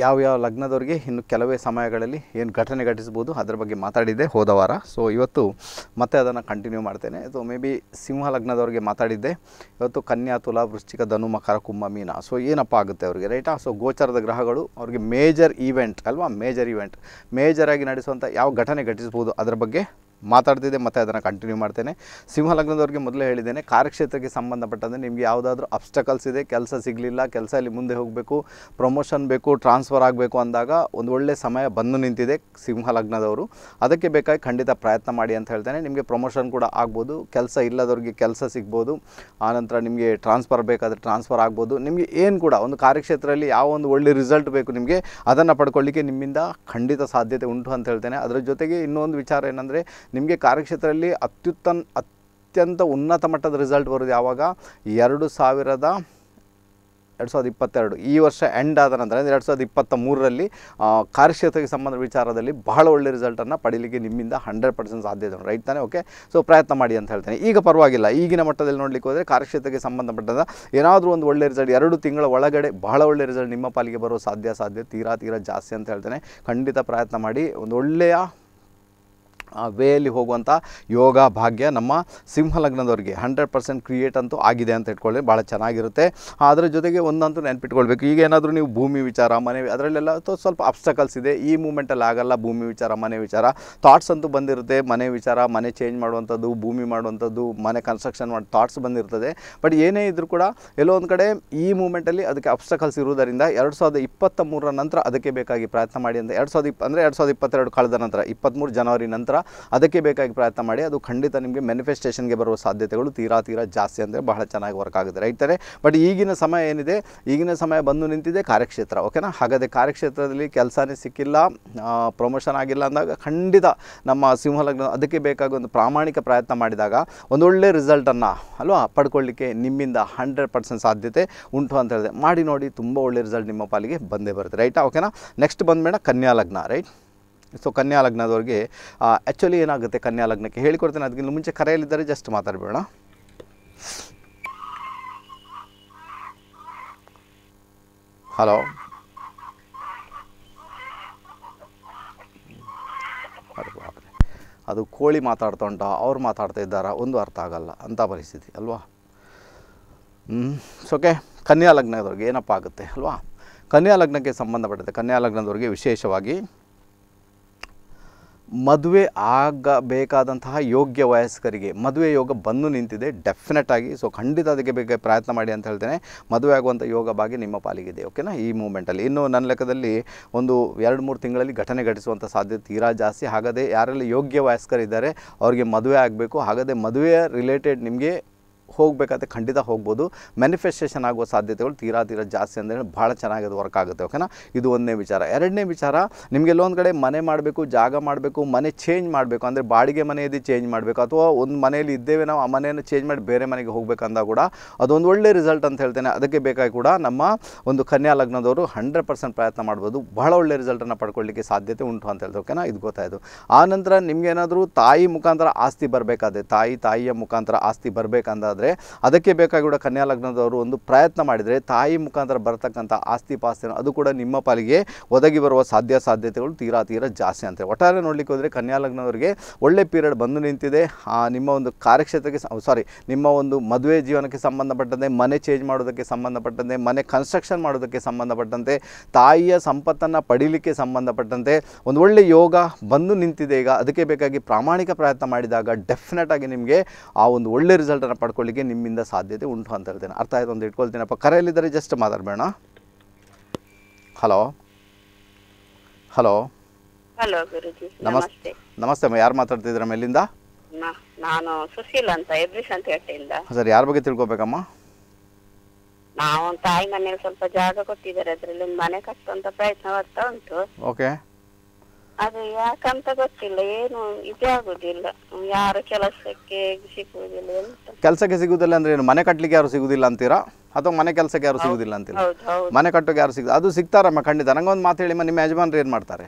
ಯಾವ ಯಾವ ಲಗ್ನದವ್ರಿಗೆ ಇನ್ನು ಕೆಲವೇ ಸಮಯಗಳಲ್ಲಿ ಏನು ಘಟನೆ ಘಟಿಸ್ಬೋದು ಅದರ ಬಗ್ಗೆ ಮಾತಾಡಿದ್ದೆ ಹೋದ ವಾರ ಸೊ ಇವತ್ತು ಮತ್ತೆ ಅದನ್ನು ಕಂಟಿನ್ಯೂ ಮಾಡ್ತೇನೆ ಸೊ ಮೇ ಬಿ ಸಿಂಹ ಲಗ್ನದವ್ರಿಗೆ ಮಾತಾಡಿದ್ದೆ ಇವತ್ತು ಕನ್ಯಾ ತುಲಾ ವೃಶ್ಚಿಕ ಧನು ಮಕರ ಕುಂಭ ಮೀನ ಸೊ ಏನಪ್ಪ ಆಗುತ್ತೆ ಅವರಿಗೆ ರೈಟಾ ಸೊ ಗೋಚರದ ಗ್ರಹಗಳು ಅವ್ರಿಗೆ ಮೇಜರ್ ಈವೆಂಟ್ ಅಲ್ವಾ ಮೇಜರ್ ಈವೆಂಟ್ ಮೇಜರಾಗಿ ನಡೆಸುವಂಥ ಯಾವ ಘಟನೆ ಘಟಿಸ್ಬೋದು ಅದರ ಬಗ್ಗೆ ಮಾತಾಡ್ತಿದ್ದೆ ಮತ್ತು ಅದನ್ನು ಕಂಟಿನ್ಯೂ ಮಾಡ್ತೇನೆ ಸಿಂಹ ಲಗ್ನದವ್ರಿಗೆ ಮೊದಲೇ ಹೇಳಿದ್ದೇನೆ ಕಾರ್ಯಕ್ಷೇತ್ರಕ್ಕೆ ಸಂಬಂಧಪಟ್ಟಂತೆ ನಿಮಗೆ ಯಾವುದಾದ್ರೂ ಅಬ್ಸ್ಟಕಲ್ಸ್ ಇದೆ ಕೆಲಸ ಸಿಗಲಿಲ್ಲ ಕೆಲಸ ಇಲ್ಲಿ ಮುಂದೆ ಹೋಗಬೇಕು ಪ್ರಮೋಷನ್ ಬೇಕು ಟ್ರಾನ್ಸ್ಫರ್ ಆಗಬೇಕು ಅಂದಾಗ ಒಂದು ಒಳ್ಳೆಯ ಸಮಯ ಬಂದು ನಿಂತಿದೆ ಸಿಂಹ ಲಗ್ನದವರು ಅದಕ್ಕೆ ಬೇಕಾಗಿ ಖಂಡಿತ ಪ್ರಯತ್ನ ಮಾಡಿ ಅಂತ ಹೇಳ್ತೇನೆ ನಿಮಗೆ ಪ್ರಮೋಷನ್ ಕೂಡ ಆಗ್ಬೋದು ಕೆಲಸ ಇಲ್ಲದವ್ರಿಗೆ ಕೆಲಸ ಸಿಗ್ಬೋದು ಆನಂತರ ನಿಮಗೆ ಟ್ರಾನ್ಸ್ಫರ್ ಬೇಕಾದರೆ ಟ್ರಾನ್ಸ್ಫರ್ ಆಗ್ಬೋದು ನಿಮಗೆ ಏನು ಕೂಡ ಒಂದು ಕಾರ್ಯಕ್ಷೇತ್ರದಲ್ಲಿ ಯಾವ ಒಂದು ಒಳ್ಳೆ ರಿಸಲ್ಟ್ ಬೇಕು ನಿಮಗೆ ಅದನ್ನು ಪಡ್ಕೊಳ್ಳಿಕ್ಕೆ ನಿಮ್ಮಿಂದ ಖಂಡಿತ ಸಾಧ್ಯತೆ ಉಂಟು ಅಂತ ಹೇಳ್ತೇನೆ ಅದರ ಜೊತೆಗೆ ಇನ್ನೊಂದು ವಿಚಾರ ಏನಂದರೆ ನಿಮಗೆ ಕಾರ್ಯಕ್ಷೇತ್ರದಲ್ಲಿ ಅತ್ಯುತ್ತ ಅತ್ಯಂತ ಉನ್ನತ ಮಟ್ಟದ ರಿಸಲ್ಟ್ ಬರೋದು ಯಾವಾಗ ಎರಡು ಸಾವಿರದ ಎರಡು ಸಾವಿರದ ಇಪ್ಪತ್ತೆರಡು ಈ ವರ್ಷ ಎಂಡ್ ಆದ ನಂತರ ಅಂದರೆ ಎರಡು ಸಾವಿರದ ಇಪ್ಪತ್ತ ಮೂರರಲ್ಲಿ ಕಾರ್ಯಕ್ಷೇತ್ರಕ್ಕೆ ಸಂಬಂಧ ವಿಚಾರದಲ್ಲಿ ಬಹಳ ಒಳ್ಳೆ ರಿಸಲ್ಟನ್ನು ಪಡೀಲಿಕ್ಕೆ ನಿಮ್ಮಿಂದ ಹಂಡ್ರೆಡ್ ಪರ್ಸೆಂಟ್ ಸಾಧ್ಯ ಇದೆ ರೈಟ್ ತಾನೆ ಓಕೆ ಸೊ ಪ್ರಯತ್ನ ಮಾಡಿ ಅಂತ ಹೇಳ್ತೇನೆ ಈಗ ಪರವಾಗಿಲ್ಲ ಈಗಿನ ಮಟ್ಟದಲ್ಲಿ ನೋಡಲಿಕ್ಕೆ ಹೋದರೆ ಕಾರ್ಯಕ್ಷೇತ್ರಕ್ಕೆ ಸಂಬಂಧಪಟ್ಟದ ಏನಾದರೂ ಒಂದು ಒಳ್ಳೆ ರಿಸಲ್ಟ್ ಎರಡು ತಿಂಗಳ ಒಳಗಡೆ ಬಹಳ ಒಳ್ಳೆ ರಿಸಲ್ಟ್ ನಿಮ್ಮ ಪಾಲಿಗೆ ಬರೋ ಸಾಧ್ಯ ಸಾಧ್ಯ ತೀರಾ ತೀರಾ ಜಾಸ್ತಿ ಅಂತ ಹೇಳ್ತೇನೆ ಖಂಡಿತ ಪ್ರಯತ್ನ ಮಾಡಿ ಒಂದು ಒಳ್ಳೆಯ ವೇಯಲ್ಲಿ ಹೋಗುವಂಥ ಯೋಗ ಭಾಗ್ಯ ನಮ್ಮ ಸಿಂಹ ಲಗ್ನದವರಿಗೆ ಹಂಡ್ರೆಡ್ ಪರ್ಸೆಂಟ್ ಕ್ರಿಯೇಟ್ ಅಂತೂ ಆಗಿದೆ ಅಂತ ಇಟ್ಕೊಳ್ಳಿ ಭಾಳ ಚೆನ್ನಾಗಿರುತ್ತೆ ಅದರ ಜೊತೆಗೆ ಒಂದಂತೂ ನೆನ್ಪಿಟ್ಕೊಳ್ಬೇಕು ಈಗ ಏನಾದರೂ ನೀವು ಭೂಮಿ ವಿಚಾರ ಮನೆ ಅದರಲ್ಲೆಲ್ಲ ಸ್ವಲ್ಪ ಅಬ್ಸ್ಟಕಲ್ಸ್ ಇದೆ ಈ ಮೂಮೆಂಟಲ್ಲಿ ಆಗಲ್ಲ ಭೂಮಿ ವಿಚಾರ ಮನೆ ವಿಚಾರ ಥಾಟ್ಸ್ ಅಂತೂ ಬಂದಿರುತ್ತೆ ಮನೆ ವಿಚಾರ ಮನೆ ಚೇಂಜ್ ಮಾಡುವಂಥದ್ದು ಭೂಮಿ ಮಾಡುವಂಥದ್ದು ಮನೆ ಕನ್ಸ್ಟ್ರಕ್ಷನ್ ಮಾಡಿ ಥಾಟ್ಸ್ ಬಂದಿರ್ತದೆ ಬಟ್ ಏನೇ ಇದ್ದರೂ ಕೂಡ ಎಲ್ಲೋ ಒಂದು ಕಡೆ ಈ ಮೂಮೆಂಟಲ್ಲಿ ಅದಕ್ಕೆ ಅಬ್ಸ್ಟಕಲ್ಸ್ ಇರುವುದರಿಂದ ಎರಡು ಸಾವಿರದ ಇಪ್ಪತ್ತ ಮೂರರ ನಂತರ ಅದಕ್ಕೆ ಬೇಕಾಗಿ ಪ್ರಯತ್ನ ಮಾಡಿ ಅಂತ ಎರಡು ಸಾವಿರದ ಇಪ್ಪ ಅಂದರೆ ಎರಡು ಸಾವಿರದ ಇಪ್ಪತ್ತೆರಡು ಕಳೆದ ನಂತರ ಇಪ್ಪತ್ತ್ಮೂರು ಜನವರಿ ನಂತರ ಅದಕ್ಕೆ ಬೇಕಾಗಿ ಪ್ರಯತ್ನ ಮಾಡಿ ಅದು ಖಂಡಿತ ನಿಮಗೆ ಮ್ಯಾನಿಫೆಸ್ಟೇಷನ್ಗೆ ಬರುವ ಸಾಧ್ಯತೆಗಳು ತೀರಾ ತೀರಾ ಜಾಸ್ತಿ ಅಂದರೆ ಬಹಳ ಚೆನ್ನಾಗಿ ವರ್ಕ್ ಆಗುತ್ತೆ ರೈತರೇ ಬಟ್ ಈಗಿನ ಸಮಯ ಏನಿದೆ ಈಗಿನ ಸಮಯ ಬಂದು ನಿಂತಿದೆ ಕಾರ್ಯಕ್ಷೇತ್ರ ಓಕೆನಾ ಹಾಗಾದರೆ ಕಾರ್ಯಕ್ಷೇತ್ರದಲ್ಲಿ ಕೆಲಸನೇ ಸಿಕ್ಕಿಲ್ಲ ಪ್ರಮೋಷನ್ ಆಗಿಲ್ಲ ಅಂದಾಗ ಖಂಡಿತ ನಮ್ಮ ಸಿಂಹಲಗ್ನ ಅದಕ್ಕೆ ಬೇಕಾಗಿ ಒಂದು ಪ್ರಾಮಾಣಿಕ ಪ್ರಯತ್ನ ಮಾಡಿದಾಗ ಒಂದೊಳ್ಳೆ ರಿಸಲ್ಟನ್ನು ಅಲ್ವಾ ಪಡ್ಕೊಳ್ಳಿಕ್ಕೆ ನಿಮ್ಮಿಂದ ಹಂಡ್ರೆಡ್ ಪರ್ಸೆಂಟ್ ಸಾಧ್ಯತೆ ಉಂಟು ಅಂತ ಹೇಳಿದೆ ಮಾಡಿ ನೋಡಿ ತುಂಬ ಒಳ್ಳೆ ರಿಸಲ್ಟ್ ನಿಮ್ಮ ಪಾಲಿಗೆ ಬಂದೇ ಬರುತ್ತೆ ರೈಟಾ ಓಕೆನಾ ನೆಕ್ಸ್ಟ್ ಮೇಡಮ್ ಕನ್ಯಾ ಲಗ್ನ ರೈಟ್ ಸೊ ಕನ್ಯಾ ಲಗ್ನದವ್ರಿಗೆ ಆ್ಯಕ್ಚುಲಿ ಏನಾಗುತ್ತೆ ಕನ್ಯಾ ಲಗ್ನಕ್ಕೆ ಹೇಳಿಕೊಡ್ತೇನೆ ಅದಕ್ಕಿಂತ ಮುಂಚೆ ಕರೆಯಲ್ಲಿದ್ದರೆ ಜಸ್ಟ್ ಮಾತಾಡಬೇಡ ಹಲೋ ಅದು ಕೋಳಿ ಮಾತಾಡ್ತಾ ಉಂಟ ಅವ್ರು ಮಾತಾಡ್ತಾ ಇದ್ದಾರಾ ಒಂದು ಅರ್ಥ ಆಗಲ್ಲ ಅಂಥ ಪರಿಸ್ಥಿತಿ ಅಲ್ವಾ ಸೊಕೆ ಕನ್ಯಾ ಲಗ್ನದವ್ರಿಗೆ ಏನಪ್ಪ ಆಗುತ್ತೆ ಅಲ್ವಾ ಕನ್ಯಾ ಲಗ್ನಕ್ಕೆ ಸಂಬಂಧಪಟ್ಟಂತೆ ಕನ್ಯಾ ಲಗ್ನದವ್ರಿಗೆ ವಿಶೇಷವಾಗಿ ಮದುವೆ ಆಗಬೇಕಾದಂತಹ ಯೋಗ್ಯ ವಯಸ್ಕರಿಗೆ ಮದುವೆ ಯೋಗ ಬಂದು ನಿಂತಿದೆ ಡೆಫಿನೆಟ್ ಆಗಿ ಸೊ ಖಂಡಿತ ಅದಕ್ಕೆ ಬೇಕಾಗಿ ಪ್ರಯತ್ನ ಮಾಡಿ ಅಂತ ಹೇಳ್ತೇನೆ ಮದುವೆ ಆಗುವಂಥ ಯೋಗ ಬಾಗಿ ನಿಮ್ಮ ಪಾಲಿಗಿದೆ ಓಕೆನಾ ಈ ಮೂಮೆಂಟಲ್ಲಿ ಇನ್ನು ನನ್ನ ಲೆಕ್ಕದಲ್ಲಿ ಒಂದು ಎರಡು ಮೂರು ತಿಂಗಳಲ್ಲಿ ಘಟನೆ ಘಟಿಸುವಂಥ ಸಾಧ್ಯತೆ ತೀರಾ ಜಾಸ್ತಿ ಹಾಗಾದರೆ ಯಾರೆಲ್ಲ ಯೋಗ್ಯ ವಯಸ್ಕರಿದ್ದಾರೆ ಅವರಿಗೆ ಮದುವೆ ಆಗಬೇಕು ಹಾಗಾದರೆ ಮದುವೆಯ ರಿಲೇಟೆಡ್ ನಿಮಗೆ ಹೋಗಬೇಕಾದ್ರೆ ಖಂಡಿತ ಹೋಗ್ಬೋದು ಮ್ಯಾನಿಫೆಸ್ಟೇಷನ್ ಆಗುವ ಸಾಧ್ಯತೆಗಳು ತೀರಾ ತೀರಾ ಜಾಸ್ತಿ ಅಂದರೆ ಭಾಳ ಚೆನ್ನಾಗಿ ಅದು ವರ್ಕ್ ಆಗುತ್ತೆ ಓಕೆನಾ ಇದು ಒಂದನೇ ವಿಚಾರ ಎರಡನೇ ವಿಚಾರ ನಿಮಗೆ ಒಂದು ಕಡೆ ಮನೆ ಮಾಡಬೇಕು ಜಾಗ ಮಾಡಬೇಕು ಮನೆ ಚೇಂಜ್ ಮಾಡಬೇಕು ಅಂದರೆ ಬಾಡಿಗೆ ಮನೆಯಲ್ಲಿ ಚೇಂಜ್ ಮಾಡಬೇಕು ಅಥವಾ ಒಂದು ಮನೆಯಲ್ಲಿ ಇದ್ದೇವೆ ನಾವು ಆ ಮನೆಯನ್ನು ಚೇಂಜ್ ಮಾಡಿ ಬೇರೆ ಮನೆಗೆ ಹೋಗಬೇಕಂದಾಗ ಕೂಡ ಅದೊಂದು ಒಳ್ಳೆ ರಿಸಲ್ಟ್ ಅಂತ ಹೇಳ್ತೇನೆ ಅದಕ್ಕೆ ಬೇಕಾಗಿ ಕೂಡ ನಮ್ಮ ಒಂದು ಕನ್ಯಾ ಲಗ್ನದವರು ಹಂಡ್ರೆಡ್ ಪರ್ಸೆಂಟ್ ಪ್ರಯತ್ನ ಮಾಡ್ಬೋದು ಬಹಳ ಒಳ್ಳೆ ರಿಸಲ್ಟನ್ನು ಪಡ್ಕೊಳ್ಳಿಕ್ಕೆ ಸಾಧ್ಯತೆ ಉಂಟು ಅಂತ ಹೇಳ್ತಾರೆ ಓಕೆನಾ ಇದು ಗೊತ್ತಾಯಿತು ಆನಂತರ ನಿಮಗೇನಾದರೂ ತಾಯಿ ಮುಖಾಂತರ ಆಸ್ತಿ ಬರಬೇಕಾದ್ರೆ ತಾಯಿ ತಾಯಿಯ ಮುಖಾಂತರ ಆಸ್ತಿ ಬರಬೇಕಂದಾದರೆ ಅದಕ್ಕೆ ಬೇಕಾಗಿ ಕನ್ಯಾ ಲಗ್ನದವರು ಒಂದು ಪ್ರಯತ್ನ ಮಾಡಿದರೆ ತಾಯಿ ಮುಖಾಂತರ ಬರ್ತಕ್ಕಂಥ ಆಸ್ತಿ ಪಾಸ್ತಿನ ಅದು ಕೂಡ ನಿಮ್ಮ ಪಾಲಿಗೆ ಒದಗಿ ಬರುವ ಸಾಧ್ಯ ಸಾಧ್ಯತೆಗಳು ತೀರಾ ತೀರಾ ಜಾಸ್ತಿ ಅಂತಾರೆ ಒಟ್ಟಾರೆ ನೋಡಲಿಕ್ಕೆ ಹೋದರೆ ಕನ್ಯಾ ಲಗ್ನದವರಿಗೆ ಒಳ್ಳೆ ಪೀರಿಯಡ್ ಬಂದು ನಿಂತಿದೆ ನಿಮ್ಮ ಒಂದು ಕಾರ್ಯಕ್ಷೇತ್ರಕ್ಕೆ ಸಾರಿ ನಿಮ್ಮ ಒಂದು ಮದುವೆ ಜೀವನಕ್ಕೆ ಸಂಬಂಧಪಟ್ಟಂತೆ ಮನೆ ಚೇಂಜ್ ಮಾಡೋದಕ್ಕೆ ಸಂಬಂಧಪಟ್ಟಂತೆ ಮನೆ ಕನ್ಸ್ಟ್ರಕ್ಷನ್ ಮಾಡೋದಕ್ಕೆ ಸಂಬಂಧಪಟ್ಟಂತೆ ತಾಯಿಯ ಸಂಪತ್ತನ್ನು ಪಡೀಲಿಕ್ಕೆ ಸಂಬಂಧಪಟ್ಟಂತೆ ಒಂದು ಒಳ್ಳೆ ಯೋಗ ಬಂದು ನಿಂತಿದೆ ಈಗ ಅದಕ್ಕೆ ಬೇಕಾಗಿ ಪ್ರಾಮಾಣಿಕ ಪ್ರಯತ್ನ ಮಾಡಿದಾಗ ಡೆಫಿನೆಟ್ ಆಗಿ ನಿಮಗೆ ಆ ಒಂದು ಒಳ್ಳೆ ರಿಸಲ್ಟನ್ನು ಪಡ್ಕೊಳ್ಳಿ ಗೆಲ್ಲಲಿಕ್ಕೆ ನಿಮ್ಮಿಂದ ಸಾಧ್ಯತೆ ಉಂಟು ಅಂತ ಹೇಳ್ತೇನೆ ಅರ್ಥ ಆಯ್ತು ಅಂತ ಇಟ್ಕೊಳ್ತೇನಪ್ಪ ಕರೆಯಲ್ಲಿದ್ದರೆ ಜಸ್ಟ್ ಮಾತಾಡಬೇಡ ಹಲೋ ಹಲೋ ಹಲೋ ಗುರುಜಿ ನಮಸ್ತೆ ನಮಸ್ತೆ ಅಮ್ಮ ಯಾರು ಮಾತಾಡ್ತಿದ್ದೀರಮ್ಮ ಎಲ್ಲಿಂದ ನಾನು ಸುಶೀಲ್ ಅಂತ ಎಬ್ರಿಸ್ ಅಂತ ಹೇಳ್ತೀನಿ ಸರ್ ಯಾರ ಬಗ್ಗೆ ತಿಳ್ಕೊಬೇಕಮ್ಮ ನಾವು ತಾಯಿ ಮನೆಯಲ್ಲಿ ಸ್ವಲ್ಪ ಜಾಗ ಕೊಟ್ಟಿದ್ದಾರೆ ಅದರಲ್ಲಿ ಮನೆ ಕಟ್ಟುವಂತ ಪ್ರಯತ್ನ ಬರ್ತಾ ಉಂಟು ಓಕೆ ಅದು ಯಾಕಂತ ಗೊತ್ತಿಲ್ಲ ಏನು ಇದೆ ಆಗುದಿಲ್ಲ ಯಾರು ಕೆಲಸಕ್ಕೆ ಸಿಗುವುದಿಲ್ಲ ಕೆಲಸಕ್ಕೆ ಸಿಗುವುದಿಲ್ಲ ಅಂದ್ರೆ ಏನು ಮನೆ ಕಟ್ಟಲಿಕ್ಕೆ ಯಾರು ಸಿಗುದಿಲ್ಲ ಅಂತೀರಾ ಅಥವಾ ಮನೆ ಕೆಲಸಕ್ಕೆ ಯಾರು ಸಿಗುದಿಲ್ಲ ಅಂತೀರಾ ಮನೆ ಕಟ್ಟೋಕೆ ಯಾರು ಸಿಗ ಅದು ಸಿಗ್ತಾರಮ್ಮ ಖಂಡಿತ ನಂಗೊಂದು ಮಾತು ಹೇಳಿಮ್ಮ ನಿಮ್ಮ ಯಜಮಾನ್ರು ಏನು ಮಾಡ್ತಾರೆ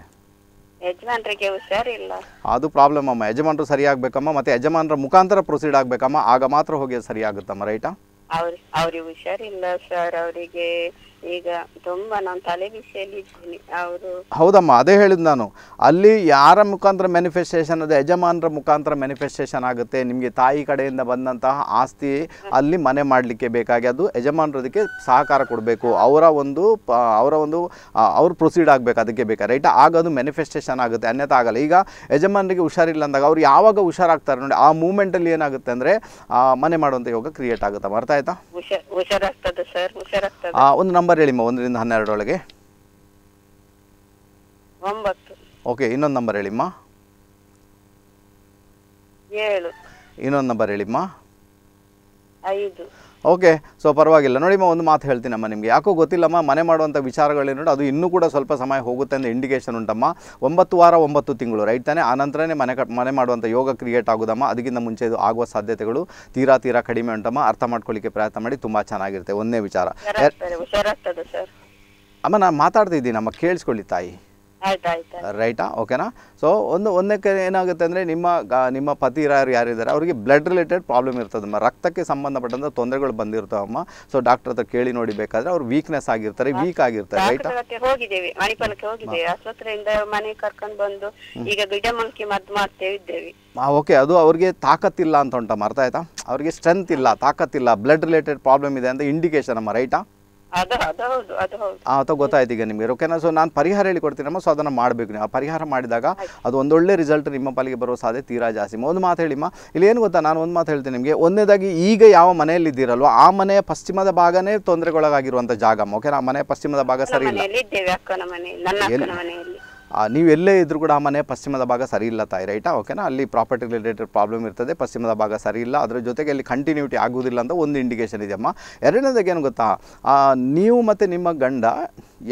ಯಜಮಾನ್ರಿಗೆ ಹುಷಾರಿಲ್ಲ ಅದು ಪ್ರಾಬ್ಲಮ್ ಅಮ್ಮ ಯಜಮಾನರು ಆಗ್ಬೇಕಮ್ಮ ಮತ್ತೆ ಯಜಮಾನರ ಮುಖಾಂತರ ಪ್ರೊಸೀಡ್ ಆಗ್ಬೇಕಮ್ಮ ಆಗ ಮಾತ್ರ ಹೋಗಿ ಸರಿಯಾಗುತ್ತಮ್ಮ ರೈಟಾ ಅವ್ರ ಅವ್ರಿಗೆ ಹುಷಾರಿಲ್ಲ ಸರ್ ಅವರಿಗೆ ಈಗ ತುಂಬಾ ನಾನು ತಲೆ ಇದ್ದೀನಿ ಅವರು ಹೌದಮ್ಮ ಅದೇ ಹೇಳಿದ್ ನಾನು ಅಲ್ಲಿ ಯಾರ ಮುಖಾಂತರ ಮ್ಯಾನಿಫೆಸ್ಟೇಷನ್ ಅದು ಯಜಮಾನರ ಮುಖಾಂತರ ಮ್ಯಾನಿಫೆಸ್ಟೇಷನ್ ಆಗುತ್ತೆ ನಿಮಗೆ ತಾಯಿ ಕಡೆಯಿಂದ ಬಂದಂತಹ ಆಸ್ತಿ ಅಲ್ಲಿ ಮನೆ ಮಾಡಲಿಕ್ಕೆ ಬೇಕಾಗಿ ಅದು ಅದಕ್ಕೆ ಸಹಕಾರ ಕೊಡಬೇಕು ಅವರ ಒಂದು ಅವರ ಒಂದು ಅವ್ರು ಪ್ರೊಸೀಡ್ ಆಗಬೇಕು ಅದಕ್ಕೆ ಬೇಕಾ ರೈಟ್ ಆಗ ಅದು ಮ್ಯಾನಿಫೆಸ್ಟೇಷನ್ ಆಗುತ್ತೆ ಅನ್ಯತೆ ಆಗಲ್ಲ ಈಗ ಯಜಮಾನರಿಗೆ ಹುಷಾರಿಲ್ಲ ಅಂದಾಗ ಅವ್ರು ಯಾವಾಗ ಹುಷಾರಾಗ್ತಾರೆ ನೋಡಿ ಆ ಮೂಮೆಂಟಲ್ಲಿ ಏನಾಗುತ್ತೆ ಅಂದರೆ ಮನೆ ಮಾಡುವಂಥ ಯೋಗ ಕ್ರಿಯೇಟ್ ಆಗುತ್ತೆ ಅರ್ಥ ಆಯ್ತಾ ಒಂದು ನಂಬರ್ ನಂಬರ್ ಹೇಳಿಮ್ಮ ಒಂದರಿಂದ ಹನ್ನೆರಡರೊಳಗೆ ಓಕೆ ಇನ್ನೊಂದು ನಂಬರ್ ಹೇಳಿಮ್ಮ ಇನ್ನೊಂದು ನಂಬರ್ ಹೇಳಿಮ್ಮ ಐದು ಓಕೆ ಸೊ ಪರವಾಗಿಲ್ಲ ನೋಡಿಮ್ಮ ಒಂದು ಮಾತು ಹೇಳ್ತೀನಮ್ಮ ನಿಮಗೆ ಯಾಕೋ ಗೊತ್ತಿಲ್ಲಮ್ಮ ಮನೆ ಮಾಡುವಂಥ ವಿಚಾರಗಳೇನು ಅದು ಇನ್ನೂ ಕೂಡ ಸ್ವಲ್ಪ ಸಮಯ ಹೋಗುತ್ತೆ ಅಂತ ಇಂಡಿಕೇಷನ್ ಉಂಟಮ್ಮ ಒಂಬತ್ತು ವಾರ ಒಂಬತ್ತು ತಿಂಗಳು ರೈಟ್ ತಾನೆ ಆನಂತರನೇ ಮನೆ ಕಟ್ ಮನೆ ಮಾಡುವಂಥ ಯೋಗ ಕ್ರಿಯೇಟ್ ಆಗೋದಮ್ಮ ಅದಕ್ಕಿಂತ ಮುಂಚೆ ಇದು ಆಗುವ ಸಾಧ್ಯತೆಗಳು ತೀರಾ ತೀರಾ ಕಡಿಮೆ ಉಂಟಮ್ಮ ಅರ್ಥ ಮಾಡ್ಕೊಳ್ಳಿಕ್ಕೆ ಪ್ರಯತ್ನ ಮಾಡಿ ತುಂಬ ಚೆನ್ನಾಗಿರುತ್ತೆ ಒಂದೇ ವಿಚಾರ ಅಮ್ಮ ನಾನು ಮಾತಾಡ್ತಿದ್ದೀನಮ್ಮ ಕೇಳಿಸ್ಕೊಳ್ಳಿ ತಾಯಿ ರೈಟಾ ಓಕೆನಾ ಸೊ ಒಂದು ಒಂದಕ್ಕೆ ಏನಾಗುತ್ತೆ ಅಂದ್ರೆ ನಿಮ್ಮ ನಿಮ್ಮ ಪತಿ ಯಾರು ಯಾರಿದ್ದಾರೆ ಅವರಿಗೆ ಬ್ಲಡ್ ರಿಲೇಟೆಡ್ ಪ್ರಾಬ್ಲಮ್ ಇರ್ತದಮ್ಮ ರಕ್ತಕ್ಕೆ ಸಂಬಂಧಪಟ್ಟಂತ ತೊಂದರೆಗಳು ಬಂದಿರ್ತಾವಮ್ಮ ಸೊ ಡಾಕ್ಟರ್ ಹತ್ರ ಕೇಳಿ ನೋಡಿ ಬೇಕಾದ್ರೆ ಅವ್ರು ವೀಕ್ನೆಸ್ ಆಗಿರ್ತಾರೆ ವೀಕ್ ಆಗಿರ್ತಾರೆ ರೈಟಾ ಹೋಗಿದ್ದೇವೆ ಕರ್ಕೊಂಡು ಬಂದು ಈಗ ಗಿಡಮೂಲಿಕೆ ಮದ್ದು ಮಾಡ್ತೇವೆ ಓಕೆ ಅದು ಅವ್ರಿಗೆ ತಾಕತ್ತಿಲ್ಲ ಅಂತ ಉಂಟಮ್ಮ ಅರ್ಥ ಆಯ್ತಾ ಅವ್ರಿಗೆ ಸ್ಟ್ರೆಂತ್ ಇಲ್ಲ ತಾಕತ್ತಿಲ್ಲ ಬ್ಲಡ್ ರಿಲೇಟೆಡ್ ಪ್ರಾಬ್ಲಮ್ ಇದೆ ಅಂತ ಇಂಡಿಕೇಶನ್ ಅಮ್ಮ ರೈಟಾ ಅಥವಾ ಗೊತ್ತಾಯ್ತು ಈಗ ನಿಮಗೆ ಓಕೆನಾ ಸೊ ನಾನು ಪರಿಹಾರ ಹೇಳಿ ಕೊಡ್ತೀನಮ್ಮ ಸೊ ಅದನ್ನು ಮಾಡಬೇಕು ನೀವು ಆ ಪರಿಹಾರ ಮಾಡಿದಾಗ ಅದು ಒಂದೊಳ್ಳೆ ರಿಸಲ್ಟ್ ನಿಮ್ಮ ಪಾಲಿಗೆ ಬರೋ ಸಾಧ್ಯ ತೀರಾ ಜಾಸ್ತಿ ಒಂದು ಮಾತು ಹೇಳಿಮ್ಮ ಇಲ್ಲಿ ಏನು ಗೊತ್ತಾ ನಾನು ಒಂದು ಮಾತು ಹೇಳ್ತೀನಿ ನಿಮಗೆ ಒಂದೇದಾಗಿ ಈಗ ಯಾವ ಮನೆಯಲ್ಲಿ ಇದ್ದೀರಲ್ವ ಆ ಮನೆಯ ಪಶ್ಚಿಮದ ಭಾಗನೇ ತೊಂದರೆಗೊಳಗಾಗಿರುವಂಥ ಜಾಗಮ್ಮ ಓಕೆನಾ ಆ ಮನೆಯ ಪಶ್ಚಿಮದ ಭಾಗ ಸರಿ ಇಲ್ಲ ನೀವು ಎಲ್ಲೇ ಇದ್ದರೂ ಕೂಡ ಆ ಮನೆ ಪಶ್ಚಿಮದ ಭಾಗ ಸರಿ ಇಲ್ಲ ತಾಯಿ ರೈಟಾ ಓಕೆನಾ ಅಲ್ಲಿ ಪ್ರಾಪರ್ಟಿ ರಿಲೇಟೆಡ್ ಪ್ರಾಬ್ಲಮ್ ಇರ್ತದೆ ಪಶ್ಚಿಮದ ಭಾಗ ಸರಿ ಇಲ್ಲ ಅದರ ಜೊತೆಗೆ ಅಲ್ಲಿ ಕಂಟಿನ್ಯೂಟಿ ಆಗುವುದಿಲ್ಲ ಅಂತ ಒಂದು ಇಂಡಿಕೇಷನ್ ಇದೆಯಮ್ಮ ಎರಡನೇದಾಗಿ ಏನು ಗೊತ್ತಾ ನೀವು ಮತ್ತು ನಿಮ್ಮ ಗಂಡ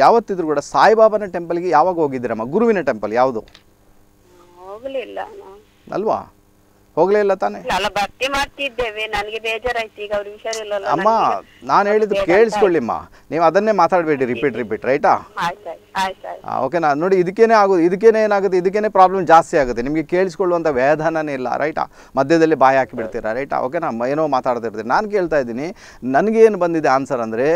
ಯಾವತ್ತಿದ್ರು ಕೂಡ ಸಾಯಿಬಾಬಾನ ಟೆಂಪಲ್ಗೆ ಯಾವಾಗ ಹೋಗಿದ್ದೀರಮ್ಮ ಗುರುವಿನ ಟೆಂಪಲ್ ಯಾವುದು ಅಲ್ವಾ ಹೋಗ್ಲೇ ಇಲ್ಲ ತಾನೆ ಮಾಡ್ತಿದ್ದೇವೆ ಅಮ್ಮ ನಾನು ಹೇಳಿದ್ದು ಕೇಳಿಸ್ಕೊಳ್ಳಿಮ್ಮ ನೀವು ಅದನ್ನೇ ಮಾತಾಡ್ಬೇಡಿ ರಿಪೀಟ್ ರಿಪೀಟ್ ರೈಟಾ ಓಕೆನಾ ನೋಡಿ ಇದಕ್ಕೇನೆ ಆಗೋದು ಇದಕ್ಕೇನೆ ಏನಾಗುತ್ತೆ ಇದಕ್ಕೇನೆ ಪ್ರಾಬ್ಲಮ್ ಜಾಸ್ತಿ ಆಗುತ್ತೆ ನಿಮಗೆ ಕೇಳಿಸ್ಕೊಳ್ಳುವಂತ ವ್ಯಾಧಾನನೇ ಇಲ್ಲ ರೈಟಾ ಮಧ್ಯದಲ್ಲಿ ಬಾಯಿ ಹಾಕಿಬಿಡ್ತೀರಾ ರೈಟಾ ಓಕೆನಾ ಏನೋ ಮಾತಾಡ್ತಿರ್ತೀರಿ ನಾನು ಕೇಳ್ತಾ ಇದ್ದೀನಿ ಏನು ಬಂದಿದೆ ಆನ್ಸರ್ ಅಂದರೆ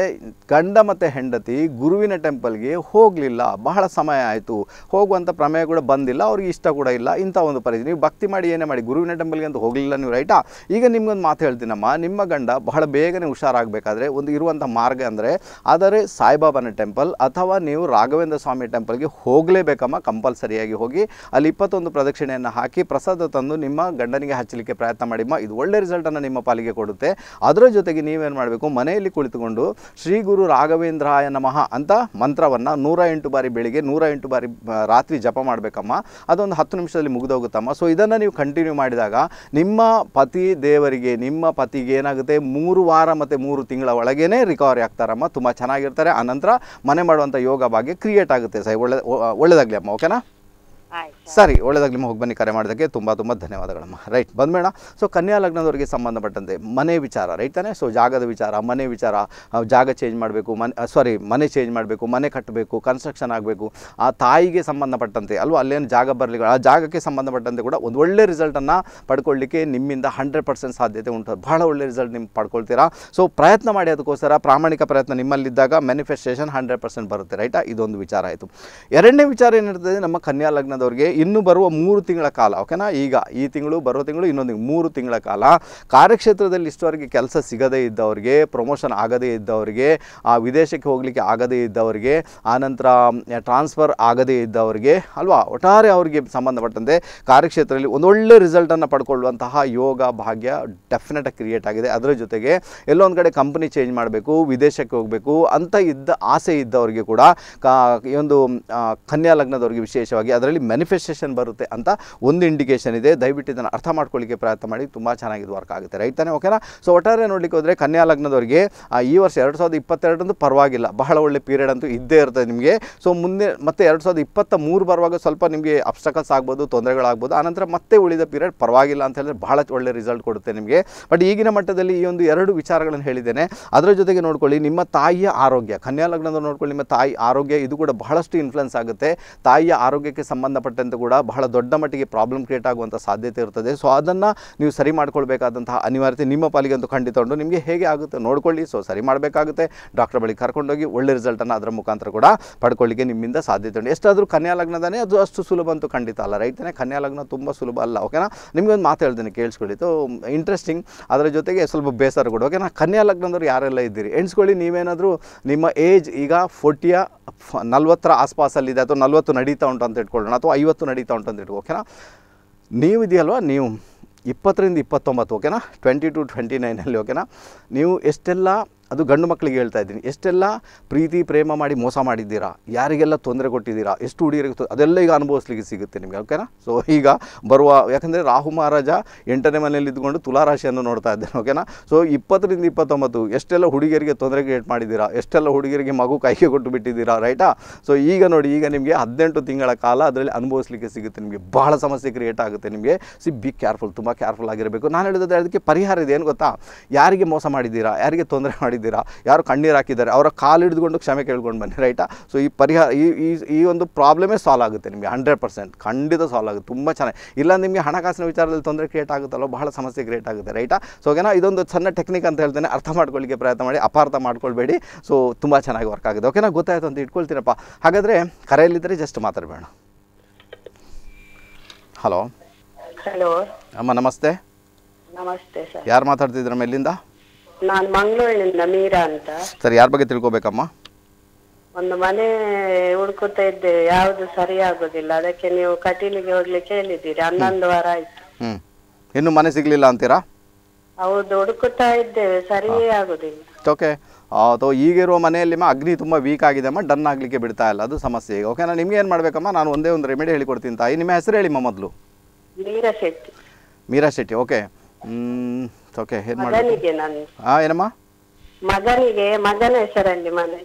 ಗಂಡ ಮತ್ತು ಹೆಂಡತಿ ಗುರುವಿನ ಟೆಂಪಲ್ಗೆ ಹೋಗಲಿಲ್ಲ ಬಹಳ ಸಮಯ ಆಯಿತು ಹೋಗುವಂಥ ಪ್ರಮೇಯ ಕೂಡ ಬಂದಿಲ್ಲ ಅವ್ರಿಗೆ ಇಷ್ಟ ಕೂಡ ಇಲ್ಲ ಇಂಥ ಒಂದು ಪರಿಸ್ಥಿತಿ ನೀವು ಭಕ್ತಿ ಮಾಡಿ ಏನೇ ಮಾಡಿ ಗುರುವಿನ ಟೆಂಪಲ್ಗೆ ಅಂತ ಹೋಗಲಿಲ್ಲ ನೀವು ರೈಟಾ ಈಗ ನಿಮ್ಗೊಂದು ಮಾತು ಹೇಳ್ತೀನಮ್ಮ ನಿಮ್ಮ ಗಂಡ ಬಹಳ ಬೇಗನೆ ಹುಷಾರಾಗಬೇಕಾದ್ರೆ ಒಂದು ಇರುವಂಥ ಮಾರ್ಗ ಅಂದರೆ ಆದರೆ ಸಾಯಿಬಾಬಾನ ಟೆಂಪಲ್ ಅಥವಾ ನೀವು ರಾಘವೇಂದ್ರ ಸ್ವಾಮಿ ಟೆಂಪಲ್ಗೆ ಹೋಗಲೇಬೇಕಮ್ಮ ಕಂಪಲ್ಸರಿಯಾಗಿ ಹೋಗಿ ಅಲ್ಲಿ ಇಪ್ಪತ್ತೊಂದು ಪ್ರದಕ್ಷಿಣೆಯನ್ನು ಹಾಕಿ ಪ್ರಸಾದ ತಂದು ನಿಮ್ಮ ಗಂಡನಿಗೆ ಹಚ್ಚಲಿಕ್ಕೆ ಪ್ರಯತ್ನ ಮಾಡಿಮ್ಮ ಇದು ಒಳ್ಳೆ ರಿಸಲ್ಟನ್ನು ನಿಮ್ಮ ಪಾಲಿಗೆ ಕೊಡುತ್ತೆ ಅದರ ಜೊತೆಗೆ ನೀವೇನು ಮಾಡಬೇಕು ಮನೆಯಲ್ಲಿ ಕುಳಿತುಕೊಂಡು ಶ್ರೀ ಗುರು ರಾಘವೇಂದ್ರಾಯ ನಮಃ ಅಂತ ಮಂತ್ರವನ್ನು ನೂರ ಎಂಟು ಬಾರಿ ಬೆಳಿಗ್ಗೆ ನೂರ ಎಂಟು ಬಾರಿ ರಾತ್ರಿ ಜಪ ಮಾಡಬೇಕಮ್ಮ ಅದೊಂದು ಹತ್ತು ನಿಮಿಷದಲ್ಲಿ ಮುಗಿದೋಗುತ್ತಮ್ಮ ಸೊ ಇದನ್ನು ನೀವು ಕಂಟಿನ್ಯೂ ಮಾಡಿದಾಗ ನಿಮ್ಮ ಪತಿ ದೇವರಿಗೆ ನಿಮ್ಮ ಪತಿಗೆ ಏನಾಗುತ್ತೆ ಮೂರು ವಾರ ಮತ್ತು ಮೂರು ತಿಂಗಳ ಒಳಗೇ ರಿಕವರಿ ಆಗ್ತಾರಮ್ಮ ತುಂಬ ಚೆನ್ನಾಗಿರ್ತಾರೆ ಆನಂತರ ಮನೆ ಮಾಡುವಂಥ ಯೋಗ ಭಾಗ್ಯ ಕ್ರಿಯೇಟ್ ಆಗುತ್ತೆ ಸೈ ಒಳ್ಳೆ ಒಳ್ಳೆಯದಾಗಲಿ ಅಮ್ಮ ಓಕೆನಾ ಸರಿ ನಿಮ್ಮ ಹೋಗಿ ಬನ್ನಿ ಕರೆ ಮಾಡೋದಕ್ಕೆ ತುಂಬ ತುಂಬ ಧನ್ಯವಾದಗಳಮ್ಮ ರೈಟ್ ಬಂದ್ಬೇಡ ಸೊ ಕನ್ಯಾ ಲಗ್ನದವರಿಗೆ ಸಂಬಂಧಪಟ್ಟಂತೆ ಮನೆ ವಿಚಾರ ರೈಟ್ ತಾನೆ ಸೊ ಜಾಗದ ವಿಚಾರ ಮನೆ ವಿಚಾರ ಜಾಗ ಚೇಂಜ್ ಮಾಡಬೇಕು ಮನೆ ಸಾರಿ ಮನೆ ಚೇಂಜ್ ಮಾಡಬೇಕು ಮನೆ ಕಟ್ಟಬೇಕು ಕನ್ಸ್ಟ್ರಕ್ಷನ್ ಆಗಬೇಕು ಆ ತಾಯಿಗೆ ಸಂಬಂಧಪಟ್ಟಂತೆ ಅಲ್ವಾ ಅಲ್ಲೇನು ಜಾಗ ಬರಲಿ ಆ ಜಾಗಕ್ಕೆ ಸಂಬಂಧಪಟ್ಟಂತೆ ಕೂಡ ಒಂದು ಒಳ್ಳೆ ರಿಸಲ್ಟನ್ನು ಪಡ್ಕೊಳ್ಳಿಕ್ಕೆ ನಿಮ್ಮಿಂದ ಹಂಡ್ರೆಡ್ ಪರ್ಸೆಂಟ್ ಸಾಧ್ಯತೆ ಉಂಟು ಬಹಳ ಒಳ್ಳೆ ರಿಸಲ್ಟ್ ನಿಮ್ಮ ಪಡ್ಕೊಳ್ತೀರಾ ಸೊ ಪ್ರಯತ್ನ ಮಾಡಿ ಅದಕ್ಕೋಸ್ಕರ ಪ್ರಾಮಾಣಿಕ ಪ್ರಯತ್ನ ನಿಮ್ಮಲ್ಲಿದ್ದಾಗ ಮ್ಯಾನಿಫೆಸ್ಟೇಷನ್ ಹಂಡ್ರೆಡ್ ಪರ್ಸೆಂಟ್ ಬರುತ್ತೆ ರೈಟಾ ಇದೊಂದು ವಿಚಾರ ಆಯಿತು ಎರಡನೇ ವಿಚಾರ ಏನಿರ್ತದೆ ನಮ್ಮ ಕನ್ಯಾ ಲಗ್ನ ಅವರಿಗೆ ಇನ್ನು ಬರುವ ಮೂರು ತಿಂಗಳ ಕಾಲ ಓಕೆನಾ ಈಗ ಈ ತಿಂಗಳು ಬರುವ ತಿಂಗಳು ಇನ್ನೊಂದು ಮೂರು ತಿಂಗಳ ಕಾಲ ಕಾರ್ಯಕ್ಷೇತ್ರದಲ್ಲಿ ಇಷ್ಟವರೆಗೆ ಕೆಲಸ ಸಿಗದೇ ಇದ್ದವರಿಗೆ ಪ್ರಮೋಷನ್ ಆಗದೇ ಇದ್ದವರಿಗೆ ಆ ವಿದೇಶಕ್ಕೆ ಹೋಗಲಿಕ್ಕೆ ಆಗದೇ ಇದ್ದವರಿಗೆ ಆನಂತರ ಟ್ರಾನ್ಸ್ಫರ್ ಆಗದೇ ಇದ್ದವರಿಗೆ ಅಲ್ವಾ ಒಟ್ಟಾರೆ ಅವರಿಗೆ ಸಂಬಂಧಪಟ್ಟಂತೆ ಕಾರ್ಯಕ್ಷೇತ್ರದಲ್ಲಿ ಒಂದೊಳ್ಳೆ ರಿಸಲ್ಟನ್ನು ಪಡ್ಕೊಳ್ಳುವಂತಹ ಯೋಗ ಭಾಗ್ಯ ಡೆಫಿನೆಟಾಗಿ ಕ್ರಿಯೇಟ್ ಆಗಿದೆ ಅದರ ಜೊತೆಗೆ ಎಲ್ಲೊಂದು ಕಡೆ ಕಂಪನಿ ಚೇಂಜ್ ಮಾಡಬೇಕು ವಿದೇಶಕ್ಕೆ ಹೋಗಬೇಕು ಅಂತ ಇದ್ದ ಆಸೆ ಇದ್ದವರಿಗೆ ಕೂಡ ಈ ಒಂದು ಕನ್ಯಾ ಲಗ್ನದವರಿಗೆ ವಿಶೇಷವಾಗಿ ಅದರಲ್ಲಿ ಮ್ಯಾನಿಫೆಸ್ಟೇಷನ್ ಬರುತ್ತೆ ಅಂತ ಒಂದು ಇಂಡಿಕೇಶನ್ ಇದೆ ದಯವಿಟ್ಟು ಇದನ್ನು ಅರ್ಥ ಮಾಡ್ಕೊಳ್ಳಿಕ್ಕೆ ಪ್ರಯತ್ನ ಮಾಡಿ ತುಂಬ ಚೆನ್ನಾಗಿ ವರ್ಕ್ ಆಗುತ್ತೆ ರೈಟ್ ಓಕೆನಾ ಸೊ ಒಟ್ಟಾರೆ ನೋಡಲಿಕ್ಕೆ ಹೋದರೆ ಕನ್ಯಾ ಲಗ್ನದವರಿಗೆ ಈ ವರ್ಷ ಎರಡು ಸಾವಿರದ ಇಪ್ಪತ್ತೆರಡಂದು ಪರವಾಗಿಲ್ಲ ಬಹಳ ಒಳ್ಳೆ ಪೀರಿಯಡ್ ಅಂತೂ ಇದ್ದೇ ಇರುತ್ತೆ ನಿಮಗೆ ಸೊ ಮುಂದೆ ಮತ್ತೆ ಎರಡು ಸಾವಿರದ ಇಪ್ಪತ್ತ ಮೂರು ಬರುವಾಗ ಸ್ವಲ್ಪ ನಿಮಗೆ ಅಬ್ಸ್ಟಕಲ್ಸ್ ಆಗ್ಬೋದು ತೊಂದರೆಗಳಾಗ್ಬೋದು ಆನಂತರ ಮತ್ತೆ ಉಳಿದ ಪೀರಿಯಡ್ ಪರವಾಗಿಲ್ಲ ಅಂತ ಹೇಳಿದ್ರೆ ಬಹಳ ಒಳ್ಳೆ ರಿಸಲ್ಟ್ ಕೊಡುತ್ತೆ ನಿಮಗೆ ಬಟ್ ಈಗಿನ ಮಟ್ಟದಲ್ಲಿ ಈ ಒಂದು ಎರಡು ವಿಚಾರಗಳನ್ನು ಹೇಳಿದ್ದೇನೆ ಅದರ ಜೊತೆಗೆ ನೋಡ್ಕೊಳ್ಳಿ ನಿಮ್ಮ ತಾಯಿಯ ಆರೋಗ್ಯ ಕನ್ಯಾ ಲಗ್ನದ ನೋಡ್ಕೊಳ್ಳಿ ನಿಮ್ಮ ತಾಯಿ ಆರೋಗ್ಯ ಇದು ಕೂಡ ಬಹಳಷ್ಟು ಇನ್ಫ್ಲುಯೆನ್ಸ್ ಆಗುತ್ತೆ ತಾಯಿಯ ಆರೋಗ್ಯಕ್ಕೆ ಸಂಬಂಧ ಸಂಬಂಧಪಟ್ಟಂತೆ ಕೂಡ ಬಹಳ ದೊಡ್ಡ ಮಟ್ಟಿಗೆ ಪ್ರಾಬ್ಲಮ್ ಕ್ರಿಯೇಟ್ ಆಗುವಂಥ ಸಾಧ್ಯತೆ ಇರ್ತದೆ ಸೊ ಅದನ್ನು ನೀವು ಸರಿ ಮಾಡ್ಕೊಳ್ಬೇಕಾದಂತಹ ಅನಿವಾರ್ಯತೆ ನಿಮ್ಮ ಪಾಲಿಗೆ ಅಂತೂ ಖಂಡಿತ ಉಂಟು ನಿಮಗೆ ಹೇಗೆ ಆಗುತ್ತೆ ನೋಡ್ಕೊಳ್ಳಿ ಸೊ ಸರಿ ಮಾಡಬೇಕಾಗುತ್ತೆ ಡಾಕ್ಟರ್ ಬಳಿ ಕರ್ಕೊಂಡೋಗಿ ಒಳ್ಳೆ ರಿಸಲ್ಟನ್ನು ಅದರ ಮುಖಾಂತರ ಕೂಡ ಪಡ್ಕೊಳ್ಳಿಕ್ಕೆ ನಿಮ್ಮಿಂದ ಸಾಧ್ಯತೆ ಉಂಟು ಎಷ್ಟಾದರೂ ಕನ್ಯಾ ಲಗ್ನದಾನೆ ಅದು ಅಷ್ಟು ಸುಲಭ ಅಂತೂ ಖಂಡಿತ ಅಲ್ಲ ರೈತನೇ ಕನ್ಯಾ ಲಗ್ನ ತುಂಬ ಸುಲಭ ಅಲ್ಲ ಓಕೆನಾ ನಿಮಗೆ ಒಂದು ಮಾತು ಹೇಳ್ತೀನಿ ಕೇಳಿಸ್ಕೊಳ್ಳಿ ಸೊ ಇಂಟ್ರೆಸ್ಟಿಂಗ್ ಅದರ ಜೊತೆಗೆ ಸ್ವಲ್ಪ ಬೇಸರ ಕೂಡ ಓಕೆನಾ ಕನ್ಯಾ ಲಗ್ನದವ್ರು ಯಾರೆಲ್ಲ ಇದ್ದೀರಿ ಎಣಿಸ್ಕೊಳ್ಳಿ ನೀವೇನಾದರೂ ನಿಮ್ಮ ಏಜ್ ಈಗ ಫೋರ್ಟಿಯ ನಲ್ವತ್ತರ ಆಸ್ಪಾಸಲ್ಲಿದೆ ಅಥವಾ ನಲ್ವತ್ತು ನಡೀತಾ ಉಂಟು ಅಂತ ಇಟ್ಕೊಳ್ಳೋಣ ಮತ್ತು ಐವತ್ತು ನಡೀತಾ ಉಂಟು ಇಟ್ಟು ಓಕೆನಾ ನೀವು ಇದೆಯಲ್ವಾ ನೀವು ಇಪ್ಪತ್ತರಿಂದ ಇಪ್ಪತ್ತೊಂಬತ್ತು ಓಕೆನಾ ಟ್ವೆಂಟಿ ಟು ಟ್ವೆಂಟಿ ನೈನಲ್ಲಿ ಓಕೆನಾ ನೀವು ಎಷ್ಟೆಲ್ಲ ಅದು ಗಂಡು ಮಕ್ಕಳಿಗೆ ಹೇಳ್ತಾ ಇದ್ದೀನಿ ಎಷ್ಟೆಲ್ಲ ಪ್ರೀತಿ ಪ್ರೇಮ ಮಾಡಿ ಮೋಸ ಮಾಡಿದ್ದೀರಾ ಯಾರಿಗೆಲ್ಲ ತೊಂದರೆ ಕೊಟ್ಟಿದ್ದೀರಾ ಎಷ್ಟು ಹುಡುಗಿಯರಿಗೆ ಅದೆಲ್ಲ ಈಗ ಅನುಭವಿಸ್ಲಿಕ್ಕೆ ಸಿಗುತ್ತೆ ನಿಮಗೆ ಓಕೆನಾ ಸೊ ಈಗ ಬರುವ ಯಾಕಂದರೆ ರಾಹು ಮಹಾರಾಜ ಎಂಟನೇ ಮನೆಯಲ್ಲಿ ಇದ್ದುಕೊಂಡು ತುಲಾರಾಶಿಯನ್ನು ನೋಡ್ತಾ ಇದ್ದೇನೆ ಓಕೆನಾ ಸೊ ಇಪ್ಪತ್ತರಿಂದ ಇಪ್ಪತ್ತೊಂಬತ್ತು ಎಷ್ಟೆಲ್ಲ ಹುಡುಗಿಯರಿಗೆ ತೊಂದರೆ ಕ್ರಿಯೇಟ್ ಮಾಡಿದ್ದೀರಾ ಎಷ್ಟೆಲ್ಲ ಹುಡುಗಿಯರಿಗೆ ಮಗು ಕೈಗೆ ಕೊಟ್ಟು ಬಿಟ್ಟಿದ್ದೀರಾ ರೈಟಾ ಸೊ ಈಗ ನೋಡಿ ಈಗ ನಿಮಗೆ ಹದಿನೆಂಟು ತಿಂಗಳ ಕಾಲ ಅದರಲ್ಲಿ ಅನುಭವಿಸ್ಲಿಕ್ಕೆ ಸಿಗುತ್ತೆ ನಿಮಗೆ ಬಹಳ ಸಮಸ್ಯೆ ಕ್ರಿಯೇಟ್ ಆಗುತ್ತೆ ನಿಮಗೆ ಸಿ ಬಿ ಕೇರ್ಫುಲ್ ತುಂಬ ಕೇರ್ಫುಲ್ ಆಗಿರಬೇಕು ನಾನು ಹೇಳಿದ್ರೆ ಅದಕ್ಕೆ ಪರಿಹಾರ ಇದೆ ಏನು ಗೊತ್ತಾ ಯಾರಿಗೆ ಮೋಸ ಮಾಡಿದ್ದೀರಾ ಯಾರಿಗೆ ತೊಂದರೆ ಮಾಡಿ ಮಾಡಿದ್ದೀರಾ ಯಾರು ಕಣ್ಣೀರು ಹಾಕಿದ್ದಾರೆ ಅವರ ಕಾಲು ಹಿಡಿದುಕೊಂಡು ಕ್ಷಮೆ ಕೇಳ್ಕೊಂಡು ಬನ್ನಿ ರೈಟಾ ಸೊ ಈ ಪರಿಹಾರ ಈ ಈ ಒಂದು ಪ್ರಾಬ್ಲಮೇ ಸಾಲ್ವ್ ಆಗುತ್ತೆ ನಿಮಗೆ ಹಂಡ್ರೆಡ್ ಪರ್ಸೆಂಟ್ ಖಂಡಿತ ಸಾಲ್ವ್ ಆಗುತ್ತೆ ತುಂಬ ಚೆನ್ನಾಗಿ ಇಲ್ಲ ನಿಮಗೆ ಹಣಕಾಸಿನ ವಿಚಾರದಲ್ಲಿ ತೊಂದರೆ ಕ್ರಿಯೇಟ್ ಆಗುತ್ತಲ್ಲ ಬಹಳ ಸಮಸ್ಯೆ ಕ್ರಿಯೇಟ್ ಆಗುತ್ತೆ ರೈಟಾ ಸೊ ಏನೋ ಇದೊಂದು ಸಣ್ಣ ಟೆಕ್ನಿಕ್ ಅಂತ ಹೇಳ್ತೇನೆ ಅರ್ಥ ಮಾಡ್ಕೊಳ್ಳಿಕ್ಕೆ ಪ್ರಯತ್ನ ಮಾಡಿ ಅಪಾರ್ಥ ಮಾಡ್ಕೊಳ್ಬೇಡಿ ಸೊ ತುಂಬ ಚೆನ್ನಾಗಿ ವರ್ಕ್ ಆಗುತ್ತೆ ಓಕೆನಾ ಗೊತ್ತಾಯ್ತು ಅಂತ ಇಟ್ಕೊಳ್ತೀರಪ್ಪ ಹಾಗಾದರೆ ಕರೆಯಲ್ಲಿದ್ದರೆ ಜಸ್ಟ್ ಮಾತಾಡಬೇಡ ಹಲೋ ಹಲೋ ಅಮ್ಮ ನಮಸ್ತೆ ನಮಸ್ತೆ ಸರ್ ಯಾರು ಮಾತಾಡ್ತಿದ್ದೀರಮ್ಮ ಎಲ್ಲಿಂದ ನಾನು ಮಂಗಳೂರಿನಿಂದ ಮೀರಾ ಅಂತ ಸರಿ ಯಾರ ಬಗ್ಗೆ ತಿಳ್ಕೊಬೇಕಮ್ಮ ಒಂದು ಮನೆ ಹುಡುಕುತ್ತಾ ಇದ್ದೆ ಯಾವ್ದು ಸರಿ ಆಗುದಿಲ್ಲ ಅದಕ್ಕೆ ನೀವು ಕಟೀಲಿಗೆ ಹೋಗ್ಲಿಕ್ಕೆ ಹೇಳಿದ್ದೀರಿ ಹನ್ನೊಂದು ವಾರ ಆಯ್ತು ಹ್ಮ್ ಇನ್ನು ಮನೆ ಸಿಗ್ಲಿಲ್ಲ ಅಂತೀರಾ ಹೌದು ಹುಡುಕುತ್ತಾ ಇದ್ದೇವೆ ಸರಿಯೇ ಆಗುದಿಲ್ಲ ಓಕೆ ಅಥವಾ ಈಗಿರುವ ಮನೆಯಲ್ಲಿ ಅಗ್ನಿ ತುಂಬಾ ವೀಕ್ ಆಗಿದೆ ಅಮ್ಮ ಡನ್ ಆಗ್ಲಿಕ್ಕೆ ಬಿಡ್ತಾ ಇಲ್ಲ ಅದು ಸಮಸ್ಯೆ ಈಗ ಓಕೆ ನಾನು ನಿಮ್ಗೆ ಏನ್ ಮಾಡ್ಬೇಕಮ್ಮ ನಾನು ಒಂದೇ ಒಂದು ರೆಮಿಡಿ ಹೇಳಿಕೊಡ್ತೀನಿ ತಾಯಿ ನಿಮ್ಮ ಹೆಸರು ಹೇಳಿಮ್ಮ ಮೊದಲು ಮೀರಾ ಶೆಟ್ಟಿ ಮೀರಾ ಶೆಟ್ಟಿ ಓಕೆ ಓಕೆ ಏನು ಏನಮ್ಮ ಮಗನಿಗೆ ಮಗನ ಮನೆ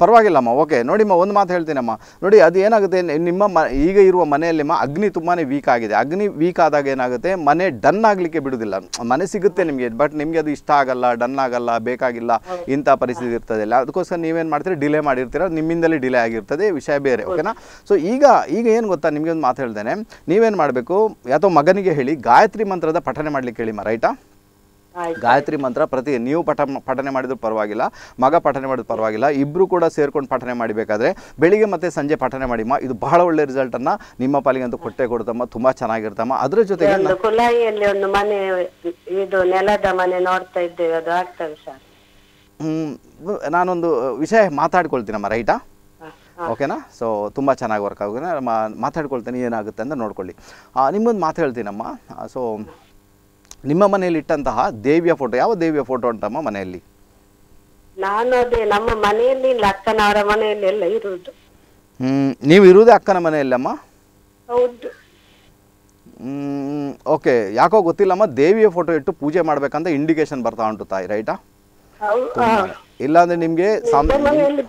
ಪರವಾಗಿಲ್ಲಮ್ಮ ಓಕೆ ನೋಡಿಮ್ಮ ಒಂದು ಮಾತು ಹೇಳ್ತೀನಮ್ಮ ನೋಡಿ ಅದು ಏನಾಗುತ್ತೆ ನಿಮ್ಮ ಮ ಈಗ ಇರುವ ಮನೆಯಲ್ಲಿಮ್ಮ ಅಗ್ನಿ ತುಂಬಾ ವೀಕ್ ಆಗಿದೆ ಅಗ್ನಿ ವೀಕ್ ಆದಾಗ ಏನಾಗುತ್ತೆ ಮನೆ ಡನ್ ಆಗಲಿಕ್ಕೆ ಬಿಡೋದಿಲ್ಲ ಮನೆ ಸಿಗುತ್ತೆ ನಿಮಗೆ ಬಟ್ ನಿಮಗೆ ಅದು ಇಷ್ಟ ಆಗಲ್ಲ ಡನ್ ಆಗಲ್ಲ ಬೇಕಾಗಿಲ್ಲ ಇಂಥ ಪರಿಸ್ಥಿತಿ ಇರ್ತದೆ ಇಲ್ಲ ಅದಕ್ಕೋಸ್ಕರ ನೀವೇನು ಮಾಡ್ತೀರಿ ಡಿಲೇ ಮಾಡಿರ್ತೀರ ನಿಮ್ಮಿಂದಲೇ ಡಿಲೇ ಆಗಿರ್ತದೆ ವಿಷಯ ಬೇರೆ ಓಕೆನಾ ಸೊ ಈಗ ಈಗ ಏನು ಗೊತ್ತಾ ನಿಮಗೆ ಒಂದು ಮಾತು ಹೇಳ್ತೇನೆ ನೀವೇನು ಮಾಡಬೇಕು ಯಾತೋ ಮಗನಿಗೆ ಹೇಳಿ ಗಾಯತ್ರಿ ಮಂತ್ರದ ಪಠನೆ ಮಾಡಲಿಕ್ಕೆ ಹೇಳಿಮ್ಮ ರೈಟಾ ಗಾಯತ್ರಿ ಮಂತ್ರ ಪ್ರತಿ ನೀವು ಪಠ ಪಠನೆ ಮಾಡಿದ್ರು ಪರವಾಗಿಲ್ಲ ಮಗ ಪಠನೆ ಮಾಡಿದ್ರು ಪರವಾಗಿಲ್ಲ ಇಬ್ಬರು ಕೂಡ ಸೇರ್ಕೊಂಡು ಪಠನೆ ಮಾಡಬೇಕಾದ್ರೆ ಬೆಳಿಗ್ಗೆ ಮತ್ತೆ ಸಂಜೆ ಪಠನೆ ಮಾಡಿಮ್ಮ ಇದು ಬಹಳ ಒಳ್ಳೆ ರಿಸಲ್ಟ್ ಅನ್ನ ನಿಮ್ಮ ಪಾಲಿಗೆ ಅಂತ ಕೊಟ್ಟೆ ಕೊಡ್ತಮ್ಮ ತುಂಬಾ ಚೆನ್ನಾಗಿರ್ತಮ್ಮ ಅದ್ರ ಜೊತೆಗೆ ಒಂದು ಒಂದು ಮನೆ ಇದು ನೆಲದ ಮನೆ ನೋಡ್ತಾ ಇದ್ದೇವೆ ಅದು ಆಗ್ತದೆ ಸರ್ ನಾನೊಂದು ವಿಷಯ ಮಾತಾಡ್ಕೊಳ್ತೀನಮ್ಮ ರೈಟಾ ಓಕೆನಾ ಸೊ ತುಂಬ ಚೆನ್ನಾಗಿ ವರ್ಕ್ ಆಗುತ್ತೆ ಮಾತಾಡ್ಕೊಳ್ತೇನೆ ಏನಾಗುತ್ತೆ ಅಂತ ನೋಡ್ಕೊಳ್ಳಿ ನಿಮ್ಮೊಂದು ಮಾತು ಹೇಳ್ತೀನಮ್ಮ ಸೊ ನಿಮ್ಮ ಮನೆಯಲ್ಲಿ ಇಟ್ಟಂತಹ ದೇವಿಯ ಫೋಟೋ ಯಾವ ದೇವಿಯ ಫೋಟೋ ಉಂಟಮ್ಮ ಮನೆಯಲ್ಲಿ ನಾನು ಅದೇ ನಮ್ಮ ಮನೆಯಲ್ಲಿ ಇಲ್ಲ ಅಕ್ಕನವರ ಮನೆಯಲ್ಲಿ ಎಲ್ಲ ಹ್ಮ್ ನೀವು ಇರುವುದೇ ಅಕ್ಕನ ಮನೆಯಲ್ಲಮ್ಮ ಹೌದು ಓಕೆ ಯಾಕೋ ಗೊತ್ತಿಲ್ಲಮ್ಮ ದೇವಿಯ ಫೋಟೋ ಇಟ್ಟು ಪೂಜೆ ಮಾಡ್ಬೇಕಂತ ಇಂಡಿಕೇಶನ್ ಬರ್ತಾ ಉಂಟು ತಾಯಿ ರೈಟಾ ಇಲ್ಲಾಂದ್ರೆ ನಿಮ್ಗೆ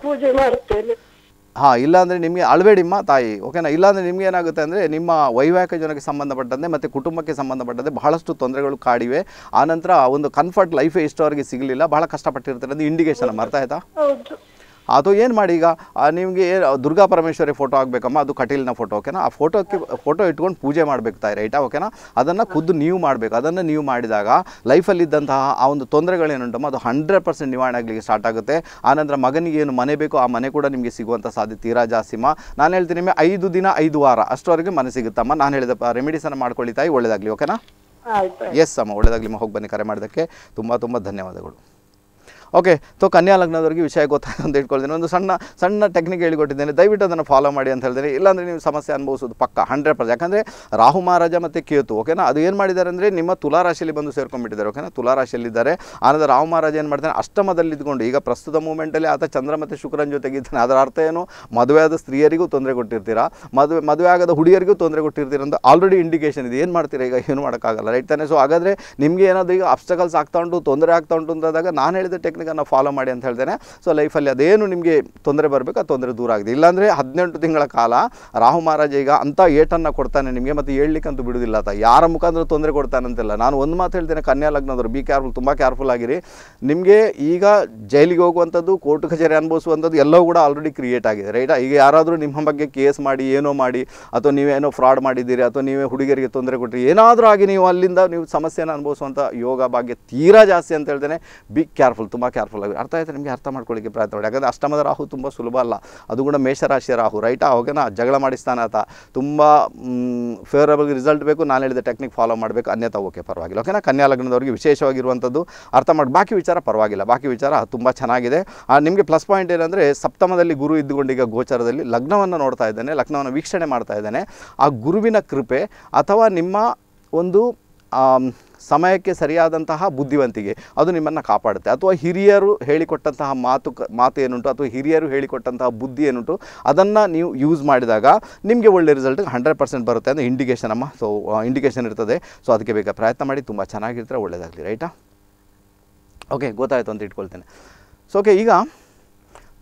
ಪೂಜೆ ಮಾಡ್ತೇನೆ ಹಾಂ ಇಲ್ಲಾಂದರೆ ನಿಮಗೆ ಅಳಬೇಡಿಮ್ಮ ತಾಯಿ ಓಕೆನಾ ಇಲ್ಲಾಂದರೆ ನಿಮ್ಗೆ ಏನಾಗುತ್ತೆ ಅಂದ್ರೆ ನಿಮ್ಮ ವೈವಾಹಿಕ ಜನಕ್ಕೆ ಸಂಬಂಧಪಟ್ಟಂತೆ ಮತ್ತೆ ಕುಟುಂಬಕ್ಕೆ ಸಂಬಂಧಪಟ್ಟಂತೆ ಬಹಳಷ್ಟು ತೊಂದರೆಗಳು ಕಾಡಿವೆ ಆನಂತರ ಒಂದು ಕನ್ಫರ್ಟ್ ಲೈಫೇ ಇಷ್ಟವರೆಗೆ ಸಿಗಲಿಲ್ಲ ಬಹಳ ಕಷ್ಟಪಟ್ಟಿರ್ತಾರೆ ಅದು ಇಂಡಿಕೇಶನ್ ಅರ್ಥ ಆಯ್ತಾ ಅದು ಏನು ಮಾಡಿ ಈಗ ನಿಮಗೆ ದುರ್ಗಾ ಪರಮೇಶ್ವರಿ ಫೋಟೋ ಆಗಬೇಕಮ್ಮ ಅದು ಕಟೀಲ್ನ ಫೋಟೋ ಓಕೆನಾ ಆ ಫೋಟೋಕ್ಕೆ ಫೋಟೋ ಇಟ್ಕೊಂಡು ಪೂಜೆ ಮಾಡಬೇಕು ತಾಯಿ ರೈಟಾ ಓಕೆನಾ ಅದನ್ನು ಖುದ್ದು ನೀವು ಮಾಡಬೇಕು ಅದನ್ನು ನೀವು ಮಾಡಿದಾಗ ಲೈಫಲ್ಲಿದ್ದಂತಹ ಆ ಒಂದು ತೊಂದರೆಗಳೇನುಂಟಮ್ಮ ಅದು ಹಂಡ್ರೆಡ್ ಪರ್ಸೆಂಟ್ ನಿವಾರಣೆ ಆಗಲಿಕ್ಕೆ ಸ್ಟಾರ್ಟ್ ಆಗುತ್ತೆ ಆನಂತರ ಮಗನಿಗೆ ಏನು ಮನೆ ಬೇಕೋ ಆ ಮನೆ ಕೂಡ ನಿಮಗೆ ಸಿಗುವಂಥ ಸಾಧ್ಯತೆ ತೀರಾ ಜಾಸ್ತಿಮ್ಮ ನಾನು ಹೇಳ್ತೀನಿ ನಿಮಗೆ ಐದು ದಿನ ಐದು ವಾರ ಅಷ್ಟವರೆಗೆ ಮನೆ ಸಿಗುತ್ತಮ್ಮ ನಾನು ಹೇಳಿದ ರೆಮಿಡೀಸನ್ನು ಮಾಡ್ಕೊಳ್ಳಿ ತಾಯಿ ಒಳ್ಳೇದಾಗಲಿ ಓಕೆನಾ ಎಸ್ ಅಮ್ಮ ಒಳ್ಳೇದಾಗಲಿ ಹೋಗಿ ಬನ್ನಿ ಕರೆ ಮಾಡೋದಕ್ಕೆ ತುಂಬ ತುಂಬ ಧನ್ಯವಾದಗಳು ಓಕೆ ತೊ ಕನ್ಯಾ ಲಗ್ನದವರಿಗೆ ವಿಷಯ ಗೊತ್ತಾಗ ಅಂತ ಇಟ್ಕೊಳ್ತೀನಿ ಒಂದು ಸಣ್ಣ ಸಣ್ಣ ಟೆಕ್ನಿಕ್ ಹೇಳಿಕೊಟ್ಟಿದ್ದೇನೆ ದಯವಿಟ್ಟು ಅದನ್ನು ಫಾಲೋ ಮಾಡಿ ಅಂತ ಹೇಳ್ತೀನಿ ಇಲ್ಲಾಂದರೆ ನೀವು ಸಮಸ್ಯೆ ಅನುಭವಿಸೋದು ಪಕ್ಕ ಹಂಡ್ರೆಡ್ ಪರ್ಸೆಂಟ್ ಯಾಕಂದರೆ ರಾಹು ಮಹಾರಾಜ ಮತ್ತು ಕೇತು ಓಕೆನಾ ಅದು ಏನು ಮಾಡಿದ್ದಾರೆ ಅಂದರೆ ನಿಮ್ಮ ತುಲಾರಾಶಿಯಲ್ಲಿ ಬಂದು ಸೇರ್ಕೊಂಡ್ಬಿಟ್ಟಿದ್ದಾರೆ ಓಕೆನಾ ತುಲಾರಾಶಿಯಲ್ಲಿದ್ದಾರೆ ಆನಂತರ ರಾಹು ಮಹಾರಾಜ ಏನು ಮಾಡ್ತಾನೆ ಅಷ್ಟಮದಲ್ಲಿ ಇದ್ಕೊಂಡು ಈಗ ಪ್ರಸ್ತುತ ಮೂಮೆಂಟಲ್ಲಿ ಆತ ಚಂದ್ರ ಮತ್ತು ಶುಕ್ರನ ಜೊತೆಗಿದ್ದಾನೆ ಅದರ ಅರ್ಥ ಏನು ಮದುವೆ ಆದ ಸ್ತ್ರೀಯರಿಗೂ ತೊಂದರೆ ಕೊಟ್ಟಿರ್ತೀರಾ ಮದುವೆ ಮದುವೆ ಆಗದ ಹುಡುಗಿಯರಿಗೂ ತೊಂದರೆ ಕೊಟ್ಟಿರ್ತೀರ ಅಂತ ಆಲ್ರೆಡಿ ಇಂಡಿಕೇಷನ್ ಇದೆ ಏನು ಮಾಡ್ತೀರಾ ಈಗ ಏನು ಮಾಡೋಕ್ಕಾಗಲ್ಲ ರೈಟ್ ತಾನೆ ಸೊ ಹಾಗಾದರೆ ನಿಮಗೆ ಏನಾದರೂ ಈಗ ಅಬ್ಸ್ಟಕಲ್ಸ್ ಆಗ್ತಾ ಉಂಟು ತೊಂದರೆ ಆಗ್ತಾ ಉಂಟು ಅಂತಾದಾಗ ನಾನು ಹೇಳಿದ ಟೆಕ್ನಿಕ್ ಟೆಕ್ನಿಕನ್ನು ಫಾಲೋ ಮಾಡಿ ಅಂತ ಹೇಳ್ತೇನೆ ಸೊ ಲೈಫಲ್ಲಿ ಅದೇನು ನಿಮಗೆ ತೊಂದರೆ ಬರಬೇಕು ಆ ತೊಂದರೆ ದೂರ ಆಗಿದೆ ಇಲ್ಲಾಂದರೆ ಹದಿನೆಂಟು ತಿಂಗಳ ಕಾಲ ರಾಹು ಮಹಾರಾಜ ಈಗ ಅಂಥ ಏಟನ್ನು ಕೊಡ್ತಾನೆ ನಿಮಗೆ ಮತ್ತು ಹೇಳಲಿಕ್ಕಂತೂ ಬಿಡುವುದಿಲ್ಲ ಅಥವಾ ಯಾರ ಮುಖಾಂತರ ತೊಂದರೆ ಅಂತಿಲ್ಲ ನಾನು ಒಂದು ಮಾತು ಹೇಳ್ತೇನೆ ಕನ್ಯಾ ಲಗ್ನದವರು ಬಿ ಕೇರ್ಫುಲ್ ತುಂಬ ಕೇರ್ಫುಲ್ ಆಗಿರಿ ನಿಮಗೆ ಈಗ ಜೈಲಿಗೆ ಹೋಗುವಂಥದ್ದು ಕೋರ್ಟ್ ಕಚೇರಿ ಅನುಭವಿಸುವಂಥದ್ದು ಎಲ್ಲವೂ ಕೂಡ ಆಲ್ರೆಡಿ ಕ್ರಿಯೇಟ್ ಆಗಿದೆ ರೈಟ್ ಈಗ ಯಾರಾದರೂ ನಿಮ್ಮ ಬಗ್ಗೆ ಕೇಸ್ ಮಾಡಿ ಏನೋ ಮಾಡಿ ಅಥವಾ ನೀವೇನೋ ಫ್ರಾಡ್ ಮಾಡಿದ್ದೀರಿ ಅಥವಾ ನೀವೇ ಹುಡುಗಿಯರಿಗೆ ತೊಂದರೆ ಕೊಟ್ಟಿರಿ ಏನಾದರೂ ಆಗಿ ನೀವು ಅಲ್ಲಿಂದ ನೀವು ಸಮಸ್ಯೆಯನ್ನು ಅನುಭವಿಸುವಂಥ ಯೋಗ ಭಾಗ್ಯ ತೀರಾ ಜಾಸ್ತಿ ಅಂತ ಹೇಳ್ತೇನೆ ಬಿ ಕೇರ್ಫುಲ್ ತುಂಬ ಕೇರ್ಫುಲ್ ಆಗಿ ಅರ್ಥ ಆಯಿತು ನಿಮಗೆ ಅರ್ಥ ಮಾಡ್ಕೊಳ್ಳಿಕ್ಕೆ ಪ್ರಯತ್ನ ಮಾಡಿ ಯಾಕಂದರೆ ಅಷ್ಟಮದ ರಾಹು ತುಂಬ ಸುಲಭ ಅಲ್ಲ ಅದು ಕೂಡ ಮೇಷರಾಶಿಯ ರಾಹು ರೈಟಾ ಅವಾಗೇನ ಜಗಳ ಮಾಡಿಸ್ತಾನ ಆತ ತುಂಬ ಫೇವರಬಲ್ ರಿಸಲ್ಟ್ ಬೇಕು ನಾನು ಹೇಳಿದ ಟೆಕ್ನಿಕ್ ಫಾಲೋ ಮಾಡಬೇಕು ಅನ್ಯತ ಓಕೆ ಪರವಾಗಿಲ್ಲ ಓಕೆನಾ ಕನ್ಯಾ ಲಗ್ನದವರಿಗೆ ವಿಶೇಷವಾಗಿರುವಂಥದ್ದು ಅರ್ಥ ಮಾಡಿ ಬಾಕಿ ವಿಚಾರ ಪರವಾಗಿಲ್ಲ ಬಾಕಿ ವಿಚಾರ ತುಂಬ ಚೆನ್ನಾಗಿದೆ ನಿಮಗೆ ಪ್ಲಸ್ ಪಾಯಿಂಟ್ ಏನಂದರೆ ಸಪ್ತಮದಲ್ಲಿ ಗುರು ಇದ್ದುಕೊಂಡೀಗ ಗೋಚರದಲ್ಲಿ ಲಗ್ನವನ್ನು ನೋಡ್ತಾ ಇದ್ದೇನೆ ಲಗ್ನವನ್ನು ವೀಕ್ಷಣೆ ಮಾಡ್ತಾ ಇದ್ದೇನೆ ಆ ಗುರುವಿನ ಕೃಪೆ ಅಥವಾ ನಿಮ್ಮ ಒಂದು ಸಮಯಕ್ಕೆ ಸರಿಯಾದಂತಹ ಬುದ್ಧಿವಂತಿಗೆ ಅದು ನಿಮ್ಮನ್ನು ಕಾಪಾಡುತ್ತೆ ಅಥವಾ ಹಿರಿಯರು ಹೇಳಿಕೊಟ್ಟಂತಹ ಮಾತು ಮಾತು ಏನುಂಟು ಅಥವಾ ಹಿರಿಯರು ಹೇಳಿಕೊಟ್ಟಂತಹ ಬುದ್ಧಿ ಏನುಂಟು ಅದನ್ನು ನೀವು ಯೂಸ್ ಮಾಡಿದಾಗ ನಿಮಗೆ ಒಳ್ಳೆ ರಿಸಲ್ಟ್ ಹಂಡ್ರೆಡ್ ಪರ್ಸೆಂಟ್ ಬರುತ್ತೆ ಅಂದರೆ ಇಂಡಿಕೇಶನ್ ಅಮ್ಮ ಸೊ ಇಂಡಿಕೇಷನ್ ಇರ್ತದೆ ಸೊ ಅದಕ್ಕೆ ಬೇಕಾದ ಪ್ರಯತ್ನ ಮಾಡಿ ತುಂಬ ಚೆನ್ನಾಗಿರ್ತಾರೆ ಒಳ್ಳೆಯದಾಗಲಿ ರೈಟಾ ಓಕೆ ಗೊತ್ತಾಯಿತು ಅಂತ ಇಟ್ಕೊಳ್ತೇನೆ ಸೊ ಓಕೆ ಈಗ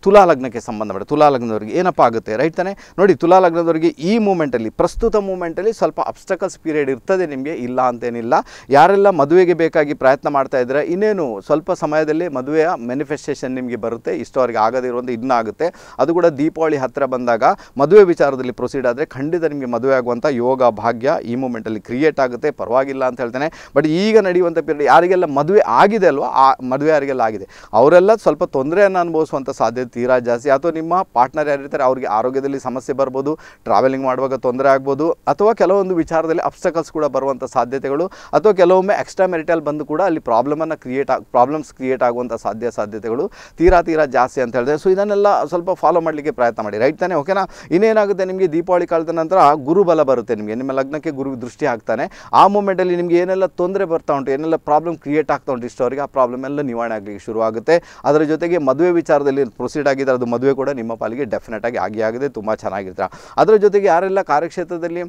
ತುಲಾ ಲಗ್ನಕ್ಕೆ ಸಂಬಂಧಪಟ್ಟ ತುಲಾ ಲಗ್ನದವರಿಗೆ ಏನಪ್ಪ ಆಗುತ್ತೆ ರೈಟ್ ತಾನೆ ನೋಡಿ ತುಲಾ ಲಗ್ನದವರಿಗೆ ಈ ಮೂಮೆಂಟಲ್ಲಿ ಪ್ರಸ್ತುತ ಮೂಮೆಂಟಲ್ಲಿ ಸ್ವಲ್ಪ ಅಬ್ಸ್ಟಕಲ್ಸ್ ಪೀರಿಯಡ್ ಇರ್ತದೆ ನಿಮಗೆ ಇಲ್ಲ ಅಂತೇನಿಲ್ಲ ಯಾರೆಲ್ಲ ಮದುವೆಗೆ ಬೇಕಾಗಿ ಪ್ರಯತ್ನ ಮಾಡ್ತಾ ಇದ್ದರೆ ಇನ್ನೇನು ಸ್ವಲ್ಪ ಸಮಯದಲ್ಲಿ ಮದುವೆಯ ಮ್ಯಾನಿಫೆಸ್ಟೇಷನ್ ನಿಮಗೆ ಬರುತ್ತೆ ಆಗದೇ ಆಗದಿರುವಂಥ ಇದನ್ನ ಆಗುತ್ತೆ ಅದು ಕೂಡ ದೀಪಾವಳಿ ಹತ್ತಿರ ಬಂದಾಗ ಮದುವೆ ವಿಚಾರದಲ್ಲಿ ಪ್ರೊಸೀಡ್ ಆದರೆ ಖಂಡಿತ ನಿಮಗೆ ಮದುವೆ ಆಗುವಂಥ ಯೋಗ ಭಾಗ್ಯ ಈ ಮೂಮೆಂಟಲ್ಲಿ ಕ್ರಿಯೇಟ್ ಆಗುತ್ತೆ ಪರವಾಗಿಲ್ಲ ಅಂತ ಹೇಳ್ತೇನೆ ಬಟ್ ಈಗ ನಡೆಯುವಂಥ ಪೀರಿಯಡ್ ಯಾರಿಗೆಲ್ಲ ಮದುವೆ ಆಗಿದೆ ಅಲ್ವಾ ಆ ಮದುವೆ ಯಾರಿಗೆಲ್ಲ ಆಗಿದೆ ಅವರೆಲ್ಲ ಸ್ವಲ್ಪ ತೊಂದರೆಯನ್ನು ಅನುಭವಿಸುವಂಥ ಸಾಧ್ಯತೆ ತೀರಾ ಜಾಸ್ತಿ ಅಥವಾ ನಿಮ್ಮ ಪಾರ್ಟ್ನರ್ ಯಾರಿರ್ತಾರೆ ಅವರಿಗೆ ಆರೋಗ್ಯದಲ್ಲಿ ಸಮಸ್ಯೆ ಬರ್ಬೋದು ಟ್ರಾವೆಲಿಂಗ್ ಮಾಡುವಾಗ ತೊಂದರೆ ಆಗ್ಬೋದು ಅಥವಾ ಕೆಲವೊಂದು ವಿಚಾರದಲ್ಲಿ ಅಬ್ಸ್ಟಕಲ್ಸ್ ಕೂಡ ಬರುವಂಥ ಸಾಧ್ಯತೆಗಳು ಅಥವಾ ಕೆಲವೊಮ್ಮೆ ಎಕ್ಸ್ಟ್ರಾ ಮೆರಿಟಲ್ ಬಂದು ಕೂಡ ಅಲ್ಲಿ ಪ್ರಾಬ್ಲಮನ್ನು ಕ್ರಿಯೇಟ್ ಆಗಿ ಪ್ರಾಬ್ಲಮ್ಸ್ ಕ್ರಿಯೇಟ್ ಆಗುವಂಥ ಸಾಧ್ಯ ಸಾಧ್ಯತೆಗಳು ತೀರಾ ತೀರಾ ಜಾಸ್ತಿ ಅಂತ ಹೇಳಿದ್ರೆ ಸೊ ಇದನ್ನೆಲ್ಲ ಸ್ವಲ್ಪ ಫಾಲೋ ಮಾಡಲಿಕ್ಕೆ ಪ್ರಯತ್ನ ಮಾಡಿ ರೈಟ್ ತಾನೆ ಓಕೆನಾ ಇನ್ನೇನಾಗುತ್ತೆ ನಿಮಗೆ ದೀಪಾವಳಿ ಕಾಲದ ನಂತರ ಗುರುಬಲ ಬರುತ್ತೆ ನಿಮಗೆ ನಿಮ್ಮ ಲಗ್ನಕ್ಕೆ ಗುರು ದೃಷ್ಟಿ ಆಗ್ತಾನೆ ಆ ಮೂಮೆಂಟಲ್ಲಿ ನಿಮಗೆ ಏನೆಲ್ಲ ತೊಂದರೆ ಬರ್ತಾ ಉಂಟು ಏನೆಲ್ಲ ಪ್ರಾಬ್ಲಮ್ ಕ್ರಿಯೇಟ್ ಆಗ್ತಾ ಉಂಟು ಇಷ್ಟವರಿಗೆ ಆ ಪ್ರಾಬ್ಲಮ್ ಎಲ್ಲ ನಿವಾರಣೆ ಆಗಲಿಕ್ಕೆ ಶುರು ಆಗುತ್ತೆ ಅದರ ಜೊತೆಗೆ ಮದುವೆ ವಿಚಾರದಲ್ಲಿ ಪ್ರೊಸಿ ಸಕ್ಸೀಡ್ ಆಗಿದ್ದಾರೆ ಅದು ಮದುವೆ ಕೂಡ ನಿಮ್ಮ ಪಾಲಿಗೆ ಡೆಫಿನೆಟ್ ಆಗಿ ಆಗಿ ಆಗಿದೆ ತುಂಬ ಚೆನ್ನಾಗಿರ್ತಾರೆ ಅದರ ಜೊತೆಗೆ ಯಾರೆಲ್ಲ ಕಾರ್ಯಕ್ಷೇತ್ರದಲ್ಲಿ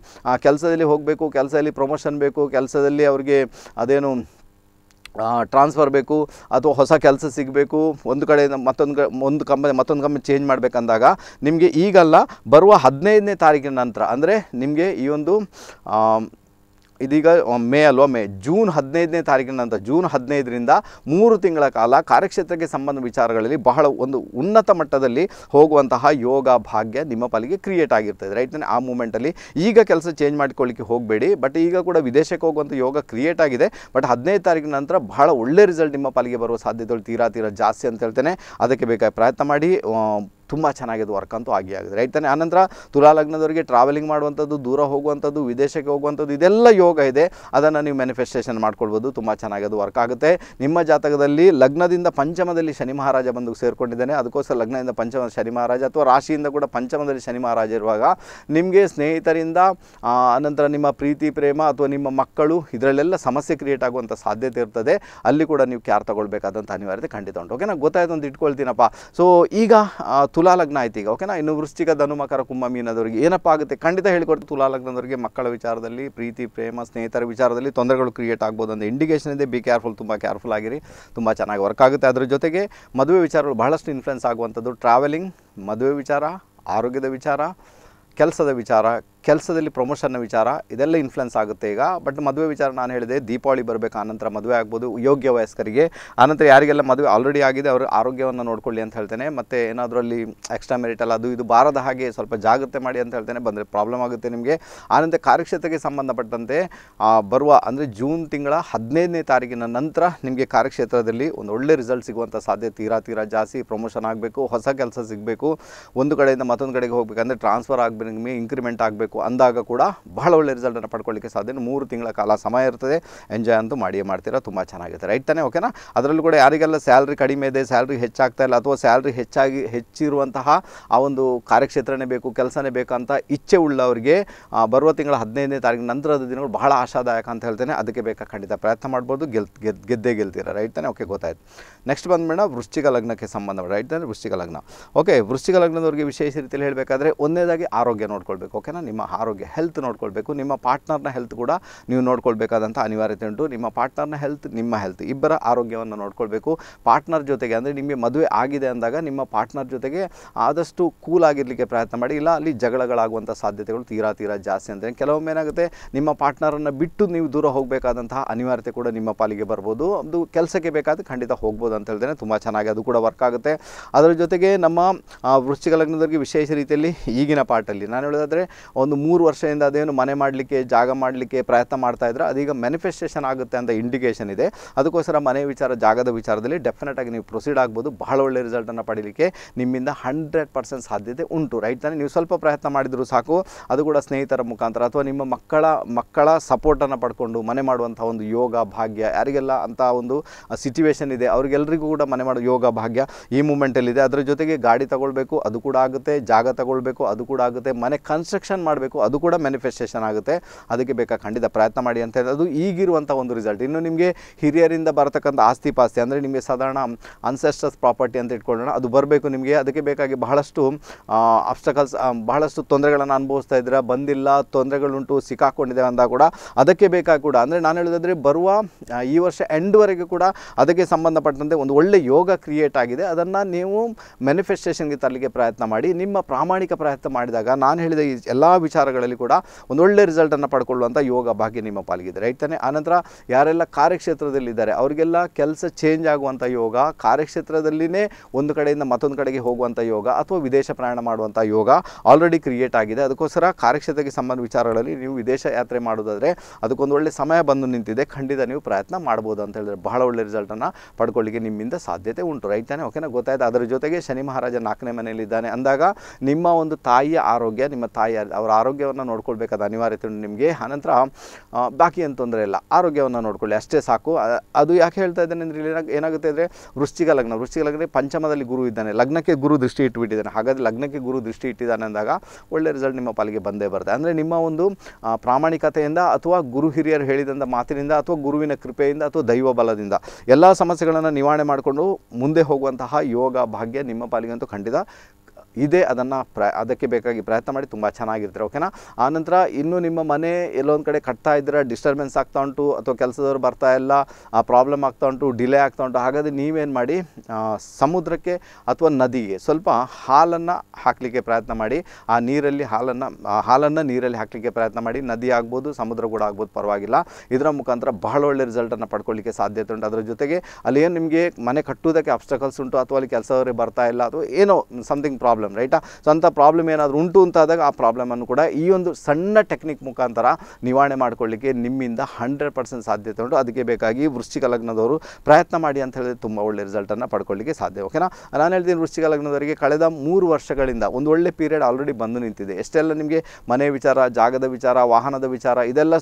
ಕೆಲಸದಲ್ಲಿ ಹೋಗಬೇಕು ಕೆಲಸದಲ್ಲಿ ಪ್ರಮೋಷನ್ ಬೇಕು ಕೆಲಸದಲ್ಲಿ ಅವ್ರಿಗೆ ಅದೇನು ಟ್ರಾನ್ಸ್ಫರ್ ಬೇಕು ಅಥವಾ ಹೊಸ ಕೆಲಸ ಸಿಗಬೇಕು ಒಂದು ಕಡೆ ಮತ್ತೊಂದು ಒಂದು ಕಂಪನಿ ಮತ್ತೊಂದು ಕಂಪನಿ ಚೇಂಜ್ ಮಾಡಬೇಕಂದಾಗ ನಿಮಗೆ ಈಗಲ್ಲ ಬರುವ ಹದಿನೈದನೇ ತಾರೀಕಿನ ನಂತರ ಅಂದರೆ ನಿಮಗೆ ಈ ಒಂದು ಇದೀಗ ಮೇ ಅಲ್ವಾ ಮೇ ಜೂನ್ ಹದಿನೈದನೇ ತಾರೀಕಿನ ನಂತರ ಜೂನ್ ಹದಿನೈದರಿಂದ ಮೂರು ತಿಂಗಳ ಕಾಲ ಕಾರ್ಯಕ್ಷೇತ್ರಕ್ಕೆ ಸಂಬಂಧ ವಿಚಾರಗಳಲ್ಲಿ ಬಹಳ ಒಂದು ಉನ್ನತ ಮಟ್ಟದಲ್ಲಿ ಹೋಗುವಂತಹ ಯೋಗ ಭಾಗ್ಯ ನಿಮ್ಮ ಪಾಲಿಗೆ ಕ್ರಿಯೇಟ್ ಆಗಿರ್ತದೆ ರೈಟ್ ಆ ಮೂಮೆಂಟಲ್ಲಿ ಈಗ ಕೆಲಸ ಚೇಂಜ್ ಮಾಡ್ಕೊಳ್ಳಿಕ್ಕೆ ಹೋಗಬೇಡಿ ಬಟ್ ಈಗ ಕೂಡ ವಿದೇಶಕ್ಕೆ ಹೋಗುವಂಥ ಯೋಗ ಕ್ರಿಯೇಟ್ ಆಗಿದೆ ಬಟ್ ಹದಿನೈದು ತಾರೀಕಿನ ನಂತರ ಬಹಳ ಒಳ್ಳೆ ರಿಸಲ್ಟ್ ನಿಮ್ಮ ಪಾಲಿಗೆ ಬರುವ ಸಾಧ್ಯತೆಗಳು ತೀರಾ ತೀರಾ ಜಾಸ್ತಿ ಅಂತ ಹೇಳ್ತೇನೆ ಅದಕ್ಕೆ ಬೇಕಾದ ಪ್ರಯತ್ನ ಮಾಡಿ ತುಂಬ ಚೆನ್ನಾಗಿದೆ ವರ್ಕ್ ಅಂತೂ ಆಗಿ ಆಗಿದೆ ರೈಟ್ ತಾನೆ ಆನಂತರ ತುಲಾಲಗ್ನದವರಿಗೆ ಟ್ರಾವೆಲಿಂಗ್ ಮಾಡುವಂಥದ್ದು ದೂರ ಹೋಗುವಂಥದ್ದು ವಿದೇಶಕ್ಕೆ ಹೋಗುವಂಥದ್ದು ಇದೆಲ್ಲ ಯೋಗ ಇದೆ ಅದನ್ನು ನೀವು ಮ್ಯಾನಿಫೆಸ್ಟೇಷನ್ ಮಾಡ್ಕೊಳ್ಬೋದು ತುಂಬ ಅದು ವರ್ಕ್ ಆಗುತ್ತೆ ನಿಮ್ಮ ಜಾತಕದಲ್ಲಿ ಲಗ್ನದಿಂದ ಪಂಚಮದಲ್ಲಿ ಶನಿ ಮಹಾರಾಜ ಬಂದು ಸೇರಿಕೊಂಡಿದ್ದಾನೆ ಅದಕ್ಕೋಸ್ಕರ ಲಗ್ನದಿಂದ ಪಂಚಮ ಶನಿ ಮಹಾರಾಜ ಅಥವಾ ರಾಶಿಯಿಂದ ಕೂಡ ಪಂಚಮದಲ್ಲಿ ಶನಿ ಮಹಾರಾಜ ಇರುವಾಗ ನಿಮಗೆ ಸ್ನೇಹಿತರಿಂದ ಆನಂತರ ನಿಮ್ಮ ಪ್ರೀತಿ ಪ್ರೇಮ ಅಥವಾ ನಿಮ್ಮ ಮಕ್ಕಳು ಇದರಲ್ಲೆಲ್ಲ ಸಮಸ್ಯೆ ಕ್ರಿಯೇಟ್ ಆಗುವಂಥ ಸಾಧ್ಯತೆ ಇರ್ತದೆ ಅಲ್ಲಿ ಕೂಡ ನೀವು ಕ್ಯಾರ್ ತಗೊಳ್ಬೇಕಾದಂಥ ಅನಿವಾರ್ಯತೆ ಖಂಡಿತ ಉಂಟು ನಾನು ಗೊತ್ತಾಯ್ತು ಅಂತ ಇಟ್ಕೊಳ್ತೀನಪ್ಪ ಸೊ ಈಗ ತುಲಾ ಲಗ್ನ ಆಯ್ತು ಈಗ ಓಕೆನಾ ಇನ್ನು ವೃಶ್ಚಿಕ ಧನು ಮಕರ ಕುಂಭ ಮೀನದವರಿಗೆ ಏನಪ್ಪ ಆಗುತ್ತೆ ಖಂಡಿತ ಹೇಳಿಕೊಡ್ತು ತುಲಾ ಲಗ್ನದವರಿಗೆ ಮಕ್ಕಳ ವಿಚಾರದಲ್ಲಿ ಪ್ರೀತಿ ಪ್ರೇಮ ಸ್ನೇಹಿತರ ವಿಚಾರದಲ್ಲಿ ತೊಂದರೆಗಳು ಕ್ರಿಯೇಟ್ ಆಗ್ಬೋದು ಅಂತ ಇಂಡಿಕೇಷನ್ ಇದೆ ಬಿ ಕೇರ್ಫುಲ್ ತುಂಬ ಕೇರ್ಫುಲ್ ಆಗಿರಿ ತುಂಬ ಚೆನ್ನಾಗಿ ವರ್ಕ್ ಆಗುತ್ತೆ ಅದರ ಜೊತೆಗೆ ಮದುವೆ ವಿಚಾರಗಳು ಬಹಳಷ್ಟು ಇನ್ಫ್ಲುಯೆನ್ಸ್ ಆಗುವಂಥದ್ದು ಟ್ರಾವೆಲಿಂಗ್ ಮದುವೆ ವಿಚಾರ ಆರೋಗ್ಯದ ವಿಚಾರ ಕೆಲಸದ ವಿಚಾರ ಕೆಲಸದಲ್ಲಿ ಪ್ರಮೋಷನ್ನ ವಿಚಾರ ಇದೆಲ್ಲ ಇನ್ಫ್ಲುಯೆನ್ಸ್ ಆಗುತ್ತೆ ಈಗ ಬಟ್ ಮದುವೆ ವಿಚಾರ ನಾನು ಹೇಳಿದೆ ದೀಪಾವಳಿ ಬರಬೇಕು ಆನಂತರ ಮದುವೆ ಆಗ್ಬೋದು ಯೋಗ್ಯ ವಯಸ್ಕರಿಗೆ ಆನಂತರ ಯಾರಿಗೆಲ್ಲ ಮದುವೆ ಆಲ್ರೆಡಿ ಆಗಿದೆ ಅವರು ಆರೋಗ್ಯವನ್ನು ನೋಡ್ಕೊಳ್ಳಿ ಅಂತ ಹೇಳ್ತೇನೆ ಮತ್ತು ಏನಾದರಲ್ಲಿ ಎಕ್ಸ್ಟ್ರಾ ಮೆರಿಟಲ್ ಅದು ಇದು ಬಾರದ ಹಾಗೆ ಸ್ವಲ್ಪ ಜಾಗ್ರತೆ ಮಾಡಿ ಅಂತ ಹೇಳ್ತೇನೆ ಬಂದರೆ ಪ್ರಾಬ್ಲಮ್ ಆಗುತ್ತೆ ನಿಮಗೆ ಆನಂತರ ಕಾರ್ಯಕ್ಷೇತ್ರಕ್ಕೆ ಸಂಬಂಧಪಟ್ಟಂತೆ ಬರುವ ಅಂದರೆ ಜೂನ್ ತಿಂಗಳ ಹದಿನೈದನೇ ತಾರೀಕಿನ ನಂತರ ನಿಮಗೆ ಕಾರ್ಯಕ್ಷೇತ್ರದಲ್ಲಿ ಒಂದು ಒಳ್ಳೆ ರಿಸಲ್ಟ್ ಸಿಗುವಂಥ ಸಾಧ್ಯತೆ ತೀರಾ ತೀರಾ ಜಾಸ್ತಿ ಪ್ರಮೋಷನ್ ಆಗಬೇಕು ಹೊಸ ಕೆಲಸ ಸಿಗಬೇಕು ಒಂದು ಕಡೆಯಿಂದ ಮತ್ತೊಂದು ಕಡೆಗೆ ಹೋಗಬೇಕಂದ್ರೆ ಟ್ರಾನ್ಸ್ಫರ್ ಆಗಬೇಕು ನಿಮಗೆ ಇಂಕ್ರಿಮೆಂಟ್ ಆಗಬೇಕು ಮಾಡಬೇಕು ಅಂದಾಗ ಕೂಡ ಬಹಳ ಒಳ್ಳೆ ರಿಸಲ್ಟನ್ನು ಪಡ್ಕೊಳ್ಳಿಕ್ಕೆ ಸಾಧ್ಯ ಮೂರು ತಿಂಗಳ ಕಾಲ ಸಮಯ ಇರ್ತದೆ ಎಂಜಾಯ್ ಅಂತೂ ಮಾಡಿಯೇ ಮಾಡ್ತೀರಾ ತುಂಬ ಚೆನ್ನಾಗಿರುತ್ತೆ ರೈಟ್ ತಾನೇ ಓಕೆನಾ ಅದರಲ್ಲೂ ಕೂಡ ಯಾರಿಗೆಲ್ಲ ಸ್ಯಾಲ್ರಿ ಕಡಿಮೆ ಇದೆ ಸ್ಯಾಲ್ರಿ ಹೆಚ್ಚಾಗ್ತಾ ಇಲ್ಲ ಅಥವಾ ಸ್ಯಾಲ್ರಿ ಹೆಚ್ಚಾಗಿ ಹೆಚ್ಚಿರುವಂತಹ ಆ ಒಂದು ಕಾರ್ಯಕ್ಷೇತ್ರನೇ ಬೇಕು ಕೆಲಸನೇ ಬೇಕು ಅಂತ ಇಚ್ಛೆ ಉಳ್ಳವರಿಗೆ ಬರುವ ತಿಂಗಳ ಹದಿನೈದನೇ ತಾರೀಕು ನಂತರದ ದಿನಗಳು ಬಹಳ ಆಶಾದಾಯಕ ಅಂತ ಹೇಳ್ತೇನೆ ಅದಕ್ಕೆ ಬೇಕಾ ಖಂಡಿತ ಪ್ರಯತ್ನ ಮಾಡ್ಬೋದು ಗೆಲ್ ಗೆದ್ದೇ ಗೆಲ್ತೀರಾ ರೈಟ್ ತಾನೇ ಓಕೆ ಗೊತ್ತಾಯ್ತು ನೆಕ್ಸ್ಟ್ ಬಂದ್ಮೇಲೆ ವೃಶ್ಚಿಕ ಲಗ್ನಕ್ಕೆ ಸಂಬಂಧ ರೈಟ್ ತಾನೆ ವೃಶ್ಚಿಕ ಲಗ್ನ ಓಕೆ ವೃಶ್ಚಿಕ ಲಗ್ನದವರಿಗೆ ವಿಶೇಷ ರೀತಿಯಲ್ಲಿ ಹೇಳಬೇಕಾದ್ರೆ ಒಂದನೇದಾಗಿ ಆರೋಗ್ಯ ನೋಡ್ಕೊಳ್ಬೇಕು ಓಕೆನಾ ನಿಮ್ಮ ನಿಮ್ಮ ಆರೋಗ್ಯ ಹೆಲ್ತ್ ನೋಡ್ಕೊಳ್ಬೇಕು ನಿಮ್ಮ ಪಾರ್ಟ್ನರ್ನ ಹೆಲ್ತ್ ಕೂಡ ನೀವು ನೋಡ್ಕೊಳ್ಬೇಕಾದಂಥ ಅನಿವಾರ್ಯತೆ ಉಂಟು ನಿಮ್ಮ ಪಾರ್ಟ್ನರ್ನ ಹೆಲ್ತ್ ನಿಮ್ಮ ಹೆಲ್ತ್ ಇಬ್ಬರ ಆರೋಗ್ಯವನ್ನು ನೋಡ್ಕೊಳ್ಬೇಕು ಪಾರ್ಟ್ನರ್ ಜೊತೆಗೆ ಅಂದರೆ ನಿಮಗೆ ಮದುವೆ ಆಗಿದೆ ಅಂದಾಗ ನಿಮ್ಮ ಪಾರ್ಟ್ನರ್ ಜೊತೆಗೆ ಆದಷ್ಟು ಕೂಲ್ ಆಗಿರಲಿಕ್ಕೆ ಪ್ರಯತ್ನ ಮಾಡಿ ಇಲ್ಲ ಅಲ್ಲಿ ಜಗಳಗಳಾಗುವಂಥ ಸಾಧ್ಯತೆಗಳು ತೀರಾ ತೀರಾ ಜಾಸ್ತಿ ಅಂದರೆ ಕೆಲವೊಮ್ಮೆ ಏನಾಗುತ್ತೆ ನಿಮ್ಮ ಪಾರ್ಟ್ನರನ್ನು ಬಿಟ್ಟು ನೀವು ದೂರ ಹೋಗಬೇಕಾದಂತಹ ಅನಿವಾರ್ಯತೆ ಕೂಡ ನಿಮ್ಮ ಪಾಲಿಗೆ ಬರ್ಬೋದು ಅದು ಕೆಲಸಕ್ಕೆ ಬೇಕಾದ ಖಂಡಿತ ಹೋಗ್ಬೋದು ಅಂತ ಹೇಳಿದ್ರೆ ತುಂಬ ಚೆನ್ನಾಗಿ ಅದು ಕೂಡ ವರ್ಕ್ ಆಗುತ್ತೆ ಅದರ ಜೊತೆಗೆ ನಮ್ಮ ವೃಶ್ಚಿಕ ವಿಶೇಷ ರೀತಿಯಲ್ಲಿ ಈಗಿನ ಪಾರ್ಟಲ್ಲಿ ನಾನು ಹೇಳೋದಾದರೆ ಒಂದು ಒಂದು ಮೂರು ವರ್ಷದಿಂದ ಅದೇನು ಮನೆ ಮಾಡಲಿಕ್ಕೆ ಜಾಗ ಮಾಡಲಿಕ್ಕೆ ಪ್ರಯತ್ನ ಮಾಡ್ತಾ ಇದ್ರೆ ಅದೀಗ ಮ್ಯಾನಿಫೆಸ್ಟೇಷನ್ ಆಗುತ್ತೆ ಅಂತ ಇಂಡಿಕೇಷನ್ ಇದೆ ಅದಕ್ಕೋಸ್ಕರ ಮನೆ ವಿಚಾರ ಜಾಗದ ವಿಚಾರದಲ್ಲಿ ಡೆಫಿನೆಟ್ ಆಗಿ ನೀವು ಪ್ರೊಸೀಡ್ ಆಗ್ಬೋದು ಬಹಳ ಒಳ್ಳೆ ರಿಸಲ್ಟನ್ನು ಪಡೀಲಿಕ್ಕೆ ನಿಮ್ಮಿಂದ ಹಂಡ್ರೆಡ್ ಪರ್ಸೆಂಟ್ ಸಾಧ್ಯತೆ ಉಂಟು ರೈಟ್ ತಾನೆ ನೀವು ಸ್ವಲ್ಪ ಪ್ರಯತ್ನ ಮಾಡಿದರೂ ಸಾಕು ಅದು ಕೂಡ ಸ್ನೇಹಿತರ ಮುಖಾಂತರ ಅಥವಾ ನಿಮ್ಮ ಮಕ್ಕಳ ಮಕ್ಕಳ ಸಪೋರ್ಟನ್ನು ಪಡ್ಕೊಂಡು ಮನೆ ಮಾಡುವಂಥ ಒಂದು ಯೋಗ ಭಾಗ್ಯ ಯಾರಿಗೆಲ್ಲ ಅಂತ ಒಂದು ಸಿಚುವೇಶನ್ ಇದೆ ಅವ್ರಿಗೆಲ್ಲರಿಗೂ ಕೂಡ ಮನೆ ಮಾಡೋ ಯೋಗ ಭಾಗ್ಯ ಈ ಮೂಮೆಂಟಲ್ಲಿದೆ ಅದರ ಜೊತೆಗೆ ಗಾಡಿ ತಗೊಳ್ಬೇಕು ಅದು ಕೂಡ ಆಗುತ್ತೆ ಜಾಗ ತಗೊಳ್ಬೇಕು ಅದು ಕೂಡ ಆಗುತ್ತೆ ಮನೆ ಕನ್ಸ್ಟ್ರಕ್ಷನ್ ಮಾಡಬೇಕು ಮಾಡಬೇಕು ಅದು ಕೂಡ ಮ್ಯಾನಿಫೆಸ್ಟೇಷನ್ ಆಗುತ್ತೆ ಅದಕ್ಕೆ ಬೇಕಾ ಖಂಡಿತ ಪ್ರಯತ್ನ ಮಾಡಿ ಅಂತ ಹೇಳಿ ಅದು ಈಗಿರುವಂಥ ಒಂದು ರಿಸಲ್ಟ್ ಇನ್ನು ನಿಮಗೆ ಹಿರಿಯರಿಂದ ಬರತಕ್ಕಂಥ ಆಸ್ತಿ ಪಾಸ್ತಿ ಅಂದರೆ ನಿಮಗೆ ಸಾಧಾರಣ ಅನ್ಸೆಸ್ಟರ್ಸ್ ಪ್ರಾಪರ್ಟಿ ಅಂತ ಇಟ್ಕೊಳ್ಳೋಣ ಅದು ಬರಬೇಕು ನಿಮಗೆ ಅದಕ್ಕೆ ಬೇಕಾಗಿ ಬಹಳಷ್ಟು ಅಬ್ಸ್ಟಕಲ್ಸ್ ಬಹಳಷ್ಟು ತೊಂದರೆಗಳನ್ನು ಅನುಭವಿಸ್ತಾ ಇದ್ದೀರ ಬಂದಿಲ್ಲ ತೊಂದರೆಗಳುಂಟು ಸಿಕ್ಕಾಕೊಂಡಿದೆ ಅಂದಾಗ ಕೂಡ ಅದಕ್ಕೆ ಬೇಕಾಗಿ ಕೂಡ ಅಂದರೆ ನಾನು ಹೇಳೋದಾದರೆ ಬರುವ ಈ ವರ್ಷ ಎಂಡ್ವರೆಗೂ ಕೂಡ ಅದಕ್ಕೆ ಸಂಬಂಧಪಟ್ಟಂತೆ ಒಂದು ಒಳ್ಳೆ ಯೋಗ ಕ್ರಿಯೇಟ್ ಆಗಿದೆ ಅದನ್ನು ನೀವು ಮ್ಯಾನಿಫೆಸ್ಟೇಷನ್ಗೆ ತರಲಿಕ್ಕೆ ಪ್ರಯತ್ನ ಮಾಡಿ ನಿಮ್ಮ ಪ್ರಾಮಾಣಿಕ ಪ್ರಯತ್ನ ಮಾಡಿದಾಗ ನಾನು ಹೇಳಿದ ಈ ಎಲ್ಲ ವಿಚಾರಗಳಲ್ಲಿ ಕೂಡ ಒಂದೊಳ್ಳೆ ರಿಸಲ್ಟನ್ನು ಪಡ್ಕೊಳ್ಳುವಂಥ ಯೋಗ ಭಾಗ್ಯ ನಿಮ್ಮ ಪಾಲಿಗಿದೆ ರೈಟ್ ಆನಂತರ ಯಾರೆಲ್ಲ ಕಾರ್ಯಕ್ಷೇತ್ರದಲ್ಲಿದ್ದಾರೆ ಅವರಿಗೆಲ್ಲ ಕೆಲಸ ಚೇಂಜ್ ಆಗುವಂಥ ಯೋಗ ಕಾರ್ಯಕ್ಷೇತ್ರದಲ್ಲಿನೇ ಒಂದು ಕಡೆಯಿಂದ ಮತ್ತೊಂದು ಕಡೆಗೆ ಹೋಗುವಂಥ ಯೋಗ ಅಥವಾ ವಿದೇಶ ಪ್ರಯಾಣ ಮಾಡುವಂಥ ಯೋಗ ಆಲ್ರೆಡಿ ಕ್ರಿಯೇಟ್ ಆಗಿದೆ ಅದಕ್ಕೋಸ್ಕರ ಕಾರ್ಯಕ್ಷೇತ್ರಕ್ಕೆ ಸಂಬಂಧ ವಿಚಾರಗಳಲ್ಲಿ ನೀವು ವಿದೇಶ ಯಾತ್ರೆ ಮಾಡೋದಾದರೆ ಅದಕ್ಕೊಂದು ಒಳ್ಳೆ ಸಮಯ ಬಂದು ನಿಂತಿದೆ ಖಂಡಿತ ನೀವು ಪ್ರಯತ್ನ ಮಾಡ್ಬೋದು ಅಂತ ಹೇಳಿದ್ರೆ ಬಹಳ ಒಳ್ಳೆ ರಿಸಲ್ಟನ್ನು ಪಡ್ಕೊಳ್ಳಿಕ್ಕೆ ನಿಮ್ಮಿಂದ ಸಾಧ್ಯತೆ ಉಂಟು ರೈತಾನೆ ಓಕೆನಾ ಗೊತ್ತಾಯ್ತು ಅದರ ಜೊತೆಗೆ ಶನಿ ಮಹಾರಾಜ ನಾಲ್ಕನೇ ಮನೆಯಲ್ಲಿದ್ದಾನೆ ಅಂದಾಗ ನಿಮ್ಮ ಒಂದು ತಾಯಿಯ ಆರೋಗ್ಯ ನಿಮ್ಮ ತಾಯಿ ಅವರ ಆರೋಗ್ಯವನ್ನು ನೋಡ್ಕೊಳ್ಬೇಕಾದ ಅನಿವಾರ್ಯತೆ ನಿಮಗೆ ಆನಂತರ ಬಾಕಿ ಏನು ತೊಂದರೆ ಇಲ್ಲ ಆರೋಗ್ಯವನ್ನು ನೋಡ್ಕೊಳ್ಳಿ ಅಷ್ಟೇ ಸಾಕು ಅದು ಯಾಕೆ ಹೇಳ್ತಾ ಇದ್ದೇನೆ ಅಂದರೆ ಇಲ್ಲಿ ಏನಾಗುತ್ತೆ ಅಂದರೆ ವೃಷ್ಟಿಗ ಲಗ್ನ ವೃಷ್ಟಿಗ ಲಗ್ನ ಪಂಚಮದಲ್ಲಿ ಗುರು ಇದ್ದಾನೆ ಲಗ್ನಕ್ಕೆ ಗುರು ದೃಷ್ಟಿ ಇಟ್ಟುಬಿಟ್ಟಿದ್ದಾನೆ ಹಾಗಾದರೆ ಲಗ್ನಕ್ಕೆ ಗುರು ದೃಷ್ಟಿ ಇಟ್ಟಿದ್ದಾನೆ ಅಂದಾಗ ಒಳ್ಳೆ ರಿಸಲ್ಟ್ ನಿಮ್ಮ ಪಾಲಿಗೆ ಬಂದೇ ಬರುತ್ತೆ ಅಂದರೆ ನಿಮ್ಮ ಒಂದು ಪ್ರಾಮಾಣಿಕತೆಯಿಂದ ಅಥವಾ ಗುರು ಹಿರಿಯರು ಹೇಳಿದಂಥ ಮಾತಿನಿಂದ ಅಥವಾ ಗುರುವಿನ ಕೃಪೆಯಿಂದ ಅಥವಾ ದೈವ ಬಲದಿಂದ ಎಲ್ಲ ಸಮಸ್ಯೆಗಳನ್ನು ನಿವಾರಣೆ ಮಾಡಿಕೊಂಡು ಮುಂದೆ ಹೋಗುವಂತಹ ಯೋಗ ಭಾಗ್ಯ ನಿಮ್ಮ ಪಾಲಿಗಂತೂ ಖಂಡಿತ ಇದೇ ಅದನ್ನು ಪ್ರ ಅದಕ್ಕೆ ಬೇಕಾಗಿ ಪ್ರಯತ್ನ ಮಾಡಿ ತುಂಬ ಚೆನ್ನಾಗಿರ್ತಾರೆ ಓಕೆನಾ ಆನಂತರ ಇನ್ನು ನಿಮ್ಮ ಮನೆ ಎಲ್ಲೊಂದು ಕಡೆ ಕಟ್ತಾ ಇದ್ದರೆ ಡಿಸ್ಟರ್ಬೆನ್ಸ್ ಆಗ್ತಾ ಉಂಟು ಅಥವಾ ಕೆಲಸದವ್ರು ಬರ್ತಾ ಇಲ್ಲ ಆ ಪ್ರಾಬ್ಲಮ್ ಆಗ್ತಾ ಉಂಟು ಡಿಲೇ ಆಗ್ತಾ ಉಂಟು ಹಾಗಾದರೆ ನೀವೇನು ಮಾಡಿ ಸಮುದ್ರಕ್ಕೆ ಅಥವಾ ನದಿಗೆ ಸ್ವಲ್ಪ ಹಾಲನ್ನು ಹಾಕಲಿಕ್ಕೆ ಪ್ರಯತ್ನ ಮಾಡಿ ಆ ನೀರಲ್ಲಿ ಹಾಲನ್ನು ಹಾಲನ್ನು ನೀರಲ್ಲಿ ಹಾಕಲಿಕ್ಕೆ ಪ್ರಯತ್ನ ಮಾಡಿ ನದಿ ಆಗ್ಬೋದು ಸಮುದ್ರ ಕೂಡ ಆಗ್ಬೋದು ಪರವಾಗಿಲ್ಲ ಇದರ ಮುಖಾಂತರ ಬಹಳ ಒಳ್ಳೆ ರಿಸಲ್ಟನ್ನು ಪಡ್ಕೊಳ್ಳಿಕ್ಕೆ ಸಾಧ್ಯತೆ ಉಂಟು ಅದರ ಜೊತೆಗೆ ಅಲ್ಲಿ ಏನು ನಿಮಗೆ ಮನೆ ಕಟ್ಟುವುದಕ್ಕೆ ಅಬ್ಸ್ಟಕಲ್ಸ್ ಉಂಟು ಅಥವಾ ಅಲ್ಲಿ ಕೆಲಸದವರೇ ಬರ್ತಾ ಇಲ್ಲ ಅಥವಾ ಏನೋ ಸಮಥಿಂಗ್ ಪ್ರಾಬ್ಲಮ್ ಪ್ರಾಬ್ಲಮ್ ರೈಟಾ ಸೊ ಅಂಥ ಪ್ರಾಬ್ಲಮ್ ಏನಾದರೂ ಉಂಟು ಅಂತ ಆದಾಗ ಆ ಪ್ರಾಬ್ಲಮನ್ನು ಕೂಡ ಈ ಒಂದು ಸಣ್ಣ ಟೆಕ್ನಿಕ್ ಮುಖಾಂತರ ನಿವಾರಣೆ ಮಾಡಿಕೊಳ್ಳಿಕ್ಕೆ ನಿಮ್ಮಿಂದ ಹಂಡ್ರೆಡ್ ಪರ್ಸೆಂಟ್ ಸಾಧ್ಯತೆ ಉಂಟು ಅದಕ್ಕೆ ಬೇಕಾಗಿ ವೃಶ್ಚಿಕ ಲಗ್ನದವರು ಪ್ರಯತ್ನ ಮಾಡಿ ಅಂತ ಹೇಳಿದ್ರೆ ತುಂಬ ಒಳ್ಳೆ ರಿಸಲ್ಟನ್ನು ಪಡ್ಕೊಳ್ಳಿಕ್ಕೆ ಸಾಧ್ಯ ಓಕೆನಾ ನಾನು ಹೇಳ್ತೀನಿ ವೃಷ್ಟಿಕ ಲಗ್ನದವರಿಗೆ ಕಳೆದ ಮೂರು ವರ್ಷಗಳಿಂದ ಒಂದು ಒಳ್ಳೆ ಪೀರಿಯಡ್ ಆಲ್ರೆಡಿ ಬಂದು ನಿಂತಿದೆ ಎಷ್ಟೆಲ್ಲ ನಿಮಗೆ ಮನೆ ವಿಚಾರ ಜಾಗದ ವಿಚಾರ ವಾಹನದ ವಿಚಾರ ಇದೆಲ್ಲ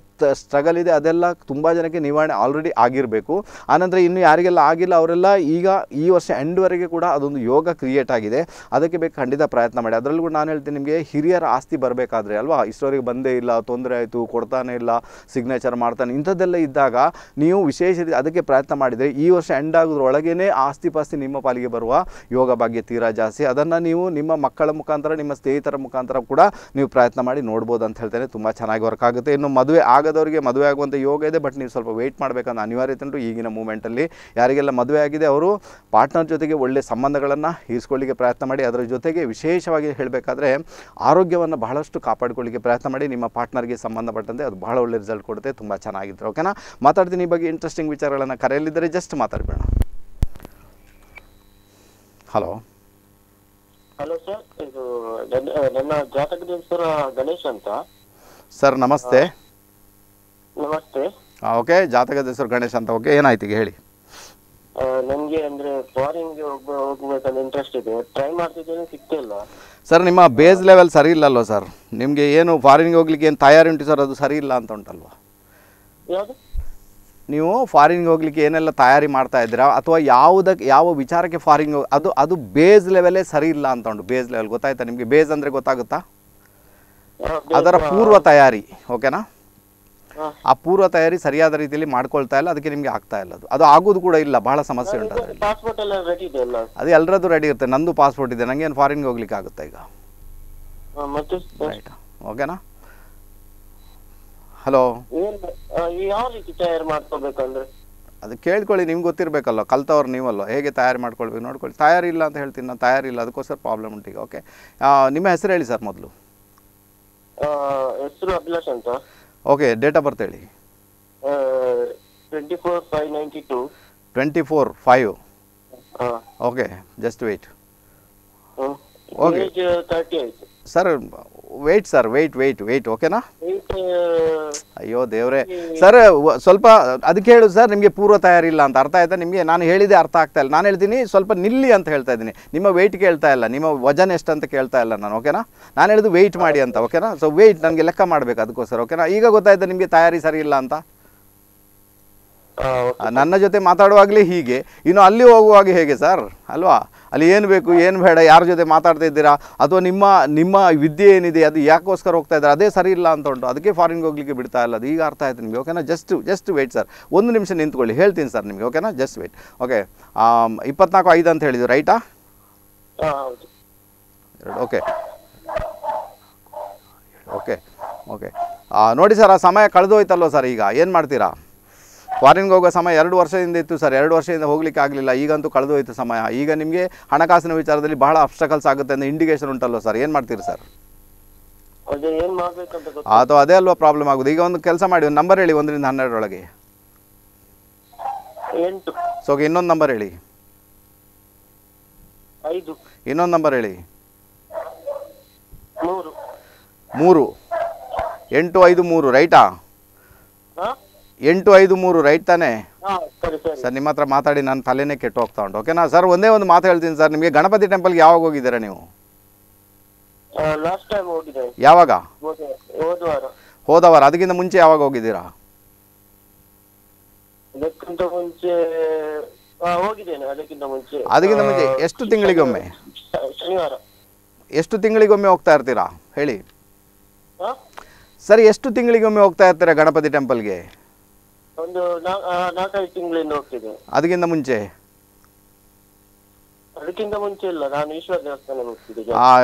ಸ್ಟ್ರಗಲ್ ಇದೆ ಅದೆಲ್ಲ ತುಂಬ ಜನಕ್ಕೆ ನಿವಾರಣೆ ಆಲ್ರೆಡಿ ಆಗಿರಬೇಕು ಆನಂತರ ಇನ್ನು ಯಾರಿಗೆಲ್ಲ ಆಗಿಲ್ಲ ಅವರೆಲ್ಲ ಈಗ ಈ ವರ್ಷ ಎಂಡ್ವರೆಗೆ ಕೂಡ ಅದೊಂದು ಯೋಗ ಕ್ರಿಯೇಟ್ ಆಗಿದೆ ಅದಕ್ಕೆ ಬೇಕು ಖಂಡಿತ ಪ್ರಯತ್ನ ಮಾಡಿ ಅದರಲ್ಲೂ ಕೂಡ ನಾನು ಹೇಳ್ತೀನಿ ನಿಮಗೆ ಹಿರಿಯರ ಆಸ್ತಿ ಬರಬೇಕಾದ್ರೆ ಅಲ್ವಾ ಇಷ್ಟೋರಿಗೆ ಬಂದೇ ಇಲ್ಲ ತೊಂದರೆ ಆಯಿತು ಕೊಡ್ತಾನೆ ಇಲ್ಲ ಸಿಗ್ನೇಚರ್ ಮಾಡ್ತಾನೆ ಇಂಥದ್ದೆಲ್ಲ ಇದ್ದಾಗ ನೀವು ವಿಶೇಷ ರೀತಿ ಅದಕ್ಕೆ ಪ್ರಯತ್ನ ಮಾಡಿದರೆ ಈ ವರ್ಷ ಎಂಡ್ ಆಗೋದ್ರೊಳಗೇ ಆಸ್ತಿ ಪಾಸ್ತಿ ನಿಮ್ಮ ಪಾಲಿಗೆ ಬರುವ ಯೋಗ ಭಾಗ್ಯ ತೀರಾ ಜಾಸ್ತಿ ಅದನ್ನು ನೀವು ನಿಮ್ಮ ಮಕ್ಕಳ ಮುಖಾಂತರ ನಿಮ್ಮ ಸ್ನೇಹಿತರ ಮುಖಾಂತರ ಕೂಡ ನೀವು ಪ್ರಯತ್ನ ಮಾಡಿ ನೋಡ್ಬೋದು ಅಂತ ಹೇಳ್ತೇನೆ ತುಂಬ ಚೆನ್ನಾಗಿ ವರ್ಕ್ ಆಗುತ್ತೆ ಇನ್ನು ಮದುವೆ ಆಗದವರಿಗೆ ಮದುವೆ ಆಗುವಂಥ ಯೋಗ ಇದೆ ಬಟ್ ನೀವು ಸ್ವಲ್ಪ ವೆಯ್ಟ್ ಮಾಡಬೇಕಂತ ಅನಿವಾರ್ಯತೆ ಉಂಟು ಈಗಿನ ಮೂಮೆಂಟಲ್ಲಿ ಯಾರಿಗೆಲ್ಲ ಮದುವೆ ಆಗಿದೆ ಅವರು ಪಾರ್ಟ್ನರ್ ಜೊತೆಗೆ ಒಳ್ಳೆಯ ಸಂಬಂಧಗಳನ್ನು ಇರಿಸ್ಕೊಳ್ಳಿಕ್ಕೆ ಪ್ರಯತ್ನ ಮಾಡಿ ಅದರ ಜೊತೆಗೆ ಜೊತೆಗೆ ವಿಶೇಷವಾಗಿ ಹೇಳಬೇಕಾದ್ರೆ ಆರೋಗ್ಯವನ್ನು ಬಹಳಷ್ಟು ಕಾಪಾಡಿಕೊಳ್ಳಿಕ್ಕೆ ಪ್ರಯತ್ನ ಮಾಡಿ ನಿಮ್ಮ ಪಾರ್ಟ್ನರ್ಗೆ ಸಂಬಂಧಪಟ್ಟಂತೆ ಅದು ಬಹಳ ಒಳ್ಳೆ ರಿಸಲ್ಟ್ ಕೊಡುತ್ತೆ ತುಂಬ ಚೆನ್ನಾಗಿದ್ದರು ಓಕೆನಾ ಮಾತಾಡ್ತೀನಿ ಈ ಬಗ್ಗೆ ಇಂಟ್ರೆಸ್ಟಿಂಗ್ ವಿಚಾರಗಳನ್ನು ಕರೆಯಲ್ಲಿದ್ದರೆ ಜಸ್ಟ್ ಮಾತಾಡಬೇಡ ಹಲೋ ಹಲೋ ಸರ್ ಇದು ನನ್ನ ಜಾತಕದ ಹೆಸರು ಅಂತ ಸರ್ ನಮಸ್ತೆ ನಮಸ್ತೆ ಓಕೆ ಜಾತಕದ ಹೆಸರು ಗಣೇಶ್ ಅಂತ ಓಕೆ ಏನಾಯ್ತು ಈಗ ಹೇಳಿ ನನಗೆ ಅಂದ್ರೆ ಫಾರಿನ್ಗೆ ಗೆ ಹೋಗ್ಬೇಕಂತ ಇಂಟ್ರೆಸ್ಟ್ ಇದೆ ಟ್ರೈ ಮಾಡ್ತಿದ್ದೇನೆ ಸಿಕ್ತಿಲ್ಲ ಸರ್ ನಿಮ್ಮ ಬೇಸ್ ಲೆವೆಲ್ ಸರಿ ಇಲ್ಲ ಅಲ್ವಾ ಸರ್ ನಿಮಗೆ ಏನು ಫಾರಿನ್ಗೆ ಹೋಗ್ಲಿಕ್ಕೆ ಏನು ತಯಾರಿ ಉಂಟು ಸರ್ ಅದು ಸರಿ ಇಲ್ಲ ಅಂತ ಉಂಟಲ್ವಾ ನೀವು ಫಾರಿನ್ಗೆ ಹೋಗ್ಲಿಕ್ಕೆ ಏನೆಲ್ಲ ತಯಾರಿ ಮಾಡ್ತಾ ಇದ್ದೀರಾ ಅಥವಾ ಯಾವುದಕ್ಕೆ ಯಾವ ವಿಚಾರಕ್ಕೆ ಫಾರಿನ್ ಅದು ಅದು ಬೇಸ್ ಲೆವೆಲೇ ಸರಿ ಇಲ್ಲ ಅಂತ ಉಂಟು ಬೇಸ್ ಲೆವೆಲ್ ಗೊತ್ತಾಯ್ತಾ ನಿಮಗೆ ಬೇಸ್ ಅಂದರೆ ಗೊತ್ತಾಗುತ್ತಾ ಅದರ ಪೂರ್ವ ತಯಾರಿ ಓಕೆನಾ ಆ ಪೂರ್ವ ತಯಾರಿ ಸರಿಯಾದ ರೀತಿಯಲ್ಲಿ ಮಾಡ್ಕೊಳ್ತಾ ಇಲ್ಲ ಅದಕ್ಕೆ ನಿಮ್ಗೆ ಆಗ್ತಾ ಇಲ್ಲ ಅದು ಅದು ಆಗೋದು ಕೂಡ ಇಲ್ಲ ಬಹಳ ಸಮಸ್ಯೆ ಉಂಟು ಅದು ಎಲ್ಲರದ್ದು ರೆಡಿ ಇರುತ್ತೆ ನಂದು ಪಾಸ್ಪೋರ್ಟ್ ಇದೆ ನಂಗೆ ಫಾರಿನ್ ಫಾರಿನ್ಗೆ ಹೋಗ್ಲಿಕ್ಕೆ ಆಗುತ್ತೆ ಈಗ ಓಕೆನಾ ಹಲೋ ಅದು ಕೇಳ್ಕೊಳ್ಳಿ ನಿಮ್ಗೆ ಗೊತ್ತಿರಬೇಕಲ್ಲ ಕಲ್ತವ್ರು ನೀವಲ್ಲ ಹೇಗೆ ತಯಾರಿ ಮಾಡ್ಕೊಳ್ಬೇಕು ನೋಡ್ಕೊಳ್ಳಿ ತಯಾರಿ ಇಲ್ಲ ಅಂತ ಹೇಳ್ತೀನಿ ನಾನು ಇಲ್ಲ ಅದಕ್ಕೋಸ್ಕರ ಪ್ರಾಬ್ಲಮ್ ಉಂಟು ಓಕೆ ನಿಮ್ಮ ಹೆಸರು ಹೇಳಿ ಸರ್ ಮೊದಲು ಹೆಸರು ಅಭಿಲಾಷ್ ಅಂತ ಓಕೆ ಡೇಟ್ ಆಫ್ ಬರ್ತ್ ಹೇಳಿ twenty four five two twenty four five okay just wait okay sir wait sir wait wait wait ಓಕೆನಾ ಅಯ್ಯೋ ದೇವ್ರೆ ಸರ್ ಸ್ವಲ್ಪ ಅದಕ್ಕೆ ಹೇಳು ಸರ್ ನಿಮಗೆ ಪೂರ್ವ ತಯಾರಿ ಇಲ್ಲ ಅಂತ ಅರ್ಥ ಆಯ್ತಾ ನಿಮಗೆ ನಾನು ಹೇಳಿದೆ ಅರ್ಥ ಆಗ್ತಾ ಇಲ್ಲ ನಾನು ಹೇಳ್ತೀನಿ ಸ್ವಲ್ಪ ನಿಲ್ಲಿ ಅಂತ ಹೇಳ್ತಾ ಇದ್ದೀನಿ ನಿಮ್ಮ ವೆಯ್ಟ್ ಕೇಳ್ತಾ ಇಲ್ಲ ನಿಮ್ಮ ವಜನ್ ಎಷ್ಟು ಅಂತ ಕೇಳ್ತಾ ಇಲ್ಲ ನಾನು ಓಕೆನಾ ನಾನು ಹೇಳಿದ್ದು ವೆಯ್ಟ್ ಮಾಡಿ ಅಂತ ಓಕೆನಾ ಸೊ ವೆಯ್ಟ್ ನನಗೆ ಲೆಕ್ಕ ಮಾಡಬೇಕು ಅದಕ್ಕೋಸ್ಕರ ಓಕೆನಾ ಈಗ ಗೊತ್ತಾಯ್ತು ನಿಮಗೆ ತಯಾರಿ ಸರಿ ಇಲ್ಲ ಅಂತ ನನ್ನ ಜೊತೆ ಮಾತಾಡುವಾಗಲೇ ಹೀಗೆ ಇನ್ನು ಅಲ್ಲಿ ಹೋಗುವಾಗ ಹೇಗೆ ಸರ್ ಅಲ್ವಾ ಅಲ್ಲಿ ಏನು ಬೇಕು ಏನು ಬೇಡ ಯಾರ ಜೊತೆ ಮಾತಾಡ್ತಾ ಇದ್ದೀರಾ ಅಥವಾ ನಿಮ್ಮ ನಿಮ್ಮ ವಿದ್ಯೆ ಏನಿದೆ ಅದು ಯಾಕೋಸ್ಕರ ಹೋಗ್ತಾ ಇದ್ದಾರೆ ಅದೇ ಸರಿ ಇಲ್ಲ ಅಂತ ಉಂಟು ಅದಕ್ಕೆ ಫಾರಿನ್ಗೆ ಹೋಗ್ಲಿಕ್ಕೆ ಬಿಡ್ತಾ ಇಲ್ಲ ಅದು ಈಗ ಅರ್ಥ ಆಯ್ತು ನಿಮಗೆ ಓಕೆನಾ ಜಸ್ಟ್ ಜಸ್ಟ್ ವೆಯ್ಟ್ ಸರ್ ಒಂದು ನಿಮಿಷ ನಿಂತ್ಕೊಳ್ಳಿ ಹೇಳ್ತೀನಿ ಸರ್ ನಿಮಗೆ ಓಕೆನಾ ಜಸ್ಟ್ ವೆಯ್ಟ್ ಓಕೆ ಇಪ್ಪತ್ನಾಲ್ಕು ಐದು ಅಂತ ಹೇಳಿದ್ದು ರೈಟಾ ಓಕೆ ಓಕೆ ಓಕೆ ನೋಡಿ ಸರ್ ಆ ಸಮಯ ಕಳೆದೋಯ್ತಲ್ವ ಸರ್ ಈಗ ಏನು ಮಾಡ್ತೀರಾ ಫಾರಿನ್ಗೆ ಹೋಗೋ ಸಮಯ ಎರಡು ವರ್ಷದಿಂದ ಇತ್ತು ಸರ್ ಎರಡು ವರ್ಷದಿಂದ ಹೋಗ್ಲಿಕ್ಕೆ ಆಗಲಿಲ್ಲ ಈಗಂತೂ ಕಳೆದು ಹೋಯಿತು ಸಮಯ ಈಗ ನಿಮಗೆ ಹಣಕಾಸಿನ ವಿಚಾರದಲ್ಲಿ ಬಹಳ ಅಪ್ಸ್ಟಕಲ್ಸ್ ಆಗುತ್ತೆ ಅಂತ ಇಂಡಿಕೇಶನ್ ಉಂಟಲ್ವ ಸರ್ ಏನು ಮಾಡ್ತೀರಿ ಸರ್ ಅಥವಾ ಅದೇ ಅಲ್ವಾ ಪ್ರಾಬ್ಲಮ್ ಆಗುದು ಈಗ ಒಂದು ಕೆಲಸ ಮಾಡಿ ಒಂದು ನಂಬರ್ ಹೇಳಿ ಒಂದರಿಂದ ಹನ್ನೆರಡರೊಳಗೆ ಸೊ ಇನ್ನೊಂದು ನಂಬರ್ ಹೇಳಿ ಇನ್ನೊಂದು ನಂಬರ್ ಹೇಳಿ ಮೂರು ಎಂಟು ಐದು ಮೂರು ರೈಟಾ ಎಂಟು ಐದು ಮೂರು ರೈಟ್ ತಾನೆ ಸರ್ ನಿಮ್ಮ ಹತ್ರ ಮಾತಾಡಿ ನಾನು ತಲೆನೇ ಕೆಟ್ಟು ಹೋಗ್ತಾ ಉಂಟು ಓಕೆನಾ ಸರ್ ಒಂದೇ ಒಂದು ಮಾತು ಹೇಳ್ತೀನಿ ಸರ್ ನಿಮಗೆ ಗಣಪತಿ ಟೆಂಪಲ್ಗೆ ಯಾವಾಗ ಹೋಗಿದ್ದೀರಾ ನೀವು ಯಾವಾಗ ಹೋದವರ ಅದಕ್ಕಿಂತ ಮುಂಚೆ ಯಾವಾಗ ಹೋಗಿದ್ದೀರಾ ಅದಕ್ಕಿಂತ ಮುಂಚೆ ಎಷ್ಟು ತಿಂಗಳಿಗೊಮ್ಮೆ ಎಷ್ಟು ತಿಂಗಳಿಗೊಮ್ಮೆ ಹೋಗ್ತಾ ಇರ್ತೀರಾ ಹೇಳಿ ಸರ್ ಎಷ್ಟು ತಿಂಗಳಿಗೊಮ್ಮೆ ಹೋಗ್ತಾ ಇರ್ತೀರಾ ಗಣಪತಿ ಟೆಂಪಲ್ಗೆ ಒಂದು ನಾಲ್ಕೈದು ತಿಂಗಳಿಂದ ಹೋಗ್ತಿದ್ದೆ ಅದಕ್ಕಿಂತ ಮುಂಚೆ ಅದಕ್ಕಿಂತ ಮುಂಚೆ ಇಲ್ಲ ನಾನು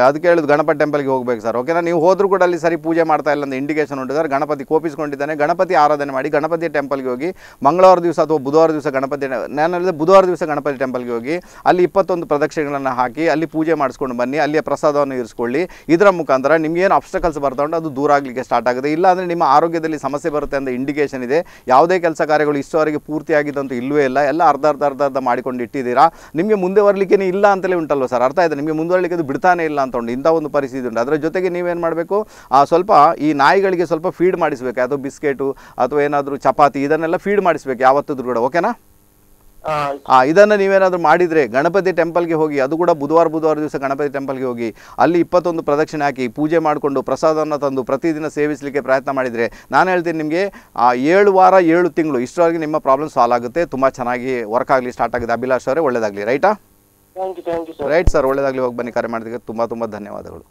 ಅದಕ್ಕೆ ಗಣಪತಿ ಟೆಂಪಲ್ಗೆ ಹೋಗ್ಬೇಕು ಸರ್ ಓಕೆನಾ ನೀವು ಹೋದ್ರು ಕೂಡ ಅಲ್ಲಿ ಸರಿ ಪೂಜೆ ಮಾಡ್ತಾ ಇಲ್ಲ ಅಂತ ಇಂಡಿಕೇಶನ್ ಉಂಟು ಸರ್ ಗಣಪತಿ ಕೋಪಿಸ್ಕೊಂಡಿದ್ದಾನೆ ಗಣಪತಿ ಆರಾಧನೆ ಮಾಡಿ ಗಣಪತಿ ಟೆಂಪಲ್ಗೆ ಹೋಗಿ ಮಂಗಳವಾರ ದಿವಸ ಅಥವಾ ಬುಧವಾರ ದಿವಸ ಗಣಪತಿ ನಾನು ಅಲ್ಲದೆ ಬುಧವಾರ ದಿವಸ ಗಣಪತಿ ಟೆಂಪಲ್ಗೆ ಹೋಗಿ ಅಲ್ಲಿ ಇಪ್ಪತ್ತೊಂದು ಪ್ರದಕ್ಷಿಣೆಗಳನ್ನು ಹಾಕಿ ಅಲ್ಲಿ ಪೂಜೆ ಮಾಡಿಸ್ಕೊಂಡು ಬನ್ನಿ ಅಲ್ಲಿಯ ಪ್ರಸಾದವನ್ನು ಇರಿಸಿಕೊಳ್ಳಿ ಇದರ ಮುಖಾಂತರ ನಿಮಗೇನು ಅಬ್ಸ್ಟಕಲ್ಸ್ ಬರ್ತಾ ಉಂಟು ಅದು ದೂರ ಆಗಲಿಕ್ಕೆ ಸ್ಟಾರ್ಟ್ ಆಗುತ್ತೆ ಇಲ್ಲ ಅಂದ್ರೆ ನಿಮ್ಮ ಆರೋಗ್ಯದಲ್ಲಿ ಸಮಸ್ಯೆ ಬರುತ್ತೆ ಅಂತ ಇಂಡಿಕೇಶನ್ ಇದೆ ಯಾವುದೇ ಕೆಲಸ ಕಾರ್ಯಗಳು ಇಷ್ಟವರೆಗೆ ಪೂರ್ತಿ ಆಗಿದ್ದಂತೂ ಇಲ್ಲವೇ ಇಲ್ಲ ಎಲ್ಲ ಅರ್ಧ ಅರ್ಧ ಅರ್ಧ ಅರ್ಧ ಮಾಡಿಕೊಂಡು ಇಟ್ಟಿದ್ದೀರಾ ನಿಮಗೆ ಮುಂದೆ ಬರಲಿಕ್ಕೆ ಇಲ್ಲ ಅಂತಲೇ ಉಂಟಲ್ವ ಸರ್ ಅರ್ಥ ಆಯ್ತು ನಿಮಗೆ ಮುಂದುವರಲಿಕ್ಕೆ ಅದು ಬಿಡ್ತಾನೆ ಇಲ್ಲ ಅಂತ ಉಂಟು ಇಂಥ ಒಂದು ಪರಿಸ್ಥಿತಿ ಉಂಟು ಅದರ ಜೊತೆಗೆ ನೀವೇನು ಮಾಡಬೇಕು ಸ್ವಲ್ಪ ಈ ನಾಯಿಗಳಿಗೆ ಸ್ವಲ್ಪ ಫೀಡ್ ಮಾಡಿಸಬೇಕು ಅದು ಬಿಸ್ಕೆಟು ಅಥವಾ ಏನಾದರೂ ಚಪಾತಿ ಇದನ್ನೆಲ್ಲ ಫೀಡ್ ಮಾಡಿಸ್ಬೇಕು ಯಾವತ್ತಿದ್ರು ಕೂಡ ಓಕೆನಾ ಆ ಇದನ್ನು ನೀವೇನಾದರೂ ಮಾಡಿದರೆ ಗಣಪತಿ ಟೆಂಪಲ್ಗೆ ಹೋಗಿ ಅದು ಕೂಡ ಬುಧವಾರ ಬುಧವಾರ ದಿವಸ ಗಣಪತಿ ಟೆಂಪಲ್ಗೆ ಹೋಗಿ ಅಲ್ಲಿ ಇಪ್ಪತ್ತೊಂದು ಪ್ರದಕ್ಷಿಣೆ ಹಾಕಿ ಪೂಜೆ ಮಾಡಿಕೊಂಡು ಪ್ರಸಾದವನ್ನು ತಂದು ಪ್ರತಿದಿನ ಸೇವಿಸಲಿಕ್ಕೆ ಪ್ರಯತ್ನ ಮಾಡಿದರೆ ನಾನು ಹೇಳ್ತೀನಿ ನಿಮಗೆ ಆ ಏಳು ವಾರ ಏಳು ತಿಂಗಳು ಇಷ್ಟರವರೆಗೆ ನಿಮ್ಮ ಪ್ರಾಬ್ಲಮ್ ಸಾಲ್ವ್ ಆಗುತ್ತೆ ತುಂಬ ಚೆನ್ನಾಗಿ ವರ್ಕ್ ಆಗಲಿ ಸ್ಟಾರ್ಟ್ ಆಗಿದೆ ಅಭಿಲಾಷ್ ಅವರೇ ಒಳ್ಳೆಯದಾಗಲಿ ರೈಟಾ ರೈಟ್ ಸರ್ ಒಳ್ಳೇದಾಗಲಿ ಹೋಗಿ ಬನ್ನಿ ಕರೆ ಮಾಡಿದ್ದಕ್ಕೆ ತುಂಬ ತುಂಬ ಧನ್ಯವಾದಗಳು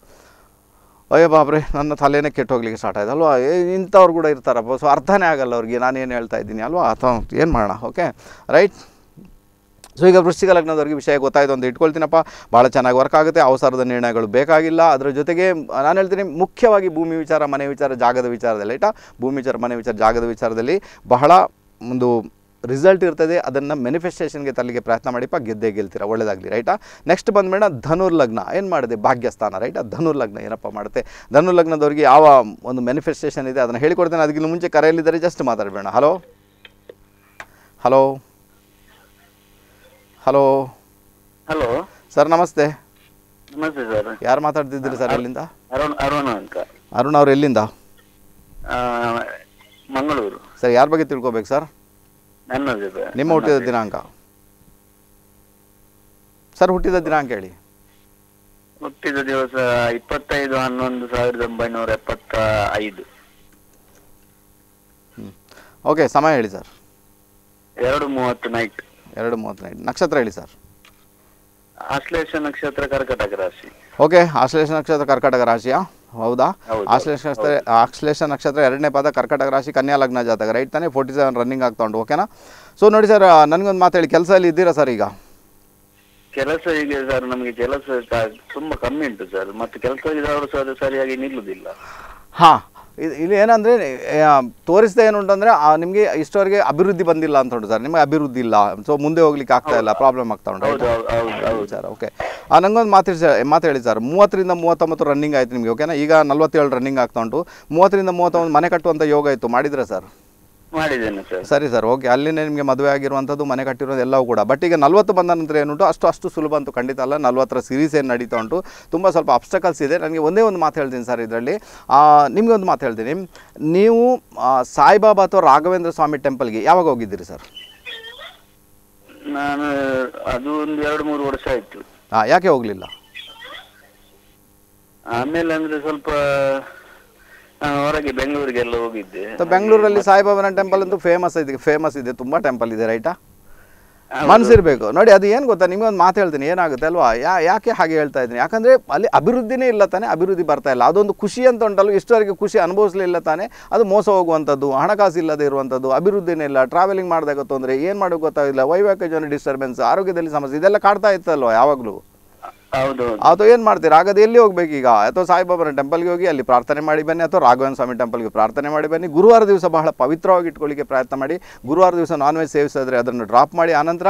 ಅಯ್ಯೋ ಬಾಬ್ರೆ ನನ್ನ ತಲೆನೇ ಕೆಟ್ಟೋಗ್ಲಿಕ್ಕೆ ಸ್ಟಾರ್ಟ್ ಆಯ್ತು ಅಲ್ವಾ ಇಂಥವ್ರು ಕೂಡ ಇರ್ತಾರಪ್ಪ ಸೊ ಅರ್ಥನೇ ಆಗಲ್ಲ ಅವ್ರಿಗೆ ನಾನೇನು ಹೇಳ್ತಾ ಇದ್ದೀನಿ ಅಲ್ವಾ ಅಥವಾ ಏನು ಮಾಡೋಣ ಓಕೆ ರೈಟ್ ಸೊ ಈಗ ವೃಶ್ಚಿಕ ಲಗ್ನದವ್ರಿಗೆ ವಿಷಯ ಗೊತ್ತಾಯಿತು ಅಂತ ಇಟ್ಕೊಳ್ತೀನಪ್ಪ ಭಾಳ ಚೆನ್ನಾಗಿ ವರ್ಕ್ ಆಗುತ್ತೆ ಅವಸರದ ನಿರ್ಣಯಗಳು ಬೇಕಾಗಿಲ್ಲ ಅದರ ಜೊತೆಗೆ ನಾನು ಹೇಳ್ತೀನಿ ಮುಖ್ಯವಾಗಿ ಭೂಮಿ ವಿಚಾರ ಮನೆ ವಿಚಾರ ಜಾಗದ ವಿಚಾರದಲ್ಲಿ ಐಟಾ ಭೂಮಿ ವಿಚಾರ ಮನೆ ವಿಚಾರ ಜಾಗದ ವಿಚಾರದಲ್ಲಿ ಬಹಳ ಒಂದು ರಿಸಲ್ಟ್ ಇರ್ತದೆ ಅದನ್ನು ಮ್ಯಾನಿಫೆಸ್ಟೇಷನ್ಗೆ ತಲ್ಲಿಗೆ ಪ್ರಯತ್ನ ಮಾಡಿಪ್ಪ ಗೆದ್ದೇ ಗೆಲ್ತೀರಾ ಒಳ್ಳೇದಾಗಲಿ ರೈಟಾ ನೆಕ್ಸ್ಟ್ ಬಂದ್ಬೇಡ ಧನುರ್ ಲಗ್ನ ಏನು ಮಾಡಿದೆ ಭಾಗ್ಯಸ್ಥಾನ ರೈಟಾ ಧನುರ್ಲಗ್ನ ಲಗ್ನ ಏನಪ್ಪ ಮಾಡುತ್ತೆ ಧನುರ್ ಯಾವ ಒಂದು ಮ್ಯಾನಿಫೆಸ್ಟೇಷನ್ ಇದೆ ಅದನ್ನು ಹೇಳಿಕೊಡ್ತೇನೆ ಅದಕ್ಕಿಂತ ಮುಂಚೆ ಕರೆಯಲ್ಲಿದ್ದಾರೆ ಜಸ್ಟ್ ಮಾತಾಡಬೇಡ hello hello hello hello sir ನಮಸ್ತೆ ನಮಸ್ತೆ ಸರ್ ಯಾರು ಮಾತಾಡ್ತಿದ್ದೀರಿ ಸರ್ ಎಲ್ಲಿಂದ ಅರುಣ್ ಅರುಣ್ ಅರುಣ್ ಅವ್ರು ಎಲ್ಲಿಂದ ಮಂಗಳೂರು ಸರ್ ಯಾರ ಬಗ್ಗೆ ತಿಳ್ಕೊಬೇಕು ಸರ್ ನನ್ನದಿದೆ ನಿಮ್ಮ ಹುಟ್ಟಿದ ದಿನಾಂಕ ಸರ್ ಹುಟ್ಟಿದ ದಿನಾಂಕ ಹೇಳಿ ಹುಟ್ಟಿದ ದಿವಸ ಇಪ್ಪತ್ತೈದು ಹನ್ನೊಂದು ಸಾವಿರದ ಒಂಬೈನೂರ ಎಪ್ಪತ್ತ ಐದು ಓಕೆ ಸಮಯ ಹೇಳಿ ಸರ್ ಎರಡು ಮೂವತ್ತು ನೈಟ್ ಎರಡು ಮೂವತ್ತು ನೈಟ್ ನಕ್ಷತ್ರ ಹೇಳಿ ಸರ್ ಆಶ್ಲೇಷ ನಕ್ಷತ್ರ ಕರ್ಕಟಕ ರಾಶಿ ಓಕೆ ಆಶ್ಲೇಷ ನಕ್ಷತ್ರ ಕರ್ಕಟಕ ರಾಶಿಯಾ ಹೌದಾ ಆಶ್ಲೇಷ ಆಶ್ಲೇಷ ನಕ್ಷತ್ರ ಎರಡನೇ ಪಾದ ಕರ್ಕಟಕ ರಾಶಿ ಕನ್ಯಾ ಲಗ್ನ ಜಾತಕ ರೈಟ್ ತಾನೇ ಫೋರ್ಟಿ ಸೆವೆನ್ ರನ್ನಿಂಗ್ ಆಗ್ತಾ ಉಂಟು ಓಕೆನಾ ಸೊ ನೋಡಿ ಸರ್ ನನಗೊಂದು ಮಾತಾಡಿ ಅಲ್ಲಿ ಇದ್ದೀರಾ ಸರ್ ಈಗ ಕೆಲಸ ಇದೆ ಸರ್ ನಮಗೆ ಕೆಲಸ ತುಂಬಾ ಕಮ್ಮಿ ಉಂಟು ಸರ್ ಮತ್ತೆ ಕೆಲಸ ಇದ್ದವರು ಸರಿಯಾಗಿ ನಿಲ್ಲುದಿಲ್ಲ ಹಾ ಇಲ್ಲಿ ಏನಂದರೆ ತೋರಿಸಿದ ಏನು ಉಂಟಂದರೆ ನಿಮಗೆ ಇಷ್ಟವರೆಗೆ ಅಭಿವೃದ್ಧಿ ಬಂದಿಲ್ಲ ಅಂತ ಉಂಟು ಸರ್ ನಿಮಗೆ ಅಭಿವೃದ್ಧಿ ಇಲ್ಲ ಸೊ ಮುಂದೆ ಹೋಗ್ಲಿಕ್ಕೆ ಆಗ್ತಾ ಇಲ್ಲ ಪ್ರಾಬ್ಲಮ್ ಆಗ್ತಾ ಉಂಟು ಸರ್ ಓಕೆ ನಂಗೊಂದು ಮಾತು ಮಾತು ಹೇಳಿ ಸರ್ ಮೂವತ್ತರಿಂದ ಮೂವತ್ತೊಂಬತ್ತು ರನ್ನಿಂಗ್ ಆಯಿತು ನಿಮಗೆ ಓಕೆನಾ ಈಗ ನಲ್ವತ್ತೇಳು ರನ್ನಿಂಗ್ ಆಗ್ತಾ ಉಂಟು ಮೂವತ್ತರಿಂದ ಮೂವತ್ತೊಂದು ಮನೆ ಕಟ್ಟುವಂಥ ಯೋಗ ಇತ್ತು ಮಾಡಿದರೆ ಸರ್ ಸರ್ ಸರಿ ಸರ್ ಓಕೆ ಅಲ್ಲಿನೇ ನಿಮಗೆ ಮದುವೆ ಆಗಿರುವಂಥದ್ದು ಮನೆ ಕಟ್ಟಿರೋದು ಎಲ್ಲವೂ ಕೂಡ ಬಟ್ ಈಗ ನಲ್ವತ್ತು ಬಂದ ನಂತರ ಏನುಂಟು ಅಷ್ಟು ಅಷ್ಟು ಸುಲಭ ಅಂತೂ ಖಂಡಿತ ಅಲ್ಲ ನಲ್ವತ್ತರ ಸೀರೀಸ್ ಏನು ನಡೀತಾ ಉಂಟು ತುಂಬ ಸ್ವಲ್ಪ ಅಬ್ಸ್ಟಕಲ್ಸ್ ಇದೆ ನನಗೆ ಒಂದೇ ಒಂದು ಮಾತು ಹೇಳ್ತೀನಿ ಸರ್ ಇದರಲ್ಲಿ ನಿಮಗೆ ಒಂದು ಮಾತು ಹೇಳ್ತೀನಿ ನೀವು ಸಾಯಿಬಾಬಾ ಅಥವಾ ರಾಘವೇಂದ್ರ ಸ್ವಾಮಿ ಟೆಂಪಲ್ಗೆ ಯಾವಾಗ ಹೋಗಿದ್ದೀರಿ ಸರ್ ನಾನು ಅದು ಒಂದು ಎರಡು ಮೂರು ವರ್ಷ ಆಯಿತು ಯಾಕೆ ಹೋಗಲಿಲ್ಲ ಆಮೇಲೆ ಅಂದರೆ ಸ್ವಲ್ಪ ಹೊರಗೆ ಬೆಂಗಳೂರಿಗೆಲ್ಲ ಹೋಗಿದ್ದೆ ಬೆಂಗಳೂರಲ್ಲಿ ಸಾಯಿಬಾಬನ ಟೆಂಪಲ್ ಅಂತೂ ಫೇಮಸ್ ಇದೆ ಫೇಮಸ್ ಇದೆ ತುಂಬಾ ಟೆಂಪಲ್ ಇದೆ ರೈಟಾ ಮನ್ಸಿರ್ಬೇಕು ನೋಡಿ ಅದು ಏನು ಗೊತ್ತಾ ನಿಮಗೆ ಒಂದು ಮಾತು ಹೇಳ್ತೀನಿ ಏನಾಗುತ್ತೆ ಅಲ್ವಾ ಯಾ ಯಾಕೆ ಹಾಗೆ ಹೇಳ್ತಾ ಇದ್ದೀನಿ ಯಾಕಂದ್ರೆ ಅಲ್ಲಿ ಅಭಿವೃದ್ಧಿನೇ ಇಲ್ಲ ತಾನೆ ಅಭಿವೃದ್ಧಿ ಬರ್ತಾ ಇಲ್ಲ ಅದೊಂದು ಖುಷಿ ಅಂತ ಉಂಟಲ್ಲ ಇಷ್ಟುವರೆಗೆ ಖುಷಿ ಅನುಭವಿಸಲಿಲ್ಲ ತಾನೆ ಅದು ಮೋಸ ಹೋಗುವಂಥದ್ದು ಹಣಕಾಸು ಇಲ್ಲದೇ ಇರುವಂಥದ್ದು ಅಭಿವೃದ್ಧಿನೇ ಇಲ್ಲ ಟ್ರಾವೆಲಿಂಗ್ ಮಾಡಿದಾಗ ತೊಂದರೆ ಏನು ಮಾಡೋಕ್ಕೆ ಗೊತ್ತಾಗಿಲ್ಲ ವೈವಾಹಿಕ ಜನ ಡಿಸ್ಟರ್ಬೆನ್ಸ್ ಆರೋಗ್ಯದಲ್ಲಿ ಸಮಸ್ಯೆ ಇದೆಲ್ಲ ಕಾಡ್ತಾ ಇತ್ತಲ್ವ ಯಾವಾಗಲೂ ಅದು ಏನ್ ಮಾಡ್ತೀರಾ ಹಾಗಾದ್ರೆ ಎಲ್ಲಿ ಹೋಗ್ಬೇಕು ಈಗ ಅಥವಾ ಸಾಯಿಬಾಬರ ಟೆಂಪಲ್ಗೆ ಹೋಗಿ ಅಲ್ಲಿ ಪ್ರಾರ್ಥನೆ ಮಾಡಿ ಬನ್ನಿ ಅಥವಾ ರಾಘವೇಂದ್ರ ಸ್ವಾಮಿ ಟೆಂಪಲ್ಗೆ ಪ್ರಾರ್ಥನೆ ಮಾಡಿ ಬನ್ನಿ ಗುರುವಾರ ದಿವಸ ಬಹಳ ಪವಿತ್ರವಾಗಿ ಇಟ್ಕೊಳ್ಳಿಕ್ಕೆ ಪ್ರಯತ್ನ ಮಾಡಿ ಗುರುವಾರ ದಿವಸ ನಾನ್ ವೆಜ್ ಸೇವಿಸಿದ್ರೆ ಅದನ್ನು ಡ್ರಾಪ್ ಮಾಡಿ ಆನಂತರ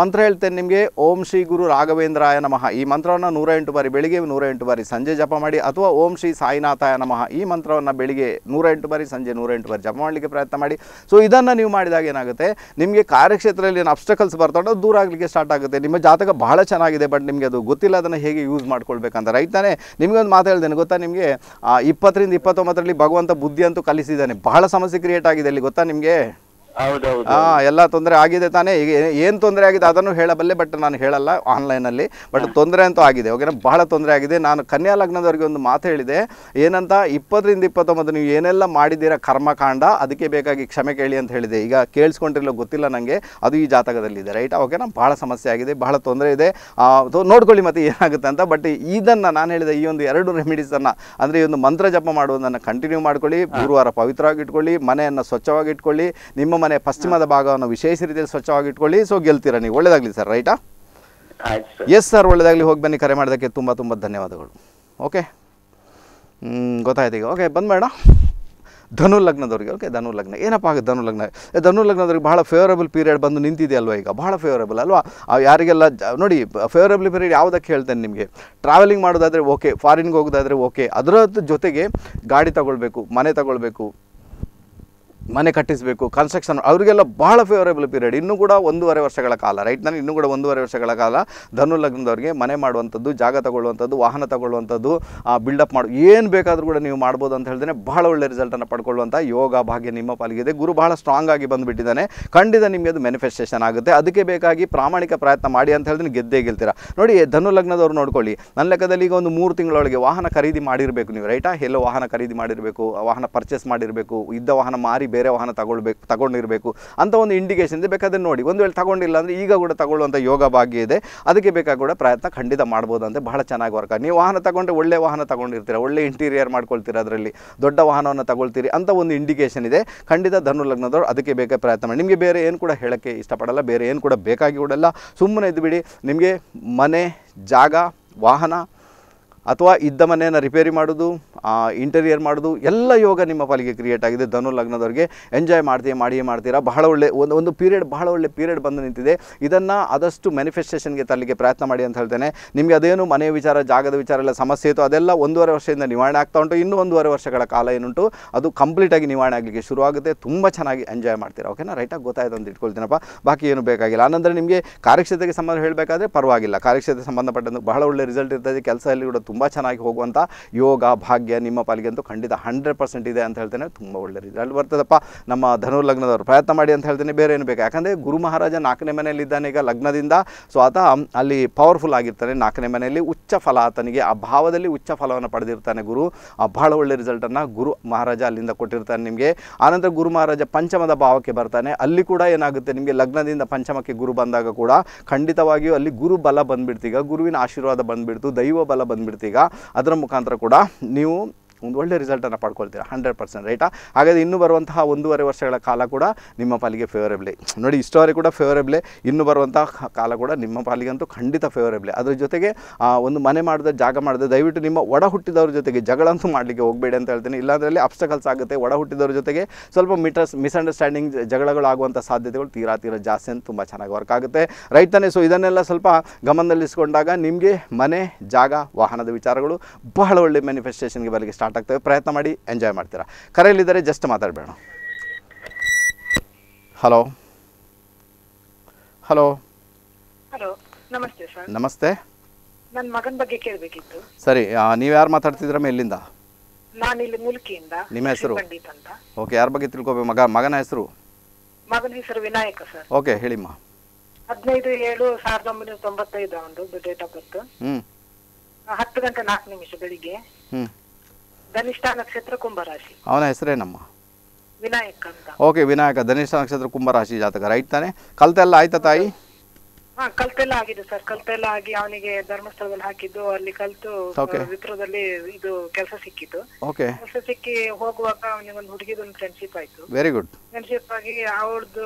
ಮಂತ್ರ ಹೇಳ್ತೇನೆ ನಿಮಗೆ ಓಂ ಶ್ರೀ ಗುರು ರಾಘವೇಂದ್ರಾಯ ನಮಃ ಈ ಮಂತ್ರವನ್ನು ನೂರ ಎಂಟು ಬಾರಿ ಬೆಳಿಗ್ಗೆ ನೂರ ಎಂಟು ಬಾರಿ ಸಂಜೆ ಜಪ ಮಾಡಿ ಅಥವಾ ಓಂ ಶ್ರೀ ಸಾಯಿನಾಥಾಯ ನಮಃ ಈ ಮಂತ್ರವನ್ನು ಬೆಳಿಗ್ಗೆ ನೂರ ಎಂಟು ಬಾರಿ ಸಂಜೆ ನೂರ ಎಂಟು ಬಾರಿ ಜಪ ಮಾಡಲಿಕ್ಕೆ ಪ್ರಯತ್ನ ಮಾಡಿ ಸೊ ಇದನ್ನು ನೀವು ಮಾಡಿದಾಗ ಏನಾಗುತ್ತೆ ನಿಮಗೆ ಕಾರ್ಯಕ್ಷೇತ್ರದಲ್ಲಿ ಏನು ಅಬ್ಸ್ಟಕಲ್ಸ್ ಅಂದ್ರೆ ದೂರ ಆಗಲಿಕ್ಕೆ ಸ್ಟಾರ್ಟ್ ಆಗುತ್ತೆ ನಿಮ್ಮ ಜಾತಕ ಬಹಳ ಚೆನ್ನಾಗಿದೆ ಬಟ್ ನಿಮಗೆ ಅದು ಗೊತ್ತಿಲ್ಲ ಅದನ್ನು ಹೇಗೆ ಯೂಸ್ ಮಾಡ್ಕೊಳ್ಬೇಕಂತ ರೈಟ್ ತಾನೇ ಒಂದು ಮಾತು ಹೇಳ್ದೇನೆ ಗೊತ್ತಾ ನಿಮಗೆ ಇಪ್ಪತ್ತರಿಂದ ಇಪ್ಪತ್ತೊಂಬತ್ತರಲ್ಲಿ ಭಗವಂತ ಬುದ್ಧಿ ಅಂತೂ ಕಲಿಸಿದ್ದಾನೆ ಬಹಳ ಸಮಸ್ಯೆ ಕ್ರಿಯೇಟ್ ಆಗಿದೆ ಅಲ್ಲಿ ಗೊತ್ತಾ ನಿಮಗೆ ಎಲ್ಲ ತೊಂದರೆ ಆಗಿದೆ ತಾನೇ ಈಗ ಏನು ತೊಂದರೆ ಆಗಿದೆ ಅದನ್ನು ಹೇಳಬಲ್ಲೆ ಬಟ್ ನಾನು ಹೇಳಲ್ಲ ಆನ್ಲೈನಲ್ಲಿ ಬಟ್ ತೊಂದರೆ ಅಂತೂ ಆಗಿದೆ ಓಕೆನಾ ಬಹಳ ತೊಂದರೆ ಆಗಿದೆ ನಾನು ಕನ್ಯಾ ಲಗ್ನದವರಿಗೆ ಒಂದು ಮಾತು ಹೇಳಿದೆ ಏನಂತ ಇಪ್ಪತ್ತರಿಂದ ಇಪ್ಪತ್ತೊಂಬತ್ತು ನೀವು ಏನೆಲ್ಲ ಮಾಡಿದ್ದೀರಾ ಕರ್ಮಕಾಂಡ ಅದಕ್ಕೆ ಬೇಕಾಗಿ ಕ್ಷಮೆ ಕೇಳಿ ಅಂತ ಹೇಳಿದೆ ಈಗ ಕೇಳಿಸ್ಕೊಂಡಿರಲೋ ಗೊತ್ತಿಲ್ಲ ನನಗೆ ಅದು ಈ ಜಾತಕದಲ್ಲಿದೆ ರೈಟ್ ಓಕೆನಾ ಭಾಳ ಸಮಸ್ಯೆ ಆಗಿದೆ ಬಹಳ ತೊಂದರೆ ಇದೆ ನೋಡ್ಕೊಳ್ಳಿ ಮತ್ತೆ ಏನಾಗುತ್ತೆ ಅಂತ ಬಟ್ ಇದನ್ನು ನಾನು ಹೇಳಿದೆ ಈ ಒಂದು ಎರಡು ರೆಮಿಡೀಸನ್ನು ಅಂದರೆ ಈ ಒಂದು ಮಂತ್ರ ಜಪ ಮಾಡುವುದನ್ನು ಕಂಟಿನ್ಯೂ ಮಾಡ್ಕೊಳ್ಳಿ ಗುರುವಾರ ಪವಿತ್ರವಾಗಿ ಇಟ್ಕೊಳ್ಳಿ ಮನೆಯನ್ನು ಸ್ವಚ್ಛವಾಗಿ ಇಟ್ಕೊಳ್ಳಿ ನಿಮ್ಮ ಮನೆ ಪಶ್ಚಿಮದ ಭಾಗವನ್ನು ವಿಶೇಷ ರೀತಿಯಲ್ಲಿ ಸ್ವಚ್ಛವಾಗಿ ಇಟ್ಕೊಳ್ಳಿ ಸೊ ಗೆಲ್ತೀರಾ ನೀವು ಒಳ್ಳೇದಾಗ್ಲಿ ಸರ್ ರೈಟಾ ಎಸ್ ಸರ್ ಒಳ್ಳೇದಾಗ್ಲಿ ಹೋಗಿ ಬನ್ನಿ ಕರೆ ಮಾಡೋದಕ್ಕೆ ತುಂಬ ತುಂಬ ಧನ್ಯವಾದಗಳು ಓಕೆ ಗೊತ್ತಾಯ್ತು ಈಗ ಓಕೆ ಬಂದ್ಬೇಡ ಧನು ಲಗ್ನದವ್ರಿಗೆ ಓಕೆ ಧನು ಲಗ್ನ ಏನಪ್ಪ ಆಗುತ್ತೆ ಧನು ಲಗ್ನ ಧನು ಲಗ್ನದವ್ರಿಗೆ ಭಾಳ ಫೇವರಬಲ್ ಪೀರಿಯಡ್ ಬಂದು ನಿಂತಿದೆ ಅಲ್ವಾ ಈಗ ಭಾಳ ಫೇವರಬಲ್ ಅಲ್ವಾ ಯಾರಿಗೆಲ್ಲ ನೋಡಿ ಫೇವರಬಲ್ ಪೀರಿಯಡ್ ಯಾವುದಕ್ಕೆ ಹೇಳ್ತೇನೆ ನಿಮಗೆ ಟ್ರಾವೆಲಿಂಗ್ ಮಾಡೋದಾದ್ರೆ ಓಕೆ ಫಾರಿನ್ಗೆ ಹೋಗೋದಾದ್ರೆ ಓಕೆ ಅದರ ಜೊತೆಗೆ ಗಾಡಿ ತಗೊಳ್ಬೇಕು ಮನೆ ತಗೊಳ್ಬೇಕು ಮನೆ ಕಟ್ಟಿಸಬೇಕು ಕನ್ಸ್ಟ್ರಕ್ಷನ್ ಅವರಿಗೆಲ್ಲ ಭಾಳ ಫೇವರೇಬಲ್ ಪೀರಿಯಡ್ ಇನ್ನೂ ಕೂಡ ಒಂದೂವರೆ ವರ್ಷಗಳ ಕಾಲ ರೈಟ್ ನಾನು ಇನ್ನೂ ಕೂಡ ಒಂದೂವರೆ ವರ್ಷಗಳ ಕಾಲ ಧನು ಮನೆ ಮಾಡುವಂಥದ್ದು ಜಾಗ ತಗೊಳ್ಳುವಂಥದ್ದು ವಾಹನ ತಗೊಳ್ಳುವಂಥದ್ದು ಬಿಲ್ಡಪ್ ಮಾಡು ಏನು ಬೇಕಾದರೂ ಕೂಡ ನೀವು ಮಾಡ್ಬೋದು ಅಂತ ಹೇಳಿದ್ರೆ ಭಾಳ ಒಳ್ಳೆ ರಿಸಲ್ಟನ್ನು ಪಡ್ಕೊಳ್ಳುವಂಥ ಯೋಗ ಭಾಗ್ಯ ನಿಮ್ಮ ಪಾಲಿಗಿದೆ ಗುರು ಭಾಳ ಸ್ಟ್ರಾಂಗ್ ಆಗಿ ಬಂದುಬಿಟ್ಟಿದ್ದಾನೆ ಖಂಡಿತ ನಿಮಗೆ ಅದು ಮ್ಯಾನಿಫೆಸ್ಟೇಷನ್ ಆಗುತ್ತೆ ಅದಕ್ಕೆ ಬೇಕಾಗಿ ಪ್ರಾಮಾಣಿಕ ಪ್ರಯತ್ನ ಮಾಡಿ ಅಂತ ಹೇಳಿದ್ರೆ ಗೆದ್ದೇ ಗೆಲ್ತೀರಾ ನೋಡಿ ಧನು ಲಗ್ನದವ್ರು ನೋಡ್ಕೊಳ್ಳಿ ನನ್ನ ಲೆಕ್ಕದಲ್ಲಿ ಈಗ ಒಂದು ಮೂರು ತಿಂಗಳೊಳಗೆ ವಾಹನ ಖರೀದಿ ಮಾಡಿರಬೇಕು ನೀವು ರೈಟಾ ಎಲ್ಲೋ ವಾಹನ ಖರೀದಿ ಮಾಡಿರಬೇಕು ವಾಹನ ಪರ್ಚೇಸ್ ಮಾಡಿರಬೇಕು ಇದ್ದ ವಾಹನ ಮಾರಿ ಬೇರೆ ವಾಹನ ತಗೊಳ್ಬೇಕು ತಗೊಂಡಿರಬೇಕು ಅಂತ ಒಂದು ಇಂಡಿಕೇಶನ್ ಇದೆ ಬೇಕಾದ್ರೆ ನೋಡಿ ಒಂದು ವೇಳೆ ತಗೊಂಡಿಲ್ಲ ಅಂದರೆ ಈಗ ಕೂಡ ತಗೊಳ್ಳುವಂಥ ಯೋಗ ಭಾಗ್ಯ ಇದೆ ಅದಕ್ಕೆ ಬೇಕಾಗಿ ಕೂಡ ಪ್ರಯತ್ನ ಖಂಡಿತ ಮಾಡ್ಬೋದು ಅಂತ ಬಹಳ ಚೆನ್ನಾಗಿ ವರ್ಕ ನೀವು ವಾಹನ ತಗೊಂಡ್ರೆ ಒಳ್ಳೆ ವಾಹನ ತಗೊಂಡಿರ್ತೀರ ಒಳ್ಳೆ ಇಂಟೀರಿಯರ್ ಮಾಡ್ಕೊಳ್ತೀರ ಅದರಲ್ಲಿ ದೊಡ್ಡ ವಾಹನವನ್ನು ತಗೊಳ್ತೀರಿ ಅಂತ ಒಂದು ಇಂಡಿಕೇಶನ್ ಇದೆ ಖಂಡಿತ ಧನು ಲಗ್ನದವರು ಅದಕ್ಕೆ ಬೇಕಾದ ಪ್ರಯತ್ನ ಮಾಡಿ ನಿಮಗೆ ಬೇರೆ ಏನು ಕೂಡ ಹೇಳೋಕ್ಕೆ ಇಷ್ಟಪಡಲ್ಲ ಬೇರೆ ಏನು ಕೂಡ ಬೇಕಾಗಿ ಕೂಡಲ್ಲ ಸುಮ್ಮನೆ ಇದ್ದುಬಿಡಿ ನಿಮಗೆ ಮನೆ ಜಾಗ ವಾಹನ ಅಥವಾ ಇದ್ದ ಮನೆಯನ್ನು ರಿಪೇರಿ ಮಾಡೋದು ಇಂಟೀರಿಯರ್ ಮಾಡೋದು ಎಲ್ಲ ಯೋಗ ನಿಮ್ಮ ಪಾಲಿಗೆ ಕ್ರಿಯೇಟ್ ಆಗಿದೆ ಧನು ಲಗ್ನದವ್ರಿಗೆ ಎಂಜಾಯ್ ಮಾಡ್ತೀಯ ಮಾಡಿಯೇ ಮಾಡ್ತೀರಾ ಬಹಳ ಒಳ್ಳೆ ಒಂದು ಒಂದು ಪೀರಿಯಡ್ ಬಹಳ ಒಳ್ಳೆ ಪೀರಿಯಡ್ ಬಂದು ನಿಂತಿದೆ ಇದನ್ನು ಆದಷ್ಟು ಮ್ಯಾನಿಫೆಸ್ಟೇಷನ್ಗೆ ತರಲಿಕ್ಕೆ ಪ್ರಯತ್ನ ಮಾಡಿ ಅಂತ ಹೇಳ್ತೇನೆ ನಿಮಗೆ ಅದೇನು ಮನೆಯ ವಿಚಾರ ಜಾಗದ ವಿಚಾರ ಎಲ್ಲ ಸಮಸ್ಯೆ ಇತ್ತು ಅದೆಲ್ಲ ಒಂದೂವರೆ ವರ್ಷದಿಂದ ನಿವಾರಣೆ ಆಗ್ತಾ ಉಂಟು ಇನ್ನೂ ಒಂದೂವರೆ ವರ್ಷಗಳ ಕಾಲ ಏನುಂಟು ಅದು ಕಂಪ್ಲೀಟಾಗಿ ನಿವಾರಣೆ ಆಗಲಿಕ್ಕೆ ಶುರುವಾಗುತ್ತೆ ತುಂಬ ಚೆನ್ನಾಗಿ ಎಂಜಾಯ್ ಮಾಡ್ತೀರಾ ಓಕೆನಾ ರೈಟಾಗಿ ಗೊತ್ತಾಯ್ತು ಅಂತ ಇಟ್ಕೊಳ್ತೀನಪ್ಪ ಬಾಕಿ ಏನು ಬೇಕಾಗಿಲ್ಲ ಆನಂದರೆ ನಿಮಗೆ ಕಾರ್ಯಕ್ಷೇತ್ರಕ್ಕೆ ಸಂಬಂಧ ಹೇಳಬೇಕಾದ್ರೆ ಪರವಾಗಿಲ್ಲ ಕಾರ್ಯಕ್ಷೇತ್ರಕ್ಕೆ ಸಂಬಂಧಪಟ್ಟಂತ ಬಹಳ ಒಳ್ಳೆ ರಿಸಲ್ಟ್ ಇರ್ತದೆ ಕೆಲಸ ಕೂಡ ತುಂಬ ಚೆನ್ನಾಗಿ ಹೋಗುವಂಥ ಯೋಗ ಭಾಗ್ಯ ನಿಮ್ಮ ಪಾಲಿಗೆ ಅಂತೂ ಖಂಡಿತ ಹಂಡ್ರೆಡ್ ಪರ್ಸೆಂಟ್ ಇದೆ ಅಂತ ಹೇಳ್ತೇನೆ ತುಂಬ ಒಳ್ಳೆ ರೀತಿ ಅಲ್ಲಿ ಬರ್ತದಪ್ಪ ನಮ್ಮ ಧನುರ್ ಲಗ್ನದವರು ಪ್ರಯತ್ನ ಮಾಡಿ ಅಂತ ಹೇಳ್ತೇನೆ ಬೇರೆ ಏನು ಬೇಕು ಯಾಕಂದರೆ ಗುರು ಮಹಾರಾಜ ನಾಲ್ಕನೇ ಮನೆಯಲ್ಲಿದ್ದಾನೆ ಈಗ ಲಗ್ನದಿಂದ ಸೊ ಆತ ಅಲ್ಲಿ ಪವರ್ಫುಲ್ ಆಗಿರ್ತಾನೆ ನಾಲ್ಕನೇ ಮನೆಯಲ್ಲಿ ಉಚ್ಚ ಫಲ ಆತನಿಗೆ ಆ ಭಾವದಲ್ಲಿ ಉಚ್ಚ ಫಲವನ್ನು ಪಡೆದಿರ್ತಾನೆ ಗುರು ಆ ಬಹಳ ಒಳ್ಳೆ ರಿಸಲ್ಟನ್ನು ಗುರು ಮಹಾರಾಜ ಅಲ್ಲಿಂದ ಕೊಟ್ಟಿರ್ತಾನೆ ನಿಮಗೆ ಆನಂತರ ಗುರು ಮಹಾರಾಜ ಪಂಚಮದ ಭಾವಕ್ಕೆ ಬರ್ತಾನೆ ಅಲ್ಲಿ ಕೂಡ ಏನಾಗುತ್ತೆ ನಿಮಗೆ ಲಗ್ನದಿಂದ ಪಂಚಮಕ್ಕೆ ಗುರು ಬಂದಾಗ ಕೂಡ ಖಂಡಿತವಾಗಿಯೂ ಅಲ್ಲಿ ಗುರು ಬಲ ಬಂದ್ಬಿಡ್ತೀಗ ಗುರುವಿನ ಆಶೀರ್ವಾದ ಬಂದ್ಬಿಡ್ತು ದೈವ ಬಲ ಬಂದ್ಬಿಡ್ತು ಈಗ ಅದರ ಮುಖಾಂತರ ಕೂಡ ನೀವು ಒಂದು ಒಳ್ಳೆ ರಿಸಲ್ಟನ್ನು ಪಡ್ಕೊಳ್ತೀರ ಹಂಡ್ರೆಡ್ ಪರ್ಸೆಂಟ್ ರೈಟಾ ಹಾಗಾದರೆ ಇನ್ನೂ ಬರುವಂತಹ ಒಂದೂವರೆ ವರ್ಷಗಳ ಕಾಲ ಕೂಡ ನಿಮ್ಮ ಪಾಲಿಗೆ ಫೇವರೇಬ್ಲೇ ನೋಡಿ ಇಷ್ಟವರೆ ಕೂಡ ಫೇವರೇಬ್ಲೇ ಇನ್ನು ಬರುವಂತಹ ಕಾಲ ಕೂಡ ನಿಮ್ಮ ಅಂತೂ ಖಂಡಿತ ಫೇವರೇಬ್ಲೇ ಅದರ ಜೊತೆಗೆ ಒಂದು ಮನೆ ಮಾಡಿದ ಜಾಗ ಮಾಡಿದೆ ದಯವಿಟ್ಟು ನಿಮ್ಮ ಒಡ ಹುಟ್ಟಿದವ್ರ ಜೊತೆಗೆ ಜಗಳಂತೂ ಮಾಡಲಿಕ್ಕೆ ಹೋಗಬೇಡಿ ಅಂತ ಹೇಳ್ತೀನಿ ಇಲ್ಲಾಂದ್ರಲ್ಲಿ ಅಬ್ಸ್ಟಕಲ್ಸ್ ಆಗುತ್ತೆ ಒಡ ಹುಟ್ಟಿದವ್ರ ಜೊತೆಗೆ ಸ್ವಲ್ಪ ಮಿಟರ್ಸ್ ಮಿಸ್ಅಂಡರ್ಸ್ಟ್ಯಾಂಡಿಂಗ್ ಜಗಳಗಳು ಸಾಧ್ಯತೆಗಳು ತೀರಾ ತೀರಾ ಜಾಸ್ತಿ ಅಂತ ತುಂಬ ಚೆನ್ನಾಗಿ ವರ್ಕ್ ಆಗುತ್ತೆ ರೈತನೇ ಸೊ ಇದನ್ನೆಲ್ಲ ಸ್ವಲ್ಪ ಗಮನದಲ್ಲಿಸ್ಕೊಂಡಾಗ ನಿಮಗೆ ಮನೆ ಜಾಗ ವಾಹನದ ವಿಚಾರಗಳು ಬಹಳ ಒಳ್ಳೆ ಮ್ಯಾನಿಫೆಸ್ಟೇಷನ್ಗೆ ಬರಲಿಕ್ಕೆ ಸ್ಟಾರ್ಟ್ ಕಾಂಟ್ಯಾಕ್ಟ್ ಪ್ರಯತ್ನ ಮಾಡಿ ಎಂಜಾಯ್ ಮಾಡ್ತೀರಾ ಕರೆಯಲ್ಲಿದ್ದರೆ ಜಸ್ಟ್ ಮಾತಾಡಬೇಡ ಹಲೋ ಹಲೋ ಹಲೋ ನಮಸ್ತೆ ಸರ್ ನಮಸ್ತೆ ನನ್ನ ಮಗನ ಬಗ್ಗೆ ಕೇಳಬೇಕಿತ್ತು ಸರಿ ನೀವು ಯಾರು ಮಾತಾಡ್ತಿದ್ರಮ್ಮ ಎಲ್ಲಿಂದ ನಾನು ಇಲ್ಲಿ ಮುಲ್ಕಿಯಿಂದ ನಿಮ್ಮ ಹೆಸರು ಓಕೆ ಯಾರ ಬಗ್ಗೆ ತಿಳ್ಕೊಬೇಕು ಮಗ ಮಗನ ಹೆಸರು ಮಗನ ಹೆಸರು ವಿನಾಯಕ ಸರ್ ಓಕೆ ಹೇಳಿಮ್ಮ ಹದಿನೈದು ಏಳು ಸಾವಿರದ ಒಂಬೈನೂರ ತೊಂಬತ್ತೈದು ಅವನು ಡೇಟ್ ಆಫ್ ಬರ್ತ್ ಹತ್ತು ಗಂಟೆ ನಾಲ್ಕು ನಿಮಿಷ ಬೆಳಿಗ್ಗೆ ಅವನ ಹೆಸರೇನಮ್ಮ ವಿನಾಯಕ ಓಕೆ ವಿನಾಯಕ ಧನಿಷ್ಠ ನಕ್ಷತ್ರ ಕುಂಭರಾಶಿ ಜಾತಕ ರೈಟ್ ತಾನೆ ಕಲ್ತೆಲ್ಲ ಆಯ್ತಾ ತಾಯಿ ಹಾ ಕಲ್ತೆಲ್ಲ ಆಗಿದೆ ಸರ್ ಕಲ್ತೆಲ್ಲ ಆಗಿ ಅವನಿಗೆ ಧರ್ಮಸ್ಥಳದಲ್ಲಿ ಹಾಕಿದ್ದು ಅಲ್ಲಿ ಕಲ್ತು ವಿಪ್ರದಲ್ಲಿ ಇದು ಕೆಲಸ ಸಿಕ್ಕಿತ್ತು ಕೆಲಸ ಸಿಕ್ಕಿ ಹೋಗುವಾಗ ಅವನಿಗೆ ಒಂದು ಹುಡುಗಿದೊಂದು ಫ್ರೆಂಡ್ಶಿಪ್ ಆಯ್ತು ವೆರಿ ಗುಡ್ ಫ್ರೆಂಡ್ಶಿಪ್ ಆಗಿ ಅವ್ರದ್ದು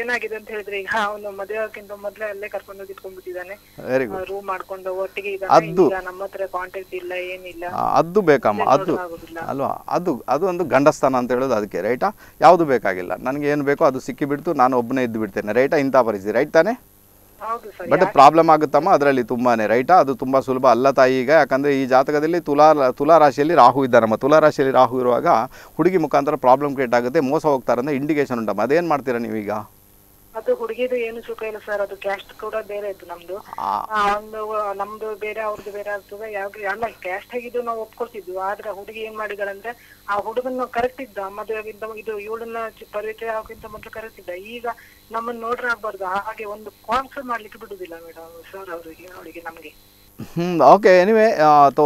ಏನಾಗಿದೆ ಅಂತ ಹೇಳಿದ್ರೆ ಈಗ ಅವನು ಮದುವೆ ಮೊದ್ಲೇ ಅಲ್ಲೇ ಕರ್ಕೊಂಡು ಹೋಗಿ ಇಟ್ಕೊಂಡ್ಬಿಟ್ಟಿದ್ದಾನೆ ರೂಮ್ ಮಾಡ್ಕೊಂಡು ಒಟ್ಟಿಗೆ ಅದು ನಮ್ಮ ಹತ್ರ ಕಾಂಟ್ಯಾಕ್ಟ್ ಇಲ್ಲ ಏನಿಲ್ಲ ಅದು ಬೇಕಮ್ಮ ಅದು ಅಲ್ವಾ ಅದು ಅದು ಒಂದು ಗಂಡಸ್ಥಾನ ಅಂತ ಹೇಳೋದು ಅದಕ್ಕೆ ರೈಟಾ ಯಾವುದು ಬೇಕಾಗಿಲ್ಲ ನನಗೆ ಏನು ಬೇಕೋ ಅದು ಸಿಕ್ಕಿಬಿಡ್ತು ನಾನು ಒಬ್ಬನೇ ಇದ್ದು ಬಿಡ್ತೇನೆ ರೈಟಾ ಇಂಥ ಪರಿಸ್ಥಿತಿ ರೈಟ್ ತಾನೇ ಬಟ್ ಪ್ರಾಬ್ಲಮ್ ಆಗುತ್ತಮ್ಮ ಅದರಲ್ಲಿ ತುಂಬಾನೇ ರೈಟಾ ಅದು ತುಂಬಾ ಸುಲಭ ಅಲ್ಲ ತಾಯಿ ಈಗ ಯಾಕಂದ್ರೆ ಈ ಜಾತಕದಲ್ಲಿ ತುಲಾ ತುಲಾ ರಾಶಿಯಲ್ಲಿ ರಾಹು ಇದ್ದಾರಮ್ಮ ತುಲಾ ರಾಶಿಯಲ್ಲಿ ರಾಹು ಇರುವಾಗ ಹುಡುಗಿ ಮುಖಾಂತರ ಪ್ರಾಬ್ಲಮ್ ಕ್ರಿಯೇಟ್ ಆಗುತ್ತೆ ಮೋಸ ಹೋಗ್ತಾರಂದ್ರೆ ಇಂಡಿಕೇಶನ್ ಉಂಟಮ್ಮ ಅದೇನ್ ಮಾಡ್ತೀರಾ ನೀವೀಗ ಅದು ಹುಡುಗಿದು ಏನು ಸುಖ ಇಲ್ಲ ಸರ್ ಅದು ಕ್ಯಾಸ್ಟ್ ಕೂಡ ಬೇರೆ ಇತ್ತು ನಮ್ದು ಆ, ಒಂದು ನಮ್ದು ಬೇರೆ ಅವ್ರದ್ದು ಬೇರೆ ಆಗ್ತದೆ ಯಾವ ಅಲ್ಲ ಕ್ಯಾಸ್ಟ್ ಆಗಿದ್ದು ನಾವು ಒಪ್ಕೊಳ್ತಿದ್ವಿ ಆದ್ರೆ ಹುಡುಗಿ ಏನ್ ಅಂದ್ರೆ ಆ ಹುಡುಗನ ಕರೆಕ್ಟಿದ್ದ ಮದುವೆಗಿಂತ ಇದು ಇವಳನ್ನ ಪರಿಚಯ ಆಗಿಂತ ಮೊದಲು ಕರೆಕ್ಟಿದ್ದ ಈಗ ನಮ್ಮನ್ನ ನೋಡ್ರೆ ಆಗ್ಬಾರ್ದು ಹಾಗೆ ಒಂದು ಕಾನ್ಸರ್ ಮಾಡ್ಲಿಕ್ಕೆ ಬಿಡುದಿಲ್ಲ ಮೇಡಮ್ ಸರ್ ಅವರಿಗೆ ಅವಳಿಗೆ ನಮ್ಗೆ ಹ್ಞೂ ಓಕೆ ಎನಿವೆ ತೋ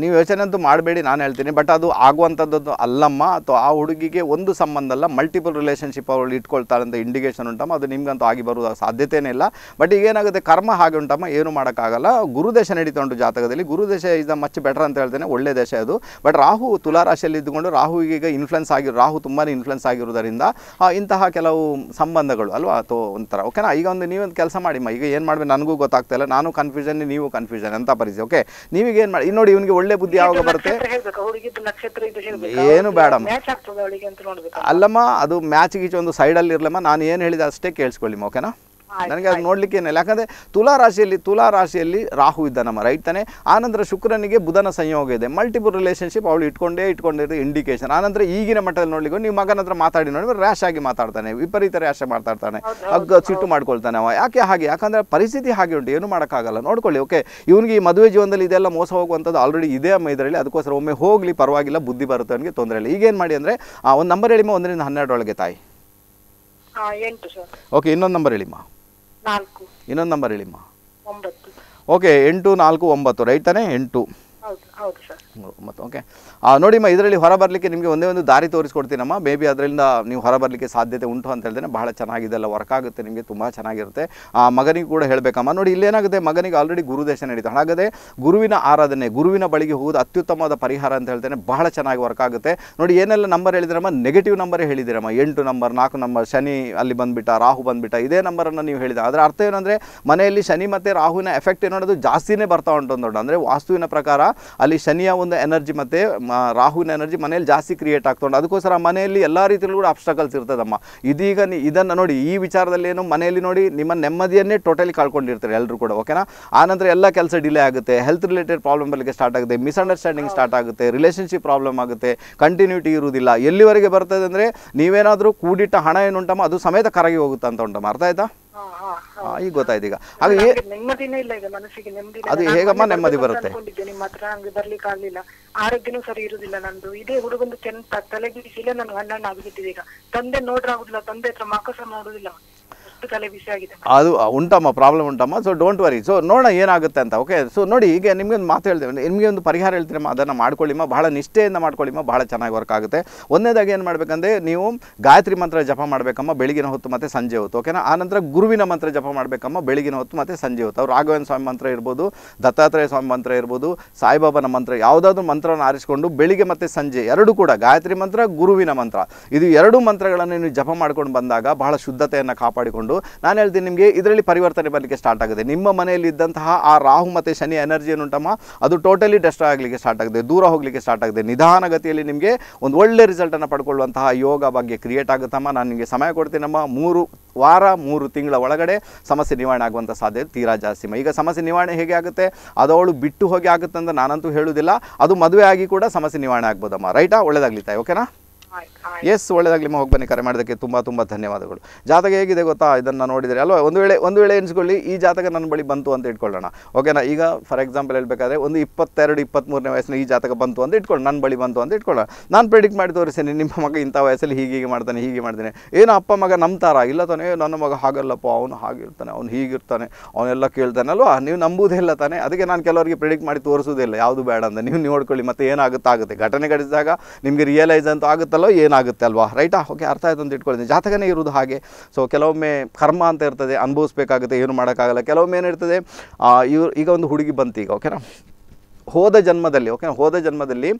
ನೀವು ಯೋಚನೆ ಅಂತೂ ಮಾಡಬೇಡಿ ನಾನು ಹೇಳ್ತೀನಿ ಬಟ್ ಅದು ಆಗುವಂಥದ್ದು ಅಲ್ಲಮ್ಮ ಅಥವಾ ಆ ಹುಡುಗಿಗೆ ಒಂದು ಸಂಬಂಧ ಅಲ್ಲ ಮಲ್ಟಿಪಲ್ ರಿಲೇಷನ್ಶಿಪ್ ಅವಳು ಇಟ್ಕೊಳ್ತಾರೆ ಅಂತ ಇಂಡಿಕೇಷನ್ ಉಂಟಮ್ಮ ಅದು ನಿಮ್ಗಂತೂ ಆಗಿ ಬರುವ ಸಾಧ್ಯತೆಯೇ ಇಲ್ಲ ಬಟ್ ಈಗ ಏನಾಗುತ್ತೆ ಕರ್ಮ ಹಾಗೆ ಉಂಟಮ್ಮ ಏನು ಮಾಡೋಕ್ಕಾಗಲ್ಲ ಗುರುದೇಶ ನಡೀತಾ ಉಂಟು ಜಾತಕದಲ್ಲಿ ಗುರುದೇಶ ಇಸ್ ಮಚ್ ಬೆಟರ್ ಅಂತ ಹೇಳ್ತೇನೆ ಒಳ್ಳೆ ದೇಶ ಅದು ಬಟ್ ರಾಹು ತುಲಾರಾಶಿಯಲ್ಲಿ ಇದ್ದುಕೊಂಡು ರಾಹು ಈಗ ಇನ್ಫ್ಲುಯೆನ್ಸ್ ಆಗಿರೋ ರಾಹು ತುಂಬಾ ಇನ್ಫ್ಲುಯೆನ್ಸ್ ಆಗಿರೋದರಿಂದ ಇಂತಹ ಕೆಲವು ಸಂಬಂಧಗಳು ಅಲ್ವಾ ಅಥವಾ ಒಂಥರ ಓಕೆನಾ ಈಗ ಒಂದು ನೀವೊಂದು ಕೆಲಸ ಮಾಡಿಮ್ಮ ಈಗ ಏನು ಮಾಡಬೇಕು ನನಗೂ ಗೊತ್ತಾಗ್ತಾ ಇಲ್ಲ ನಾನು ಕನ್ಫ್ಯೂಷನ್ ನೀವು ಕನ್ಫ್ಯೂಷನ್ ಅಂತ ಪರಿಸ್ಥಿತಿ ಓಕೆ ನೀವೀಗ ಏನ್ ಮಾಡಿ ನೋಡಿ ಇವನಿಗೆ ಒಳ್ಳೆ ಬುದ್ಧಿ ಯಾವಾಗ ಬರುತ್ತೆ ಏನು ಬೇಡ ಅಲ್ಲಮ್ಮ ಅದು ಮ್ಯಾಚ್ ಗೀಚ್ ಒಂದು ಸೈಡಲ್ಲಿ ಇರ್ಲಮ್ಮ ನಾನು ಏನು ಹೇಳಿದೆ ಅಷ್ಟೇ ಕೇಳಿಸ್ಕೊಳ್ಳಿ ಓಕೆನಾ ನನಗೆ ಅದು ನೋಡ್ಲಿಕ್ಕೆ ಏನಿಲ್ಲ ಯಾಕಂದ್ರೆ ತುಲಾ ರಾಶಿಯಲ್ಲಿ ತುಲಾ ರಾಶಿಯಲ್ಲಿ ರಾಹು ಇದ್ದ ನಮ್ಮ ರೈಟ್ ತಾನೆ ಆನಂತರ ಶುಕ್ರನಿಗೆ ಬುಧನ ಸಂಯೋಗ ಇದೆ ಮಲ್ಟಿಪಲ್ ರಿಲೇಷನ್ಶಿಪ್ ಅವಳು ಇಟ್ಕೊಂಡೇ ಇಟ್ಕೊಂಡಿರೋ ಇಂಡಿಕೇಶನ್ ಆನಂತರ ಈಗಿನ ಮಟ್ಟದಲ್ಲಿ ನೋಡ್ಲಿಕ್ಕೆ ನೀವು ಮಗನ ಹತ್ರ ಮಾತಾಡಿ ನೋಡಿ ರ್ಯಾಶ್ ಆಗಿ ಮಾತಾಡ್ತಾನೆ ವಿಪರೀತ ರ್ಯಾಶ್ ಮಾತಾಡ್ತಾನೆ ಅಗ್ಗ ಸಿಟ್ಟು ಮಾಡ್ಕೊಳ್ತಾನೆ ಅವ ಯಾಕೆ ಹಾಗೆ ಯಾಕಂದ್ರೆ ಪರಿಸ್ಥಿತಿ ಹಾಗೆ ಉಂಟು ಏನು ಮಾಡೋಕ್ಕಾಗಲ್ಲ ನೋಡ್ಕೊಳ್ಳಿ ಓಕೆ ಇವನಿಗೆ ಈ ಮದುವೆ ಜೀವನದಲ್ಲಿ ಇದೆಲ್ಲ ಮೋಸ ಹೋಗುವಂಥದ್ದು ಆಲ್ರೆಡಿ ಇದೆ ಅಮ್ಮ ಇದರಲ್ಲಿ ಅದಕ್ಕೋಸ್ಕರ ಒಮ್ಮೆ ಹೋಗಲಿ ಪರವಾಗಿಲ್ಲ ಬುದ್ಧಿ ಬರುತ್ತೆ ಅವನಿಗೆ ತೊಂದರೆ ಇಲ್ಲ ಈಗೇನು ಮಾಡಿ ಅಂದರೆ ಒಂದು ನಂಬರ್ ಹೇಳಿಮ್ಮ ಒಂದರಿಂದ ಹನ್ನೆರಡರೊಳಗೆ ತಾಯಿ ಓಕೆ ಇನ್ನೊಂದು ನಂಬರ್ ಹೇಳಿಮ್ಮ ನಾಲ್ಕು ಇನ್ನೊಂದು ನಂಬರ್ ಹೇಳಿಮ್ಮ ಒಂಬತ್ತು ಓಕೆ ಎಂಟು ನಾಲ್ಕು ಒಂಬತ್ತು ರೈಟ್ ಎಂಟು ಹೌದು ಹೌದು ಸರ್ ಒಂಬತ್ತು ಓಕೆ ನೋಡಿಮ್ಮ ಇದರಲ್ಲಿ ಹೊರಬರಲಿಕ್ಕೆ ನಿಮಗೆ ಒಂದೇ ಒಂದು ದಾರಿ ತೋರಿಸ್ಕೊಡ್ತೀನಮ್ಮ ಮೇ ಬಿ ಅದರಿಂದ ನೀವು ಹೊರಬರಲಿಕ್ಕೆ ಸಾಧ್ಯತೆ ಉಂಟು ಅಂತ ಹೇಳಿದ್ರೆ ಬಹಳ ಚೆನ್ನಾಗಿದೆಲ್ಲ ವರ್ಕ್ ಆಗುತ್ತೆ ನಿಮಗೆ ತುಂಬ ಚೆನ್ನಾಗಿರುತ್ತೆ ಆ ಮಗನಿಗೆ ಕೂಡ ಹೇಳಬೇಕಮ್ಮ ನೋಡಿ ಇಲ್ಲೇನಾಗುತ್ತೆ ಮಗನಿಗೆ ಆಲ್ರೆಡಿ ಗುರುದೇಶ ನಡೀತು ಹಾಗಾದರೆ ಗುರುವಿನ ಆರಾಧನೆ ಗುರುವಿನ ಬಳಿಗೆ ಹೋಗೋದು ಅತ್ಯುತ್ತಮವಾದ ಪರಿಹಾರ ಅಂತ ಹೇಳ್ತೇನೆ ಬಹಳ ಚೆನ್ನಾಗಿ ವರ್ಕ್ ಆಗುತ್ತೆ ನೋಡಿ ಏನೆಲ್ಲ ನಂಬರ್ ಹೇಳಿದಿರಮ್ಮ ನೆಗೆಟಿವ್ ನಂಬರೇ ಹೇಳಿದಿರಮ್ಮ ಎಂಟು ನಂಬರ್ ನಾಲ್ಕು ನಂಬರ್ ಶನಿ ಅಲ್ಲಿ ಬಂದುಬಿಟ್ಟ ರಾಹು ಬಂದುಬಿಟ್ಟ ಇದೇ ನಂಬರನ್ನು ನೀವು ಹೇಳಿದ ಆದರೆ ಅರ್ಥ ಏನಂದರೆ ಮನೆಯಲ್ಲಿ ಶನಿ ಮತ್ತು ರಾಹುವಿನ ಎಫೆಕ್ಟ್ ಏನೋದು ಜಾಸ್ತಿನೇ ಬರ್ತಾ ಉಂಟು ಅಂದರೆ ವಾಸ್ತುವಿನ ಪ್ರಕಾರ ಅಲ್ಲಿ ಶನಿಯ ಒಂದು ಎನರ್ಜಿ ಮತ್ತು ರಾಹುವಿನ ಎನರ್ಜಿ ಮನೇಲಿ ಜಾಸ್ತಿ ಕ್ರಿಯೇಟ್ ಆಗ್ತೊಂಡು ಅದಕ್ಕೋಸ್ಕರ ಮನೆಯಲ್ಲಿ ಎಲ್ಲ ರೀತಿಯಲ್ಲೂ ಕೂಡ ಅಬ್ಸ್ಟ್ರಗಲ್ಸ್ ಇರ್ತದಮ್ಮ ಇದೀಗ ಇದನ್ನು ನೋಡಿ ಈ ವಿಚಾರದಲ್ಲಿ ಏನು ಮನೆಯಲ್ಲಿ ನೋಡಿ ನಿಮ್ಮ ನೆಮ್ಮದಿಯನ್ನೇ ಟೋಟಲಿ ಕಳ್ಕೊಂಡಿರ್ತಾರೆ ಎಲ್ಲರೂ ಕೂಡ ಓಕೆನಾ ಆನಂತರ ಎಲ್ಲ ಕೆಲಸ ಡಿಲೇ ಆಗುತ್ತೆ ಹೆಲ್ತ್ ರಿಲೇಟೆಡ್ ಪ್ರಾಬ್ಲಮ್ ಬರಲಿಕ್ಕೆ ಸ್ಟಾರ್ಟ್ ಆಗುತ್ತೆ ಮಿಸ್ಅಂಡರ್ಸ್ಟ್ಯಾಂಡಿಂಗ್ ಸ್ಟಾರ್ಟ್ ಆಗುತ್ತೆ ರಿಲೇಷನ್ಶಿಪ್ ಪ್ರಾಬ್ಲಮ್ ಆಗುತ್ತೆ ಕಂಟಿನ್ಯೂಟಿ ಇರುವುದಿಲ್ಲ ಎಲ್ಲಿವರೆಗೆ ಬರ್ತದೆ ಅಂದರೆ ನೀವೇನಾದರೂ ಕೂಡಿಟ್ಟ ಹಣ ಏನು ಉಂಟಮ್ಮ ಅದು ಸಮೇತ ಕರಗಿ ಹೋಗುತ್ತೆ ಅಂತ ಉಂಟಮ್ಮ ಅರ್ಥ ಆಯ್ತಾ ಈಗ ಗೊತ್ತಾಯ್ತು ಈಗ ಅದು ಹೇಗಮ್ಮ ನೆಮ್ಮದಿ ಬರುತ್ತೆ ಆರೋಗ್ಯನೂ ಸರಿ ಇರುದಿಲ್ಲ ನಂದು ಇದೇ ಹುಡುಗಂದು ಕೆಂತ ತಲೆಗೆ ಇಲ್ಲ ನಾನು ಹನ್ನೆರಡು ಆಗಿಬಿಟ್ಟಿದೆ ಈಗ ತಂದೆ ನೋಡ್ರಾಗುದಿಲ್ಲ ತಂದೆ ಹತ್ರ ಮಾಕಸ ನೋಡುದಿಲ್ಲ ತಲೆ ಅದು ಉಂಟಮ್ಮ ಪ್ರಾಬ್ಲಮ್ ಉಂಟಮ್ಮ ಸೊ ಡೋಂಟ್ ವರಿ ಸೊ ನೋಡೋಣ ಏನಾಗುತ್ತೆ ಅಂತ ಓಕೆ ಸೊ ನೋಡಿ ಈಗ ನಿಮಗೆ ಒಂದು ಮಾತು ಹೇಳ್ತೇವೆ ನಿಮಗೆ ಒಂದು ಪರಿಹಾರ ಹೇಳ್ತೀರಮ್ಮ ಅದನ್ನು ಮಾಡ್ಕೊಳ್ಳಿಮ್ಮ ಬಹಳ ನಿಷ್ಠೆಯಿಂದ ಮಾಡ್ಕೊಳ್ಳಿಮ್ಮ ಭಾಳ ಚೆನ್ನಾಗಿ ವರ್ಕ್ ಆಗುತ್ತೆ ಒಂದನೇದಾಗಿ ಏನು ಮಾಡಬೇಕಂದ್ರೆ ನೀವು ಗಾಯತ್ರಿ ಮಂತ್ರ ಜಪ ಮಾಡಬೇಕಮ್ಮ ಬೆಳಗಿನ ಹೊತ್ತು ಮತ್ತು ಸಂಜೆ ಹೊತ್ತು ಓಕೆನಾ ಆನಂತರ ಗುರುವಿನ ಮಂತ್ರ ಜಪ ಮಾಡಬೇಕಮ್ಮ ಬೆಳಗಿನ ಹೊತ್ತು ಮತ್ತು ಸಂಜೆ ಹೊತ್ತು ಅವ್ರು ರಾಘವೇಂದ್ರ ಸ್ವಾಮಿ ಮಂತ್ರ ಇರ್ಬೋದು ದತ್ತಾತ್ರೇಯ ಸ್ವಾಮಿ ಮಂತ್ರ ಇರ್ಬೋದು ಸಾಯಿಬಾಬನ ಮಂತ್ರ ಯಾವುದಾದ್ರೂ ಮಂತ್ರವನ್ನು ಆರಿಸಿಕೊಂಡು ಬೆಳಿಗ್ಗೆ ಮತ್ತೆ ಸಂಜೆ ಎರಡು ಕೂಡ ಗಾಯತ್ರಿ ಮಂತ್ರ ಗುರುವಿನ ಮಂತ್ರ ಇದು ಎರಡು ಮಂತ್ರಗಳನ್ನು ನೀವು ಜಪ ಮಾಡ್ಕೊಂಡು ಬಂದಾಗ ಬಹಳ ಶುದ್ಧತೆಯನ್ನು ಕಾಪಾಡಿಕೊಂಡು ಮಾಡಿಕೊಂಡು ನಾನು ಹೇಳ್ತೀನಿ ನಿಮಗೆ ಇದರಲ್ಲಿ ಪರಿವರ್ತನೆ ಬರಲಿಕ್ಕೆ ಸ್ಟಾರ್ಟ್ ಆಗುತ್ತೆ ನಿಮ್ಮ ಮನೆಯಲ್ಲಿ ಇದ್ದಂತಹ ಆ ರಾಹು ಮತ್ತು ಶನಿ ಎನರ್ಜಿ ಏನುಂಟಮ್ಮ ಅದು ಟೋಟಲಿ ಡೆಸ್ಟ್ರಾಯ್ ಆಗಲಿಕ್ಕೆ ಸ್ಟಾರ್ಟ್ ಆಗುತ್ತೆ ದೂರ ಹೋಗಲಿಕ್ಕೆ ಸ್ಟಾರ್ಟ್ ಆಗುತ್ತೆ ನಿಧಾನಗತಿಯಲ್ಲಿ ನಿಮಗೆ ಒಂದು ಒಳ್ಳೆ ರಿಸಲ್ಟನ್ನು ಪಡ್ಕೊಳ್ಳುವಂತಹ ಯೋಗ ಬಗ್ಗೆ ಕ್ರಿಯೇಟ್ ಆಗುತ್ತಮ್ಮ ನಾನು ನಿಮಗೆ ಸಮಯ ಕೊಡ್ತೀನಮ್ಮ ಮೂರು ವಾರ ಮೂರು ತಿಂಗಳ ಒಳಗಡೆ ಸಮಸ್ಯೆ ನಿವಾರಣೆ ಆಗುವಂಥ ಸಾಧ್ಯತೆ ತೀರಾ ಜಾಸ್ತಿ ಈಗ ಸಮಸ್ಯೆ ನಿವಾರಣೆ ಹೇಗೆ ಆಗುತ್ತೆ ಅದವಳು ಬಿಟ್ಟು ಹೋಗಿ ಆಗುತ್ತೆ ಅಂತ ನಾನಂತೂ ಹೇಳುವುದಿಲ್ಲ ಅದು ಮದುವೆ ಆಗಿ ಕೂಡ ಸಮಸ್ಯೆ ನಿವಾರಣೆ ಆಗ್ಬೋದಮ್ಮ ರೈಟಾ ಒಳ್ಳೇದಾಗ್ಲಿತಾಯಿ ಓಕೆನಾ ಎಸ್ ಒಳ್ಳೆಯದಾಗಲಿಮ್ಮ ಹೋಗಿ ಬನ್ನಿ ಕರೆ ಮಾಡೋದಕ್ಕೆ ತುಂಬ ತುಂಬ ಧನ್ಯವಾದಗಳು ಜಾತಕ ಹೇಗಿದೆ ಗೊತ್ತಾ ಇದನ್ನು ನೋಡಿದರೆ ಅಲ್ವಾ ಒಂದು ವೇಳೆ ಒಂದು ವೇಳೆ ಎಣಿಸ್ಕೊಳ್ಳಿ ಈ ಜಾತಕ ನನ್ನ ಬಳಿ ಬಂತು ಅಂತ ಇಟ್ಕೊಳ್ಳೋಣ ಓಕೆನಾ ಈಗ ಫಾರ್ ಎಕ್ಸಾಂಪಲ್ ಹೇಳಬೇಕಾದ್ರೆ ಒಂದು ಇಪ್ಪತ್ತೆರಡು ಇಪ್ಪತ್ತ್ಮೂರನೇ ವಯಸ್ಸಿನ ಈ ಜಾತಕ ಬಂತು ಅಂತ ಇಟ್ಕೊಳ್ಳಿ ನನ್ನ ಬಳಿ ಬಂತು ಅಂತ ಇಟ್ಕೊಳ್ಳೋಣ ನಾನು ಪ್ರೆಡಿಕ್ಟ್ ಮಾಡಿ ತೋರಿಸ್ತೀನಿ ನಿಮ್ಮ ಮಗ ಇಂಥ ವಯಸ್ಸಲ್ಲಿ ಹೀಗೆ ಹೀಗೆ ಮಾಡ್ತಾನೆ ಹೀಗೆ ಮಾಡ್ತಾನೆ ಏನೋ ಅಪ್ಪ ಮಗ ನಂಬ್ತಾರ ಇಲ್ಲ ತಾನೇ ನನ್ನ ಮಗ ಹಾಗಲ್ಲಪ್ಪ ಅವನು ಹಾಗಿರ್ತಾನೆ ಅವ್ನು ಹೀಗಿರ್ತಾನೆ ಅವನೆಲ್ಲ ಕೇಳ್ತಾನೆ ಅಲ್ವಾ ನೀವು ಇಲ್ಲ ತಾನೆ ಅದಕ್ಕೆ ನಾನು ಕೆಲವರಿಗೆ ಪ್ರೆಡಿಕ್ಟ್ ಮಾಡಿ ತೋರಿಸೋದಿಲ್ಲ ಯಾವುದು ಬೇಡ ಅಂತ ನೀವು ನೋಡ್ಕೊಳ್ಳಿ ಮತ್ತೆ ಏನಾಗುತ್ತೆ ಆಗುತ್ತೆ ಘಟನೆ ಘಟಿಸಿದಾಗ ನಿಮಗೆ ರಿಯಲೈಸ್ ಅಂತೂ ಆಗುತ್ತಲ್ಲ ಆಗಲ್ಲೋ ಏನಾಗುತ್ತೆ ಅಲ್ವಾ ರೈಟಾ ಓಕೆ ಅರ್ಥ ಆಯ್ತು ಅಂತ ಇಟ್ಕೊಳ್ತೀನಿ ಜಾತಕನೇ ಇರೋದು ಹಾಗೆ ಸೊ ಕೆಲವೊಮ್ಮೆ ಕರ್ಮ ಅಂತ ಇರ್ತದೆ ಅನುಭವಿಸ್ಬೇಕಾಗುತ್ತೆ ಏನು ಮಾಡೋಕ್ಕಾಗಲ್ಲ ಕೆಲವೊಮ್ಮೆ ಏನಿರ್ತದೆ ಇವ್ರು ಈಗ ಒಂದು ಹುಡುಗಿ ಬಂತು ಈಗ ಓಕೆನಾ ಹೋದ ಜನ್ಮದಲ್ಲಿ ಓಕೆ ಹೋದ ಜನ್ಮದಲ್ಲಿ